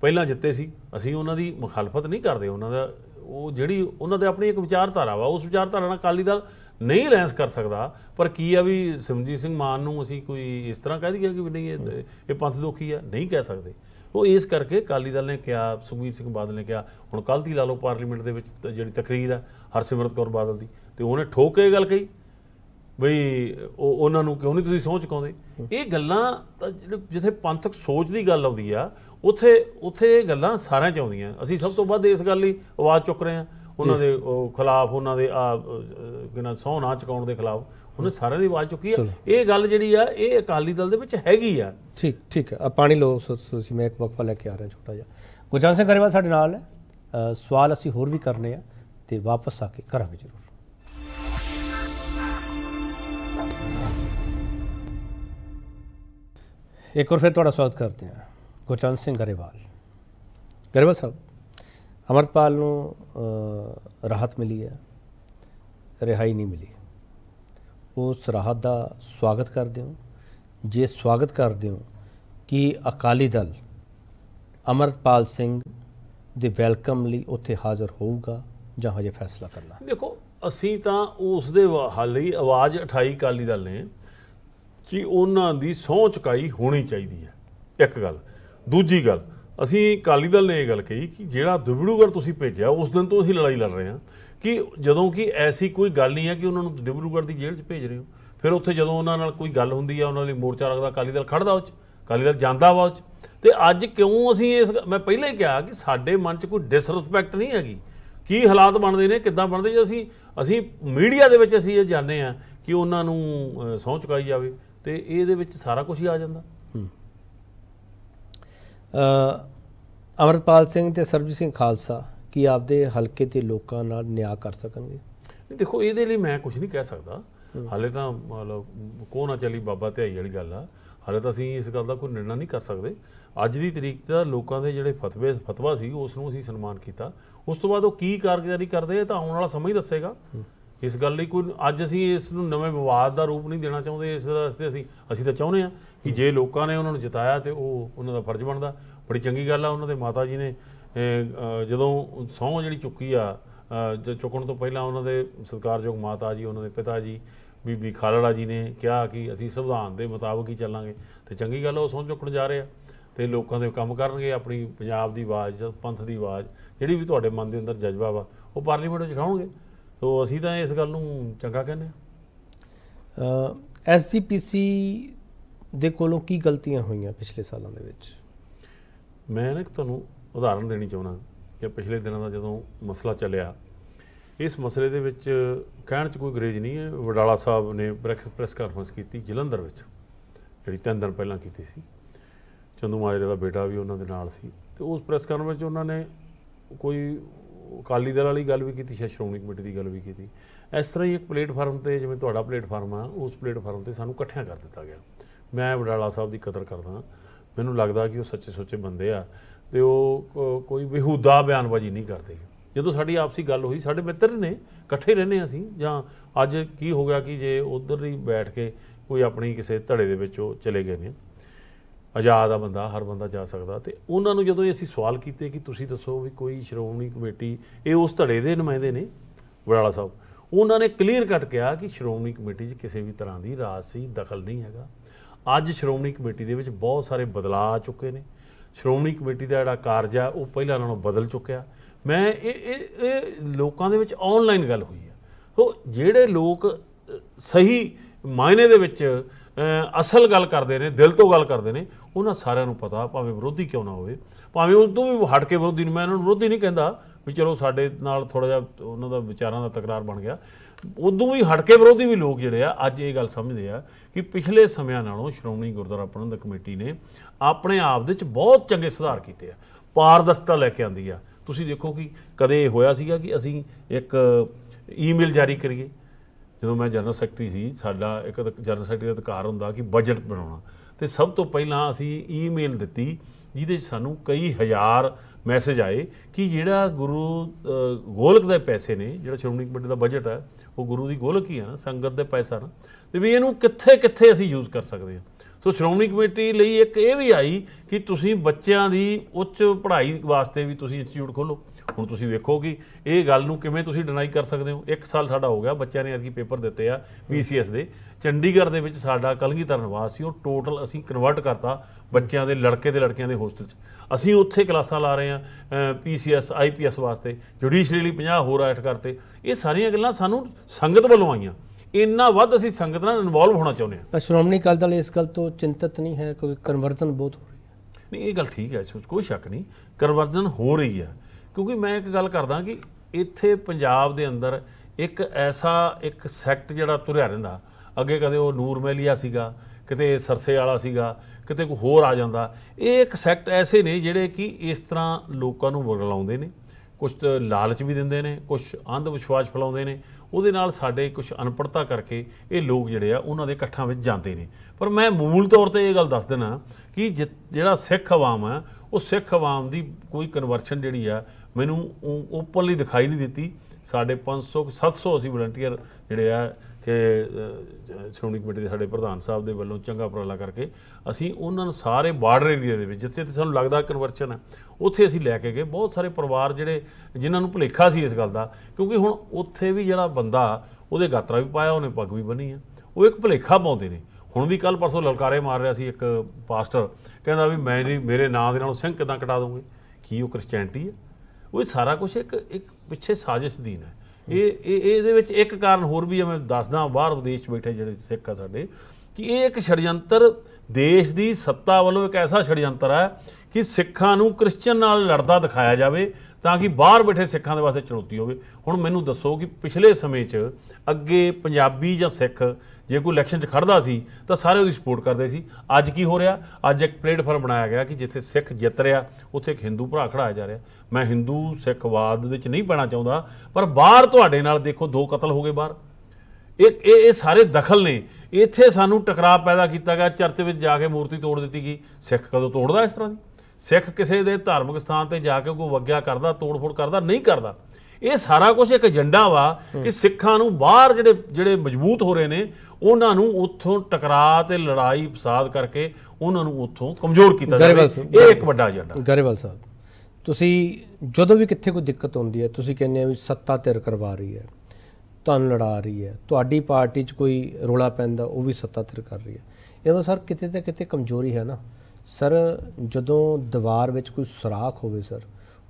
ਪਹਿਲਾਂ ਜਿੱਤੇ ਸੀ ਅਸੀਂ ਉਹਨਾਂ ਦੀ ਮੁਖਾਲਫਤ ਨਹੀਂ ਕਰਦੇ ਉਹਨਾਂ ਦਾ ਉਹ ਜਿਹੜੀ ਉਹਨਾਂ ਦੇ ਆਪਣੀ ਇੱਕ ਵਿਚਾਰਧਾਰਾ ਵਾ ਉਸ ਵਿਚਾਰਧਾਰਾ ਨਾਲ ਅਕਾਲੀ ਦਲ ਨਹੀਂ ਅਲਾਈਂਸ ਕਰ ਸਕਦਾ ਪਰ ਕੀ ਆ ਵੀ ਸਿਮਰਜੀਤ ਸਿੰਘ ਮਾਨ ਨੂੰ ਅਸੀਂ ਕੋਈ ਇਸ ਤਰ੍ਹਾਂ ਕਹਿ ਦਈਏ ਕਿ ਨਹੀਂ ਇਹ ਪੰਥ ਦੋਖੀ ਆ ਨਹੀਂ ਕਹਿ ਸਕਦੇ ਉਹ ਇਸ ਕਰਕੇ ਅਕਾਲੀ ਦਲ ਨੇ ਕਿਹਾ ਸੁਖਬੀਰ ਸਿੰਘ ਬਾਦਲ ਨੇ ਕਿਹਾ ਹੁਣ ਕੱਲ ਦੀ ਲਾ ਲਓ ਪਾਰਲੀਮੈਂਟ ਦੇ ਵਿੱਚ ਜਿਹੜੀ ਤਕਰੀਰ ਹੈ ਹਰਸਿਮਰਤ ਕੌਰ ਬਾਦਲ ਦੀ ਤੇ ਉਹਨੇ ਠੋਕ ਕੇ ਗੱਲ ਕਹੀ ਬਈ ਉਹ ਉਹਨਾਂ ਨੂੰ ਕਿਉਂ ਨਹੀਂ ਤੁਸੀਂ ਸੋਚ ਕਾਉਂਦੇ ਇਹ ਗੱਲਾਂ ਜਿੱਥੇ ਪੰਥਕ ਸੋਚ ਦੀ ਗੱਲ ਆਉਂਦੀ ਆ ਉਥੇ ਉਥੇ ਇਹ ਗੱਲਾਂ ਸਾਰਿਆਂ ਚ ਆਉਂਦੀਆਂ ਅਸੀਂ ਸਭ ਤੋਂ ਵੱਧ ਇਸ ਗੱਲ ਲਈ ਆਵਾਜ਼ ਚੁੱਕ ਰਹੇ ਹਾਂ ਉਹਨਾਂ ਦੇ ਖਿਲਾਫ ਉਹਨਾਂ ਦੇ ਆ ਕਿਨਾਂ ਸੌਣਾ ਚਕਾਉਣ ਦੇ ਖਿਲਾਫ ਉਹਨੇ ਸਾਰਿਆਂ ਦੀ ਆਵਾਜ਼ ਚੁੱਕੀ ਆ ਇਹ ਗੱਲ ਜਿਹੜੀ ਆ ਇਹ ਅਕਾਲੀ ਦਲ ਦੇ ਵਿੱਚ ਹੈਗੀ ਆ ਠੀਕ ਠੀਕ ਆ ਪਾਣੀ ਲਓ ਤੁਸੀਂ ਮੈਂ ਇੱਕ ਵਕਫਾ ਲੈ ਕੇ ਆ ਰਿਹਾ ਛੋਟਾ ਜਿਹਾ ਗੁਰਜਨ ਸਿੰਘ ਗਰੇਵਾਲ ਸਾਡੇ ਨਾਲ ਹੈ ਸਵਾਲ ਅਸੀਂ ਹੋਰ ਵੀ ਕਰਨੇ ਆ ਤੇ ਵਾਪਸ ਆ ਕੇ ਕਰਾਂਗੇ ਜ਼ਰੂਰ ਇੱਕ ਵਾਰ ਫਿਰ ਤੁਹਾਡਾ ਸਵਾਗਤ ਕਰਦੇ ਹਾਂ ਗੁਰਚੰਦ ਸਿੰਘ ਗਰੇਵਾਲ ਗਰੇਵਾਲ ਸਾਹਿਬ ਅਮਰਤਪਾਲ ਨੂੰ ਰਾਹਤ ਮਿਲੀ ਹੈ ਰਿਹਾਈ ਨਹੀਂ ਮਿਲੀ ਉਸ ਸਰਾਹਤ ਦਾ ਸਵਾਗਤ ਕਰਦੇ ਹਾਂ ਜੇ ਸਵਾਗਤ ਕਰਦੇ ਹਾਂ ਕਿ ਅਕਾਲੀ ਦਲ ਅਮਰਪਾਲ ਸਿੰਘ ਦੇ ਵੈਲਕਮ ਲਈ ਉੱਥੇ ਹਾਜ਼ਰ ਹੋਊਗਾ ਜਾਂ ਹਜੇ ਫੈਸਲਾ ਕਰਨਾ ਦੇਖੋ ਅਸੀਂ ਤਾਂ ਉਸ ਦੇ ਹੱਲ ਲਈ ਆਵਾਜ਼ ਉਠਾਈ ਅਕਾਲੀ ਦਲ ਨੇ ਕਿ ਉਹਨਾਂ ਦੀ ਸੋਚ ਚੁਕਾਈ ਹੋਣੀ ਚਾਹੀਦੀ ਹੈ ਇੱਕ ਗੱਲ ਦੂਜੀ ਗੱਲ ਅਸੀਂ ਅਕਾਲੀ ਦਲ ਨੇ ਇਹ ਗੱਲ ਕਹੀ ਕਿ ਜਿਹੜਾ ਦਿਬੜੂਗੜ ਤੁਸੀਂ ਭੇਜਿਆ ਉਸ ਦਿਨ ਤੋਂ ਅਸੀਂ ਲੜਾਈ ਲੜ ਰਹੇ ਹਾਂ ਕਿ ਜਦੋਂ ਕਿ ਐਸੀ ਕੋਈ ਗੱਲ ਨਹੀਂ ਹੈ ਕਿ ਉਹਨਾਂ ਨੂੰ ਦਿਬੜੂਗੜ ਦੀ ਜੇਲ੍ਹ 'ਚ ਭੇਜ ਰਹੇ ਹੋ ਫਿਰ ਉੱਥੇ ਜਦੋਂ ਉਹਨਾਂ ਨਾਲ ਕੋਈ ਗੱਲ ਹੁੰਦੀ ਆ ਉਹਨਾਂ ਲਈ ਮੋਰਚਾ ਲੱਗਦਾ ਅਕਾਲੀ ਦਲ ਖੜਦਾ ਉਹ 'ਚ ਅਕਾਲੀ ਦਲ ਜਾਂਦਾ ਵਾ ਉਹ 'ਚ ਤੇ ਅੱਜ ਕਿਉਂ ਅਸੀਂ ਇਸ ਮੈਂ ਪਹਿਲਾਂ ਹੀ ਕਿਹਾ ਕਿ ਸਾਡੇ ਮਨ 'ਚ ਕੋਈ ਡਿਸਰੈਸਪੈਕਟ ਨਹੀਂ ਹੈਗੀ ਕੀ ਹਾਲਾਤ ਬਣਦੇ ਨੇ ਕਿੱਦਾਂ ਬਣਦੇ ਜੇ ਅਸੀਂ ਅਸੀਂ ਮੀਡੀਆ ਦੇ ਵਿੱਚ ਅਸੀਂ ਇਹ ਜਾਣਦੇ ਆ ਕਿ ਉਹਨਾਂ ਨੂੰ ਸੌਂ ਚੁਕਾਈ ਜਾਵੇ ਤੇ ਇਹਦੇ ਵਿੱਚ ਸਾਰਾ ਕੁਝ ਹੀ ਆ ਜਾਂਦਾ ਅਮਰਪਾਲ ਸਿੰਘ ਤੇ ਸਰਬਜੀਤ ਸਿੰਘ ਖਾਲਸਾ ਕੀ ਆਪਦੇ ਹਲਕੇ ਤੇ ਲੋਕਾਂ ਨਾਲ ਨਿਆਂ ਕਰ ਸਕਣਗੇ ਨਹੀਂ ਦੇਖੋ ਇਹਦੇ ਲਈ ਮੈਂ ਕੁਝ ਨਹੀਂ ਕਹਿ ਸਕਦਾ ਹਾਲੇ ਤਾਂ ਮਤਲਬ ਨਾ ਚਲੀ ਬਾਬਾ ਧਿਆਈ ਵਾਲੀ ਗੱਲ ਆ ਹਾਲੇ ਤਾਂ ਅਸੀਂ ਇਸ ਗੱਲ ਦਾ ਕੋਈ ਨਿਰਣਾ ਨਹੀਂ ਕਰ ਸਕਦੇ ਅੱਜ ਦੀ ਤਰੀਕ ਦਾ ਲੋਕਾਂ ਦੇ ਜਿਹੜੇ ਫਤਵੇ ਫਤਵਾ ਸੀ ਉਸ ਨੂੰ ਅਸੀਂ ਸਨਮਾਨ ਕੀਤਾ ਉਸ ਤੋਂ ਬਾਅਦ ਉਹ ਕੀ ਕਾਰਗੁਜ਼ਾਰੀ ਕਰਦੇ ਆ ਤਾਂ ਆਉਣ ਵਾਲਾ ਸਮਾਂ ਹੀ ਦੱਸੇਗਾ ਇਸ ਗੱਲ ਲਈ ਕੋਈ ਅੱਜ ਅਸੀਂ ਇਸ ਨੂੰ ਨਵੇਂ ਵਿਵਾਦ ਦਾ ਰੂਪ ਨਹੀਂ ਦੇਣਾ ਚਾਹੁੰਦੇ ਇਸ ਰਸਤੇ ਅਸੀਂ ਅਸੀਂ ਤਾਂ ਚਾਹੁੰਦੇ ਆ ਕਿ ਜੇ ਲੋਕਾਂ ਨੇ ਉਹਨਾਂ ਨੂੰ ਜਿਤਾਇਆ ਤੇ ਉਹ ਉਹਨਾਂ ਦਾ ਫਰਜ਼ ਬਣਦਾ ਬੜੀ ਚੰਗੀ ਗੱਲ ਆ ਉਹਨਾਂ ਦੇ ਮਾਤਾ ਜੀ ਨੇ ਜਦੋਂ ਸੌਂ ਜਿਹੜੀ ਚੁੱਕੀ ਆ ਚੁੱਕਣ ਤੋਂ ਪਹਿਲਾਂ ਉਹਨਾਂ ਦੇ ਸਤਕਾਰਯੋਗ ਮਾਤਾ ਜੀ ਉਹਨਾਂ ਦੇ ਪਿਤਾ ਜੀ ਬੀਬੀ ਖਾਲੜਾ ਜੀ ਨੇ ਕਿਹਾ ਕਿ ਅਸੀਂ ਸੰਵਿਧਾਨ ਦੇ ਮੁਤਾਬਕ ਹੀ ਚੱਲਾਂਗੇ ਤੇ ਚੰਗੀ ਗੱਲ ਉਹ ਸੌਂ ਚੁੱਕਣ ਜਾ ਰਹੇ ਆ ਤੇ ਲੋਕਾਂ ਦੇ ਕੰਮ ਕਰਨਗੇ ਆਪਣੀ ਪੰਜਾਬ ਦੀ ਆਵਾਜ਼ ਪੰਥ ਦੀ ਆਵਾਜ਼ ਜਿਹੜੀ ਵੀ ਤੁਹਾਡੇ ਮਨ ਦੇ ਅੰਦਰ ਜਜ਼ਬਾ ਵਾ ਉਹ ਪਾਰਲੀਮੈਂਟ ਵਿੱਚ ਖਾਉਣਗੇ ਸੋ ਅਸੀਂ ਤਾਂ ਇਸ ਗੱਲ ਨੂੰ ਚੰਗਾ ਕਹਿੰਦੇ ਆ ਐਸਜੀਪੀਸੀ ਦੇ ਕੋਲੋਂ ਕੀ ਗਲਤੀਆਂ ਹੋਈਆਂ ਪਿਛਲੇ ਸਾਲਾਂ ਦੇ ਵਿੱਚ ਮੈਂ ਨਾ ਤੁਹਾਨੂੰ ਉਦਾਹਰਣ ਦੇਣੀ ਚਾਹੁੰਦਾ ਕਿ ਪਿਛਲੇ ਦਿਨਾਂ ਦਾ ਜਦੋਂ ਮਸਲਾ ਚੱਲਿਆ ਇਸ ਮਸਲੇ ਦੇ ਵਿੱਚ ਕਹਿਣ 'ਚ ਕੋਈ ਗਰੇਜ ਨਹੀਂ ਹੈ ਵਡਾਲਾ ਸਾਹਿਬ ਨੇ ਪ੍ਰੈਸ ਕਾਨਫਰੰਸ ਕੀਤੀ ਜਲੰਧਰ ਵਿੱਚ ਜਿਹੜੀ ਤਿੰਨ ਦਿਨ ਪਹਿਲਾਂ ਕੀਤੀ ਸੀ ਚੰਦੂ ਮਾਜਰੇ ਦਾ ਬੇਟਾ ਵੀ ਉਹਨਾਂ ਦੇ ਨਾਲ ਸੀ ਤੇ ਉਸ ਪ੍ਰੈਸ ਕਾਨਫਰੰਸ ਵਿੱਚ ਉਹਨਾਂ ਨੇ ਕੋਈ ਅਕਾਲੀ ਦਲ ਵਾਲੀ ਗੱਲ ਵੀ ਕੀਤੀ ਸ਼ਾ ਸ਼੍ਰੋਮਣੀ ਕਮੇਟੀ ਦੀ ਗੱਲ ਵੀ ਕੀਤੀ ਇਸ ਤਰ੍ਹਾਂ ਹੀ ਇੱਕ ਪਲੇਟਫਾਰਮ ਤੇ ਜਿਵੇਂ ਤੁਹਾਡਾ ਪਲੇਟਫਾਰਮ ਆ ਉਸ ਪਲੇਟਫਾਰਮ ਤੇ ਸਾਨੂੰ ਇਕੱਠਿਆਂ ਕਰ ਦਿੱਤਾ ਗਿਆ ਮੈਂ ਵਡਾਲਾ ਸਾਹਿਬ ਦੀ ਕਦਰ ਕਰਦਾ ਮੈਨੂੰ ਲੱਗਦਾ ਕਿ ਉਹ ਸੱਚੇ ਸੋਚੇ ਬੰਦੇ ਆ ਤੇ ਉਹ ਕੋਈ ਬਿਹੂਦਾ ਬਿਆਨਬਾਜ਼ੀ ਨਹੀਂ ਕਰਦੇ ਜਦੋਂ ਸਾਡੀ ਆਪਸੀ ਗੱਲ ਹੋਈ ਸਾਡੇ ਮਿੱਤਰ ਨੇ ਇਕੱਠੇ ਰਹਿੰਦੇ ਅਸੀਂ ਜਾਂ ਅੱਜ ਕੀ ਹੋ ਗਿਆ ਕਿ ਜੇ ਉਧਰ ਹੀ ਬੈਠ ਕੇ ਕੋਈ ਆਪਣੀ ਕਿਸੇ ਧੜੇ ਦੇ ਵਿੱਚ ਉਹ ਚਲੇ ਗਏ ਨੇ ਆਜ਼ਾਦ ਆ ਬੰਦਾ ਹਰ ਬੰਦਾ ਜਾ ਸਕਦਾ ਤੇ ਉਹਨਾਂ ਨੂੰ ਜਦੋਂ ਅਸੀਂ ਸਵਾਲ ਕੀਤੇ ਕਿ ਤੁਸੀਂ ਦੱਸੋ ਵੀ ਕੋਈ ਸ਼੍ਰੋਮਣੀ ਕਮੇਟੀ ਇਹ ਉਸ ਧੜੇ ਦੇ ਨੁਮਾਇੰਦੇ ਨੇ ਵੜਾਲਾ ਸਾਹਿਬ ਉਹਨਾਂ ਨੇ ਕਲੀਅਰ ਕੱਟ ਕਿਹਾ ਕਿ ਸ਼੍ਰੋਮਣੀ ਕਮੇਟੀ 'ਚ ਕਿਸੇ ਵੀ ਤਰ੍ਹਾਂ ਦੀ ਰਾਜਸੀ ਦਖਲ ਨਹੀਂ ਹੈਗਾ ਅੱਜ ਸ਼੍ਰੋਮਣੀ ਕਮੇਟੀ ਦੇ ਵਿੱਚ ਬਹੁਤ ਸਾਰੇ ਬਦਲਾਅ ਆ ਚੁੱਕੇ ਨੇ ਸ਼੍ਰੋਮਣੀ ਕਮੇਟੀ ਦਾ ਜਿਹੜਾ ਕਾਰਜ ਆ ਉਹ ਪਹਿਲਾਂ ਨਾਲੋਂ ਬਦਲ ਚੁੱਕਿਆ ਮੈਂ ਇਹ ਇਹ ਇਹ ਲੋਕਾਂ ਦੇ ਵਿੱਚ ਆਨਲਾਈਨ ਗੱਲ ਹੋਈ ਆ ਸੋ ਜਿਹੜੇ ਲੋਕ ਸਹੀ ਮਾਇਨੇ ਦੇ ਵਿੱਚ ਅਸਲ ਗੱਲ ਕਰਦੇ ਨੇ ਦਿਲ ਤੋਂ ਗੱਲ ਕਰਦੇ ਨੇ ਉਹਨਾਂ ਸਾਰਿਆਂ ਨੂੰ ਪਤਾ ਭਾਵੇਂ ਵਿਰੋਧੀ ਕਿਉਂ ਨਾ ਹੋਵੇ ਭਾਵੇਂ ਉਸ ਤੋਂ ਵੀ ਹਟ ਕੇ ਵਿਰੋਧੀ ਨੂੰ ਮੈਂ ਇਹਨਾਂ ਨੂੰ ਵਿਰੋਧੀ ਨਹੀਂ ਕਹਿੰਦਾ ਵੀ ਚਲੋ ਸਾਡੇ ਨਾਲ ਥੋੜਾ ਜਿਹਾ ਉਹਨਾਂ ਦਾ ਵਿਚਾਰਾਂ ਦਾ ਤਕਰਾਰ ਬਣ ਗਿਆ ਉਦੋਂ ਵੀ ਹਟਕੇ ਵਿਰੋਧੀ ਵੀ ਲੋਕ ਜਿਹੜੇ ਆ ਅੱਜ ਇਹ ਗੱਲ ਸਮਝਦੇ ਆ ਕਿ ਪਿਛਲੇ ਸਮਿਆਂ ਨਾਲੋਂ ਸ਼੍ਰੋਮਣੀ ਗੁਰਦੁਆਰਾ ਪ੍ਰਬੰਧਕ ਕਮੇਟੀ ਨੇ ਆਪਣੇ ਆਪ ਦੇ ਵਿੱਚ ਬਹੁਤ ਚੰਗੇ ਸੁਧਾਰ ਕੀਤੇ ਆ ਪਾਰਦਰਸ਼ਤਾ ਲੈ ਕੇ ਆਂਦੀ ਆ ਤੁਸੀਂ ਦੇਖੋ ਕਿ ਕਦੇ ਹੋਇਆ ਸੀਗਾ ਕਿ ਅਸੀਂ ਇੱਕ ਈਮੇਲ ਜਾਰੀ ਕਰੀਏ ਜਦੋਂ ਮੈਂ ਜਨਰਲ ਸੈਕਟਰੀ ਸੀ ਸਾਡਾ ਇੱਕ ਜਨਰਲ ਸੈਕਟਰੀ ਦਾ ਅਧਿਕਾਰ ਹੁੰਦਾ ਕਿ ਬਜਟ ਬਣਾਉਣਾ ਤੇ ਸਭ ਤੋਂ ਪਹਿਲਾਂ ਅਸੀਂ ਈਮੇਲ ਦਿੱਤੀ ਜਿਹਦੇ ਸਾਨੂੰ ਕਈ ਹਜ਼ਾਰ ਮੈਸੇਜ ਆਏ ਕਿ ਜਿਹੜਾ ਗੁਰੂ ਗੋਲਕ ਦੇ ਪੈਸੇ ਨੇ ਜਿਹੜਾ ਸ਼੍ਰੋਮਣੀ ਕਮੇਟੀ ਦਾ ਬਜਟ ਹੈ ਉਹ ਗੁਰੂ ਦੀ ਗੋਲਕ ਹੀ ਆ ਨਾ ਸੰਗਤ ਦੇ ਪੈਸਾ ਨਾ ਤੇ ਵੀ ਇਹਨੂੰ ਕਿੱਥੇ ਕਿੱਥੇ ਅਸੀਂ ਯੂਜ਼ ਕਰ ਸਕਦੇ ਹਾਂ ਸੋ ਸ਼੍ਰੋਮਣੀ ਕਮੇਟੀ ਲਈ ਇੱਕ ਇਹ ਵੀ ਆਈ ਕਿ ਤੁਸੀਂ ਬੱਚਿਆਂ ਦੀ ਉੱਚ ਪੜ੍ਹਾਈ ਵਾਸਤੇ ਵੀ ਤੁਸੀਂ ਇੰਸਟੀਚਿਊਟ ਖੋਲੋ ਹੁਣ ਤੁਸੀਂ ਵੇਖੋ ਕਿ ਇਹ ਗੱਲ ਨੂੰ ਕਿਵੇਂ ਤੁਸੀਂ ਡਿਨਾਈ ਕਰ ਸਕਦੇ ਹੋ ਇੱਕ ਸਾਲ ਸਾਡਾ ਹੋ ਗਿਆ ਬੱਚਿਆਂ ਨੇ ਅਰਕੀ ਪੇਪਰ ਦਿੱਤੇ ਆ ਪੀਸੀਐਸ ਦੇ ਚੰਡੀਗੜ੍ਹ ਦੇ ਵਿੱਚ ਸਾਡਾ ਕਲਗੀਧਰ ਨਿਵਾਸ ਸੀ ਉਹ ਟੋਟਲ ਅਸੀਂ ਕਨਵਰਟ ਕਰਤਾ ਬੱਚਿਆਂ ਦੇ ਲੜਕੇ ਤੇ ਲੜਕੀਆਂ ਦੇ ਹੋਸਟਲ 'ਚ ਅਸੀਂ ਉੱਥੇ ਕਲਾਸਾਂ ਲਾ ਰਹੇ ਆ ਪੀਸੀਐਸ ਆਈਪੀਐਸ ਵਾਸਤੇ ਜੁਡੀਸ਼ਰੀ ਲਈ 50 ਹੋਰ ਐਡ ਕਰਤੇ ਇਹ ਸਾਰੀਆਂ ਗੱਲਾਂ ਸਾਨੂੰ ਸੰਗਤ ਵੱਲੋਂ ਆਈਆਂ ਇੰਨਾ ਵੱਧ ਅਸੀਂ ਸੰਗਤ ਨਾਲ ਇਨਵੋਲਵ ਹੋਣਾ ਚਾਹੁੰਦੇ ਆ ਸ਼੍ਰੋਮਣੀ ਅਕਾਲੀ ਦਲ ਇਸ ਗੱਲ ਤੋਂ ਚਿੰਤਤ ਨਹੀਂ ਹੈ ਕਿ ਕਨਵਰਜਨ ਬਹੁਤ ਹੋ ਰਹੀ ਹੈ ਨਹੀਂ ਇਹ ਗੱਲ ਠੀਕ ਹੈ ਕੋਈ ਸ਼ੱਕ ਨਹੀਂ ਕਨਵਰਜਨ ਹੋ ਰਹੀ ਹੈ ਕਿਉਂਕਿ ਮੈਂ ਇੱਕ ਗੱਲ ਕਰਦਾ ਕਿ ਇੱਥੇ ਪੰਜਾਬ ਦੇ ਅੰਦਰ ਇੱਕ ਐਸਾ ਇੱਕ ਸੈਕਟ ਜਿਹੜਾ ਤੁਰਿਆ ਰਹਿੰਦਾ ਅੱਗੇ ਕਦੇ ਉਹ ਨੂਰ ਮਹਿਲੀਆ ਸੀਗਾ ਕਿਤੇ ਸਰਸੇ ਵਾਲਾ ਸੀਗਾ ਕਿਤੇ ਕੋ ਹੋਰ ਆ ਜਾਂਦਾ ਇਹ ਇੱਕ ਸੈਕਟ ਐਸੇ ਨੇ ਜਿਹੜੇ ਕਿ ਇਸ ਤਰ੍ਹਾਂ ਲੋਕਾਂ ਨੂੰ ਵਰਗਲਾਉਂਦੇ ਨੇ ਕੁਝ ਲਾਲਚ ਵੀ ਦਿੰਦੇ ਨੇ ਕੁਝ ਅੰਧ ਵਿਸ਼ਵਾਸ ਫਲਾਉਂਦੇ ਨੇ ਉਹਦੇ ਨਾਲ ਸਾਡੇ ਕੁਝ ਅਨਪੜਤਾ ਕਰਕੇ ਇਹ ਲੋਕ ਜਿਹੜੇ ਆ ਉਹਨਾਂ ਦੇ ਇਕੱਠਾਂ ਵਿੱਚ ਜਾਂਦੇ ਨੇ ਪਰ ਮੈਂ ਮੂਲ ਤੌਰ ਤੇ ਇਹ ਗੱਲ ਦੱਸ ਦੇਣਾ ਕਿ ਜਿਹੜਾ ਸਿੱਖ ਆਵਾਮ ਆ ਉਹ ਸਿੱਖ ਆਵਾਮ ਦੀ ਕੋਈ ਕਨਵਰਸ਼ਨ ਜਿਹੜੀ ਆ ਮੈਨੂੰ ਓਪਨਲੀ ਦਿਖਾਈ ਨਹੀਂ ਦਿੱਤੀ ਸਾਡੇ 500 700 ਅਸੀਂ ਵਲੰਟੀਅਰ ਜਿਹੜੇ ਆ ਕਿ ਸ਼੍ਰੋਮਣੀ ਕਮੇਟੀ ਦੇ ਸਾਡੇ ਪ੍ਰਧਾਨ ਸਾਹਿਬ ਦੇ ਵੱਲੋਂ ਚੰਗਾ ਉਪਰਾਲਾ ਕਰਕੇ ਅਸੀਂ ਉਹਨਾਂ ਸਾਰੇ ਬਾਰਡਰ ਏਰੀਆ ਦੇ ਵਿੱਚ ਜਿੱਥੇ ਤੇ ਸਾਨੂੰ ਲੱਗਦਾ ਕਨਵਰਸ਼ਨ ਹੈ ਉੱਥੇ ਅਸੀਂ ਲੈ ਕੇ ਗਏ ਬਹੁਤ ਸਾਰੇ ਪਰਿਵਾਰ ਜਿਹੜੇ ਜਿਨ੍ਹਾਂ ਨੂੰ ਭੁਲੇਖਾ ਸੀ ਇਸ ਗੱਲ ਦਾ ਕਿਉਂਕਿ ਹੁਣ ਉੱਥੇ ਵੀ ਜਿਹੜਾ ਬੰਦਾ ਉਹਦੇ ਗਾਤਰਾ ਵੀ ਪਾਇਆ ਉਹਨੇ ਪੱਗ ਵੀ ਬੰਨੀ ਆ ਉਹ ਇੱਕ ਭੁਲੇਖਾ ਪਾਉਂਦੇ ਨੇ ਹੁਣ ਵੀ ਕੱਲ ਪਰਸੋਂ ਲਲਕਾਰੇ ਮਾਰ ਰਿਹਾ ਸੀ ਇੱਕ ਪਾਸਟਰ ਕਹਿੰਦਾ ਵੀ ਮੈਂ ਨਹੀਂ ਮੇਰੇ ਨਾਂ ਦੇ ਨਾਲ ਸਿੰਘ ਕਿਦਾਂ ਕਟਾ ਦੋਗੇ ਕੀ ਉਹ ਕ੍ਰਿਸਚੀਅਨਟੀ ਹੈ ਉਹ ਸਾਰਾ ਕੁਝ ਇੱਕ ਇੱਕ ਪਿੱਛੇ ਸਾਜ਼ਿਸ਼ ਦੀਨ ਹੈ ਇਹ ਇਹ ਇਹਦੇ ਵਿੱਚ ਇੱਕ ਕਾਰਨ ਹੋਰ ਵੀ ਆ ਮੈਂ ਦੱਸਦਾ ਬਾਹਰ ਵਿਦੇਸ਼ ਬੈਠੇ ਜਿਹੜੇ ਸਿੱਖ ਆ ਸਾਡੇ ਕਿ ਇਹ ਇੱਕ ਛੜਯੰਤਰ ਦੇਸ਼ ਦੀ ਸੱਤਾ ਵੱਲੋਂ ਇੱਕ ਐਸਾ ਛੜਯੰਤਰ ਹੈ ਕਿ ਸਿੱਖਾਂ ਨੂੰ ਕ੍ਰਿਸਚੀਅਨ ਨਾਲ ਲੜਦਾ ਦਿਖਾਇਆ ਜਾਵੇ ਤਾਂ ਕਿ ਬਾਹਰ ਬੈਠੇ ਸਿੱਖਾਂ ਦੇ ਵਾਸਤੇ ਚੁਣੌਤੀ ਹੋਵੇ ਹੁਣ ਮੈਨੂੰ ਦੱਸੋ ਕਿ ਪਿਛਲੇ ਸਮੇਂ 'ਚ ਅੱਗੇ ਪੰਜਾਬੀ ਜਾਂ ਸਿੱਖ ਜੇ ਕੋਈ ਇਲੈਕਸ਼ਨ 'ਚ ਖੜਦਾ ਸੀ ਤਾਂ ਸਾਰੇ ਉਹਦੀ ਸਪੋਰਟ ਕਰਦੇ ਸੀ ਅੱਜ ਕੀ ਹੋ ਰਿਹਾ ਅੱਜ ਇੱਕ ਪਲੇਟਫਾਰਮ ਬਣਾਇਆ ਗਿਆ ਕਿ ਜਿੱਥੇ ਸਿੱਖ ਜਿੱਤ ਰਿਹਾ ਉੱਥੇ ਇੱਕ ਹਿੰਦੂ ਭਰਾ ਖੜਾਇਆ ਜਾ ਰਿਹਾ ਮੈਂ ਹਿੰਦੂ ਸਿੱਖਵਾਦ ਵਿੱਚ ਨਹੀਂ ਪੈਣਾ ਚਾਹੁੰਦਾ ਪਰ ਬਾਹਰ ਤੁਹਾਡੇ ਨਾਲ ਦੇਖੋ ਦੋ ਕਤਲ ਹੋ ਗਏ ਬਾਹਰ ਇਹ ਇਹ ਸਾਰੇ ਦਖਲ ਨੇ ਇੱਥੇ ਸਾਨੂੰ ਟਕਰਾਅ ਪੈਦਾ ਕੀਤਾ ਗਿਆ ਚਰਚ ਵਿੱਚ ਜਾ ਕੇ ਮੂਰਤੀ ਤੋੜ ਦਿੱਤੀ ਗਈ ਸਿੱਖ ਕਦੋਂ ਤੋੜਦਾ ਇਸ ਤਰ੍ਹਾਂ ਦੀ ਸਿੱਖ ਕਿਸੇ ਦੇ ਧਾਰਮਿਕ ਸਥਾਨ ਤੇ ਜਾ ਕੇ ਕੋਈ ਵਗਿਆ ਕਰਦਾ ਤੋੜਫੋੜ ਕਰਦਾ ਨਹੀਂ ਕਰਦਾ ਇਹ ਸਾਰਾ ਕੁਝ ਇੱਕ ਏਜੰਡਾ ਵਾ ਕਿ ਸਿੱਖਾਂ ਨੂੰ ਬਾਹਰ ਜਿਹੜੇ ਜਿਹੜੇ ਮਜ਼ਬੂਤ ਹੋ ਰਹੇ ਨੇ ਉਹਨਾਂ ਨੂੰ ਉੱਥੋਂ ਟਕਰਾਅ ਤੇ ਲੜਾਈ ਫਸਾਦ ਕਰਕੇ ਉਹਨਾਂ ਨੂੰ ਉੱਥੋਂ ਕਮਜ਼ੋਰ ਕੀਤਾ ਜਾਵੇ ਇਹ ਇੱਕ ਵੱਡਾ ਏਜੰਡਾ ਗਰੇਵਾਲ ਸਾਹਿਬ ਤੁਸੀਂ ਜਦੋਂ ਵੀ ਕਿੱਥੇ ਕੋਈ ਦਿੱਕਤ ਆਉਂਦੀ ਹੈ ਤੁਸੀਂ ਕਹਿੰਦੇ ਆ ਵੀ ਸੱਤਾ ਧਿਰ ਕਰਵਾ ਰਹੀ ਹੈ ਤਨ ਲੜਾ ਰਹੀ ਹੈ ਤੁਹਾਡੀ ਪਾਰਟੀ 'ਚ ਕੋਈ ਰੋਲਾ ਪੈਂਦਾ ਉਹ ਵੀ ਸੱਤਾ ਧਿਰ ਕਰ ਰਹੀ ਹੈ ਇਹਦਾ ਸਰ ਕਿਤੇ ਤੇ ਕਿਤੇ ਕਮਜ਼ੋਰੀ ਹੈ ਨਾ ਸਰ ਜਦੋਂ ਦੀਵਾਰ ਵਿੱਚ ਕੋਈ ਸੁਰਾਖ ਹੋਵੇ ਸਰ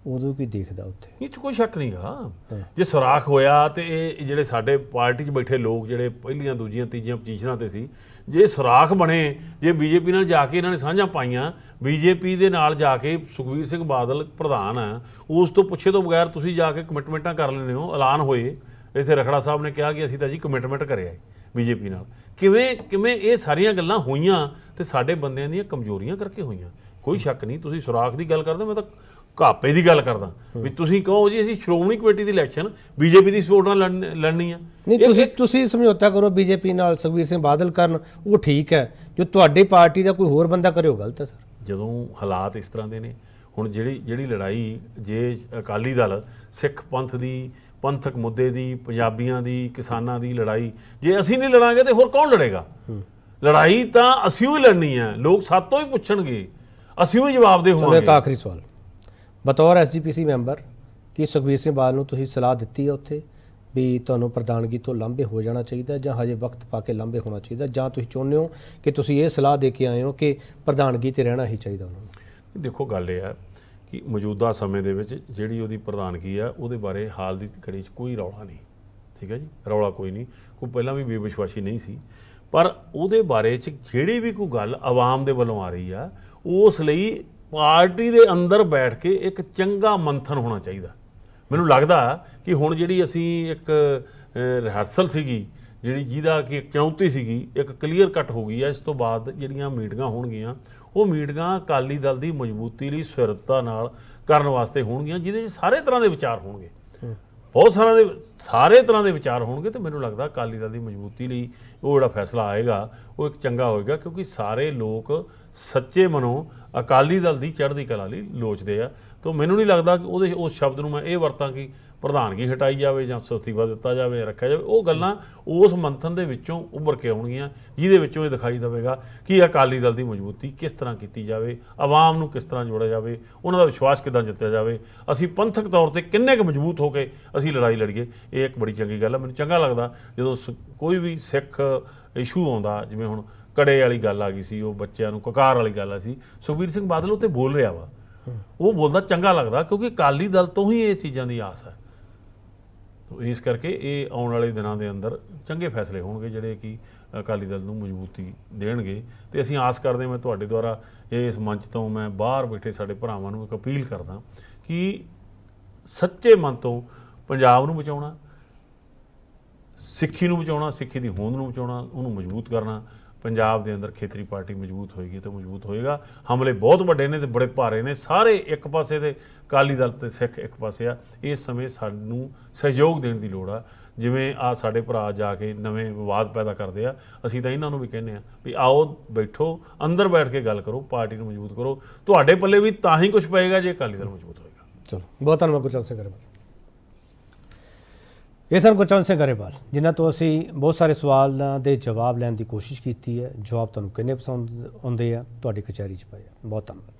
ਉਦੋਂ ਕੀ ਦੇਖਦਾ ਉੱਥੇ ਇਹ ਚ ਕੋਈ ਸ਼ੱਕ ਨਹੀਂਗਾ ਜੇ ਸੁਰਾਖ ਹੋਇਆ ਤੇ ਇਹ ਜਿਹੜੇ ਸਾਡੇ ਪਾਰਟੀ 'ਚ ਬੈਠੇ ਲੋਕ ਜਿਹੜੇ ਪਹਿਲੀਆਂ ਦੂਜੀਆਂ ਤੀਜੀਆਂ ਪੋਜੀਸ਼ਨਾਂ ਤੇ ਸੀ ਜੇ ਸੁਰਾਖ ਬਣੇ ਜੇ ਬੀਜੇਪੀ ਨਾਲ ਜਾ ਕੇ ਇਹਨਾਂ ਨੇ ਸਾਂਝਾਂ ਪਾਈਆਂ ਬੀਜੇਪੀ ਦੇ ਨਾਲ ਜਾ ਕੇ ਸੁਖਵੀਰ ਸਿੰਘ ਬਾਦਲ ਪ੍ਰਧਾਨ ਆ ਉਸ ਤੋਂ ਪੁੱਛੇ ਤੋਂ ਬਗੈਰ ਤੁਸੀਂ ਜਾ ਕੇ ਕਮਿਟਮੈਂਟਾਂ ਕਰ ਲੈਂਦੇ ਹੋ ਐਲਾਨ ਹੋਏ ਇਥੇ ਰਖੜਾ ਸਾਹਿਬ ਨੇ ਕਿਹਾ ਕਿ ਅਸੀਂ ਤਾਂ ਜੀ ਕਮਿਟਮੈਂਟ ਕਰਿਆ ਹੈ ਬੀਜੇਪੀ ਨਾਲ ਕਿਵੇਂ ਕਿਵੇਂ ਇਹ ਸਾਰੀਆਂ ਗੱਲਾਂ ਹੋਈਆਂ ਤੇ ਸਾਡੇ ਬੰਦਿਆਂ ਦੀਆਂ ਕਮਜ਼ੋਰੀਆਂ ਕਰਕੇ ਹੋਈਆਂ ਕੋਈ ਸ਼ੱਕ ਨਹੀਂ ਤੁਸੀਂ ਸੁਰਾਖ ਦੀ ਗੱਲ ਕਰਦੇ ਮੈਂ ਤਾਂ ਘਾਪੇ ਦੀ ਗੱਲ ਕਰਦਾ ਵੀ ਤੁਸੀਂ ਕਹੋ ਜੀ ਅਸੀਂ ਸ਼੍ਰੋਮਣੀ ਕਮੇਟੀ ਦੀ ਇਲੈਕਸ਼ਨ ਬੀਜੇਪੀ ਦੀ ਸਪੋਰਟ ਨਾਲ ਲੜਨੀ ਆ ਨਹੀਂ ਤੁਸੀਂ ਤੁਸੀਂ ਸਮਝੌਤਾ ਕਰੋ ਬੀਜੇਪੀ ਨਾਲ ਸੁਖਬੀਰ ਸਿੰਘ ਬਾਦਲ ਕਰਨ ਉਹ ਠੀਕ ਹੈ ਜੋ ਤੁਹਾਡੀ ਪਾਰਟੀ ਦਾ ਕੋਈ ਹੋਰ ਬੰਦਾ ਕਰੇ ਉਹ ਗਲਤ ਹੈ ਸਰ ਜਦੋਂ ਹਾਲਾਤ ਇਸ ਤਰ੍ਹਾਂ ਦੇ ਨੇ ਹੁਣ ਜਿਹੜੀ ਜਿਹੜੀ ਲੜਾਈ ਜੇ ਅਕਾਲੀ ਦਲ ਸਿੱਖ ਪੰਥ ਦੀ ਪੰਥਕ ਮੁੱਦੇ ਦੀ ਪੰਜਾਬੀਆਂ ਦੀ ਕਿਸਾਨਾਂ ਦੀ ਲੜਾਈ ਜੇ ਅਸੀਂ ਨਹੀਂ ਲੜਾਂਗੇ ਤੇ ਹੋਰ ਕੌਣ ਲੜੇਗਾ ਲੜਾਈ ਤਾਂ ਅਸੀਂ ਹੀ ਲੜਨੀ ਹੈ ਲੋਕ ਸਾਤੋਂ ਹੀ ਪੁੱਛਣਗੇ ਅਸੀਂ ਹੀ ਜਵਾਬ ਦੇ ਹੋਵਾਂਗੇ ਤਾਂ ਆਖਰੀ ਸਵਾਲ ਬਤੌਰ ਐਸਜੀਪੀਸੀ ਮੈਂਬਰ ਕਿ ਸੁਖਬੀਰ ਸਿੰਘ ਬਾਲ ਨੂੰ ਤੁਸੀਂ ਸਲਾਹ ਦਿੱਤੀ ਹੈ ਉੱਥੇ ਵੀ ਤੁਹਾਨੂੰ ਪ੍ਰਧਾਨਗੀ ਤੋਂ ਲੰਬੇ ਹੋ ਜਾਣਾ ਚਾਹੀਦਾ ਜਾਂ ਹਜੇ ਵਕਤ ਪਾ ਕੇ ਲੰਬੇ ਹੋਣਾ ਚਾਹੀਦਾ ਜਾਂ ਤੁਸੀਂ ਚਾਹੁੰਦੇ ਹੋ ਕਿ ਤੁਸੀਂ ਇਹ ਸਲਾਹ ਦੇ ਕੇ ਆਏ ਹੋ ਕਿ ਪ੍ਰਧਾਨਗੀ ਤੇ ਰਹਿਣਾ ਹੀ ਚਾਹੀਦਾ ਉਹਨਾਂ ਨੂੰ ਦੇਖੋ ਗੱਲ ਇਹ ਆ ਕਿ ਮੌਜੂਦਾ ਸਮੇਂ ਦੇ ਵਿੱਚ ਜਿਹੜੀ ਉਹਦੀ ਪ੍ਰਧਾਨਗੀ ਆ ਉਹਦੇ ਬਾਰੇ ਹਾਲ ਦੀ ਘੜੀ 'ਚ ਕੋਈ ਰੌਲਾ ਨਹੀਂ ਠੀਕ ਹੈ ਜੀ ਰੌਲਾ ਕੋਈ ਨਹੀਂ ਕੋਈ ਪਹਿਲਾਂ ਵੀ ਬੇਵਿਸ਼ਵਾਸੀ ਨਹੀਂ ਸੀ ਪਰ ਉਹਦੇ ਬਾਰੇ 'ਚ ਜਿਹੜੀ ਵੀ ਕੋਈ ਗੱਲ ਆਵਾਮ ਦੇ ਵੱਲੋਂ ਆ ਰਹੀ ਆ ਉਸ ਲਈ ਪਾਰਟੀ ਦੇ ਅੰਦਰ ਬੈਠ ਕੇ ਇੱਕ ਚੰਗਾ ਮੰਥਨ ਹੋਣਾ ਚਾਹੀਦਾ ਮੈਨੂੰ ਲੱਗਦਾ ਕਿ ਹੁਣ ਜਿਹੜੀ ਅਸੀਂ ਇੱਕ ਰਿਹਰਸਲ ਸੀਗੀ ਜਿਹੜੀ ਜਿਹਦਾ ਕਿ ਚੌਂਤੀ ਸੀਗੀ ਇੱਕ ਕਲੀਅਰ ਕੱਟ ਹੋ ਗਈ ਹੈ ਇਸ ਤੋਂ ਬਾਅਦ ਜਿਹੜੀਆਂ ਮੀਟਿੰਗਾਂ ਹੋਣਗੀਆਂ ਉਹ ਮੀਟਿੰਗਾਂ ਅਕਾਲੀ ਦਲ ਦੀ ਮਜ਼ਬੂਤੀ ਲਈ ਸਵਿਰਤਾ ਨਾਲ ਕਰਨ ਵਾਸਤੇ ਹੋਣਗੀਆਂ ਜਿਹਦੇ 'ਚ ਸਾਰੇ ਤਰ੍ਹਾਂ ਦੇ ਵਿਚਾਰ ਹੋਣਗੇ ਬਹੁਤ ਸਾਰਾ ਦੇ ਸਾਰੇ ਤਰ੍ਹਾਂ ਦੇ ਵਿਚਾਰ ਹੋਣਗੇ ਤੇ ਮੈਨੂੰ ਲੱਗਦਾ ਅਕਾਲੀ ਦਲ ਦੀ ਮਜ਼ਬੂਤੀ ਲਈ ਉਹ ਜਿਹੜਾ ਫੈਸਲਾ ਆਏਗਾ ਉਹ ਇੱਕ ਚੰਗਾ ਹੋਏਗਾ ਕਿਉਂਕਿ ਸਾਰੇ ਲੋਕ ਸੱਚੇ ਮਨੋਂ ਅਕਾਲੀ ਦਲ ਦੀ ਚੜ੍ਹਦੀ ਕਲਾ ਲਈ ਲੋਚਦੇ ਆ ਤੋਂ ਮੈਨੂੰ ਨਹੀਂ ਲੱਗਦਾ ਕਿ ਉਹਦੇ ਉਸ ਸ਼ਬਦ ਨੂੰ ਮੈਂ ਇਹ ਵਰਤਾਂ ਕਿ ਪ੍ਰਧਾਨਗੀ ਹਟਾਈ ਜਾਵੇ ਜਾਂ ਸਤੀਵਾ ਦਿੱਤਾ ਜਾਵੇ ਰੱਖਿਆ ਜਾਵੇ ਉਹ ਗੱਲਾਂ ਉਸ ਮੰਥਨ ਦੇ ਵਿੱਚੋਂ ਉੱਭਰ ਕੇ ਆਉਣਗੀਆਂ ਜਿਹਦੇ ਵਿੱਚੋਂ ਇਹ ਦਿਖਾਈ ਦੇਵੇਗਾ ਕਿ ਅਕਾਲੀ ਦਲ ਦੀ ਮਜ਼ਬੂਤੀ ਕਿਸ ਤਰ੍ਹਾਂ ਕੀਤੀ ਜਾਵੇ ਆਵਾਮ ਨੂੰ ਕਿਸ ਤਰ੍ਹਾਂ ਜੋੜਿਆ ਜਾਵੇ ਉਹਨਾਂ ਦਾ ਵਿਸ਼ਵਾਸ ਕਿਦਾਂ ਜਿੱਤਿਆ ਜਾਵੇ ਅਸੀਂ ਪੰਥਕ ਤੌਰ ਤੇ ਕਿੰਨੇ ਕੁ ਮਜ਼ਬੂਤ ਹੋ ਕੇ ਅਸੀਂ ਲੜਾਈ ਲੜੀਏ ਇਹ ਇੱਕ ਬੜੀ ਚੰਗੀ ਗੱਲ ਹੈ ਮੈਨੂੰ ਚੰਗਾ ਲੱਗਦਾ ਜਦੋਂ ਕੋਈ ਵੀ ਸਿੱਖ ਇਸ਼ੂ ਆਉਂਦਾ ਜਿਵੇਂ ਹੁਣ ਕੜੇ ਵਾਲੀ ਗੱਲ ਆ ਗਈ ਸੀ ਉਹ ਬੱਚਿਆਂ ਨੂੰ ਕਕਾਰ ਵਾਲੀ ਗੱਲ ਆ ਸੀ ਸੁਖਬੀਰ ਸਿੰਘ ਬਾਦਲ ਉੱਤੇ ਬੋਲ ਰਿਹਾ ਵਾ ਉਹ ਬੋਲਦਾ ਚੰਗਾ ਲੱਗਦਾ ਕਿਉਂਕਿ ਕਾਲੀ ਦਲ ਤੋਂ ਹੀ ਇਹ ਚੀਜ਼ਾਂ ਦੀ ਆਸ ਹੈ ਇਸ ਕਰਕੇ ਇਹ ਆਉਣ ਵਾਲੇ ਦਿਨਾਂ ਦੇ ਅੰਦਰ ਚੰਗੇ ਫੈਸਲੇ ਹੋਣਗੇ ਜਿਹੜੇ ਕਿ ਅਕਾਲੀ ਦਲ ਨੂੰ ਮਜ਼ਬੂਤੀ ਦੇਣਗੇ ਤੇ ਅਸੀਂ ਆਸ ਕਰਦੇ ਹਾਂ ਮੈਂ ਤੁਹਾਡੇ ਦੁਆਰਾ ਇਸ ਮੰਚ ਤੋਂ ਮੈਂ ਬਾਹਰ ਬੈਠੇ ਸਾਡੇ ਭਰਾਵਾਂ ਨੂੰ ਇੱਕ ਅਪੀਲ ਕਰਦਾ ਕਿ ਸੱਚੇ ਮਨ ਤੋਂ ਪੰਜਾਬ ਨੂੰ ਬਚਾਉਣਾ ਸਿੱਖੀ ਨੂੰ ਬਚਾਉਣਾ ਸਿੱਖੀ ਦੀ ਹੋਂਦ ਨੂੰ ਬਚਾਉਣਾ ਉਹਨੂੰ ਮਜ਼ਬੂਤ ਕਰਨਾ ਪੰਜਾਬ ਦੇ ਅੰਦਰ ਖੇਤਰੀ ਪਾਰਟੀ ਮਜ਼ਬੂਤ ਹੋਏਗੀ ਤਾਂ ਮਜ਼ਬੂਤ ਹੋਏਗਾ ਹਮਲੇ ਬਹੁਤ ਵੱਡੇ ਨੇ ਤੇ ਬੜੇ ਭਾਰੇ ਨੇ ਸਾਰੇ ਇੱਕ ਪਾਸੇ ਦੇ ਕਾਲੀ ਦਲ ਤੇ ਸਿੱਖ ਇੱਕ ਪਾਸੇ ਆ ਇਸ ਸਮੇਂ ਸਾਨੂੰ ਸਹਿਯੋਗ ਦੇਣ ਦੀ ਲੋੜ ਆ ਜਿਵੇਂ ਆ ਸਾਡੇ ਭਰਾ ਜਾ ਕੇ ਨਵੇਂ ਵਿਵਾਦ ਪੈਦਾ ਕਰਦੇ ਆ ਅਸੀਂ ਤਾਂ ਇਹਨਾਂ ਨੂੰ ਵੀ ਕਹਿੰਨੇ ਆ ਵੀ ਆਓ ਬੈਠੋ ਅੰਦਰ ਬੈਠ ਕੇ ਗੱਲ ਕਰੋ ਪਾਰਟੀ ਨੂੰ ਮਜ਼ਬੂਤ ਕਰੋ ਤੁਹਾਡੇ ਪੱਲੇ ਵੀ ਤਾਂ ਹੀ ਕੁਝ ਪਏਗਾ ਜੇ ਕਾਲੀ ਦਲ ਮਜ਼ਬੂਤ ਹੋਏਗਾ ਚਲੋ ਬਹੁਤ ਧੰਨਵਾਦ ਗੁਰਚਰਨ ਸਿੰਘ ਗਰੇਵਾਲ ਇਹ ਸਰ ਗੁਰਚਰਨ ਸਿੰਘ ਗਰੇਵਾਲ ਜਿਨ੍ਹਾਂ ਤੋਂ ਅਸੀਂ ਬਹੁਤ ਸਾਰੇ ਸਵਾਲਾਂ ਦੇ ਜਵਾਬ ਲੈਣ ਦੀ ਕੋਸ਼ਿਸ਼ ਕੀਤੀ ਹੈ ਜਵਾਬ ਤੁਹਾਨੂੰ ਕਿੰਨੇ ਪਸੰਦ ਆਉਂਦੇ ਆ ਤੁਹਾਡੀ ਕਚਹਿਰੀ 'ਚ ਪਏ ਆ ਬਹੁਤ ਧੰਨਵਾਦ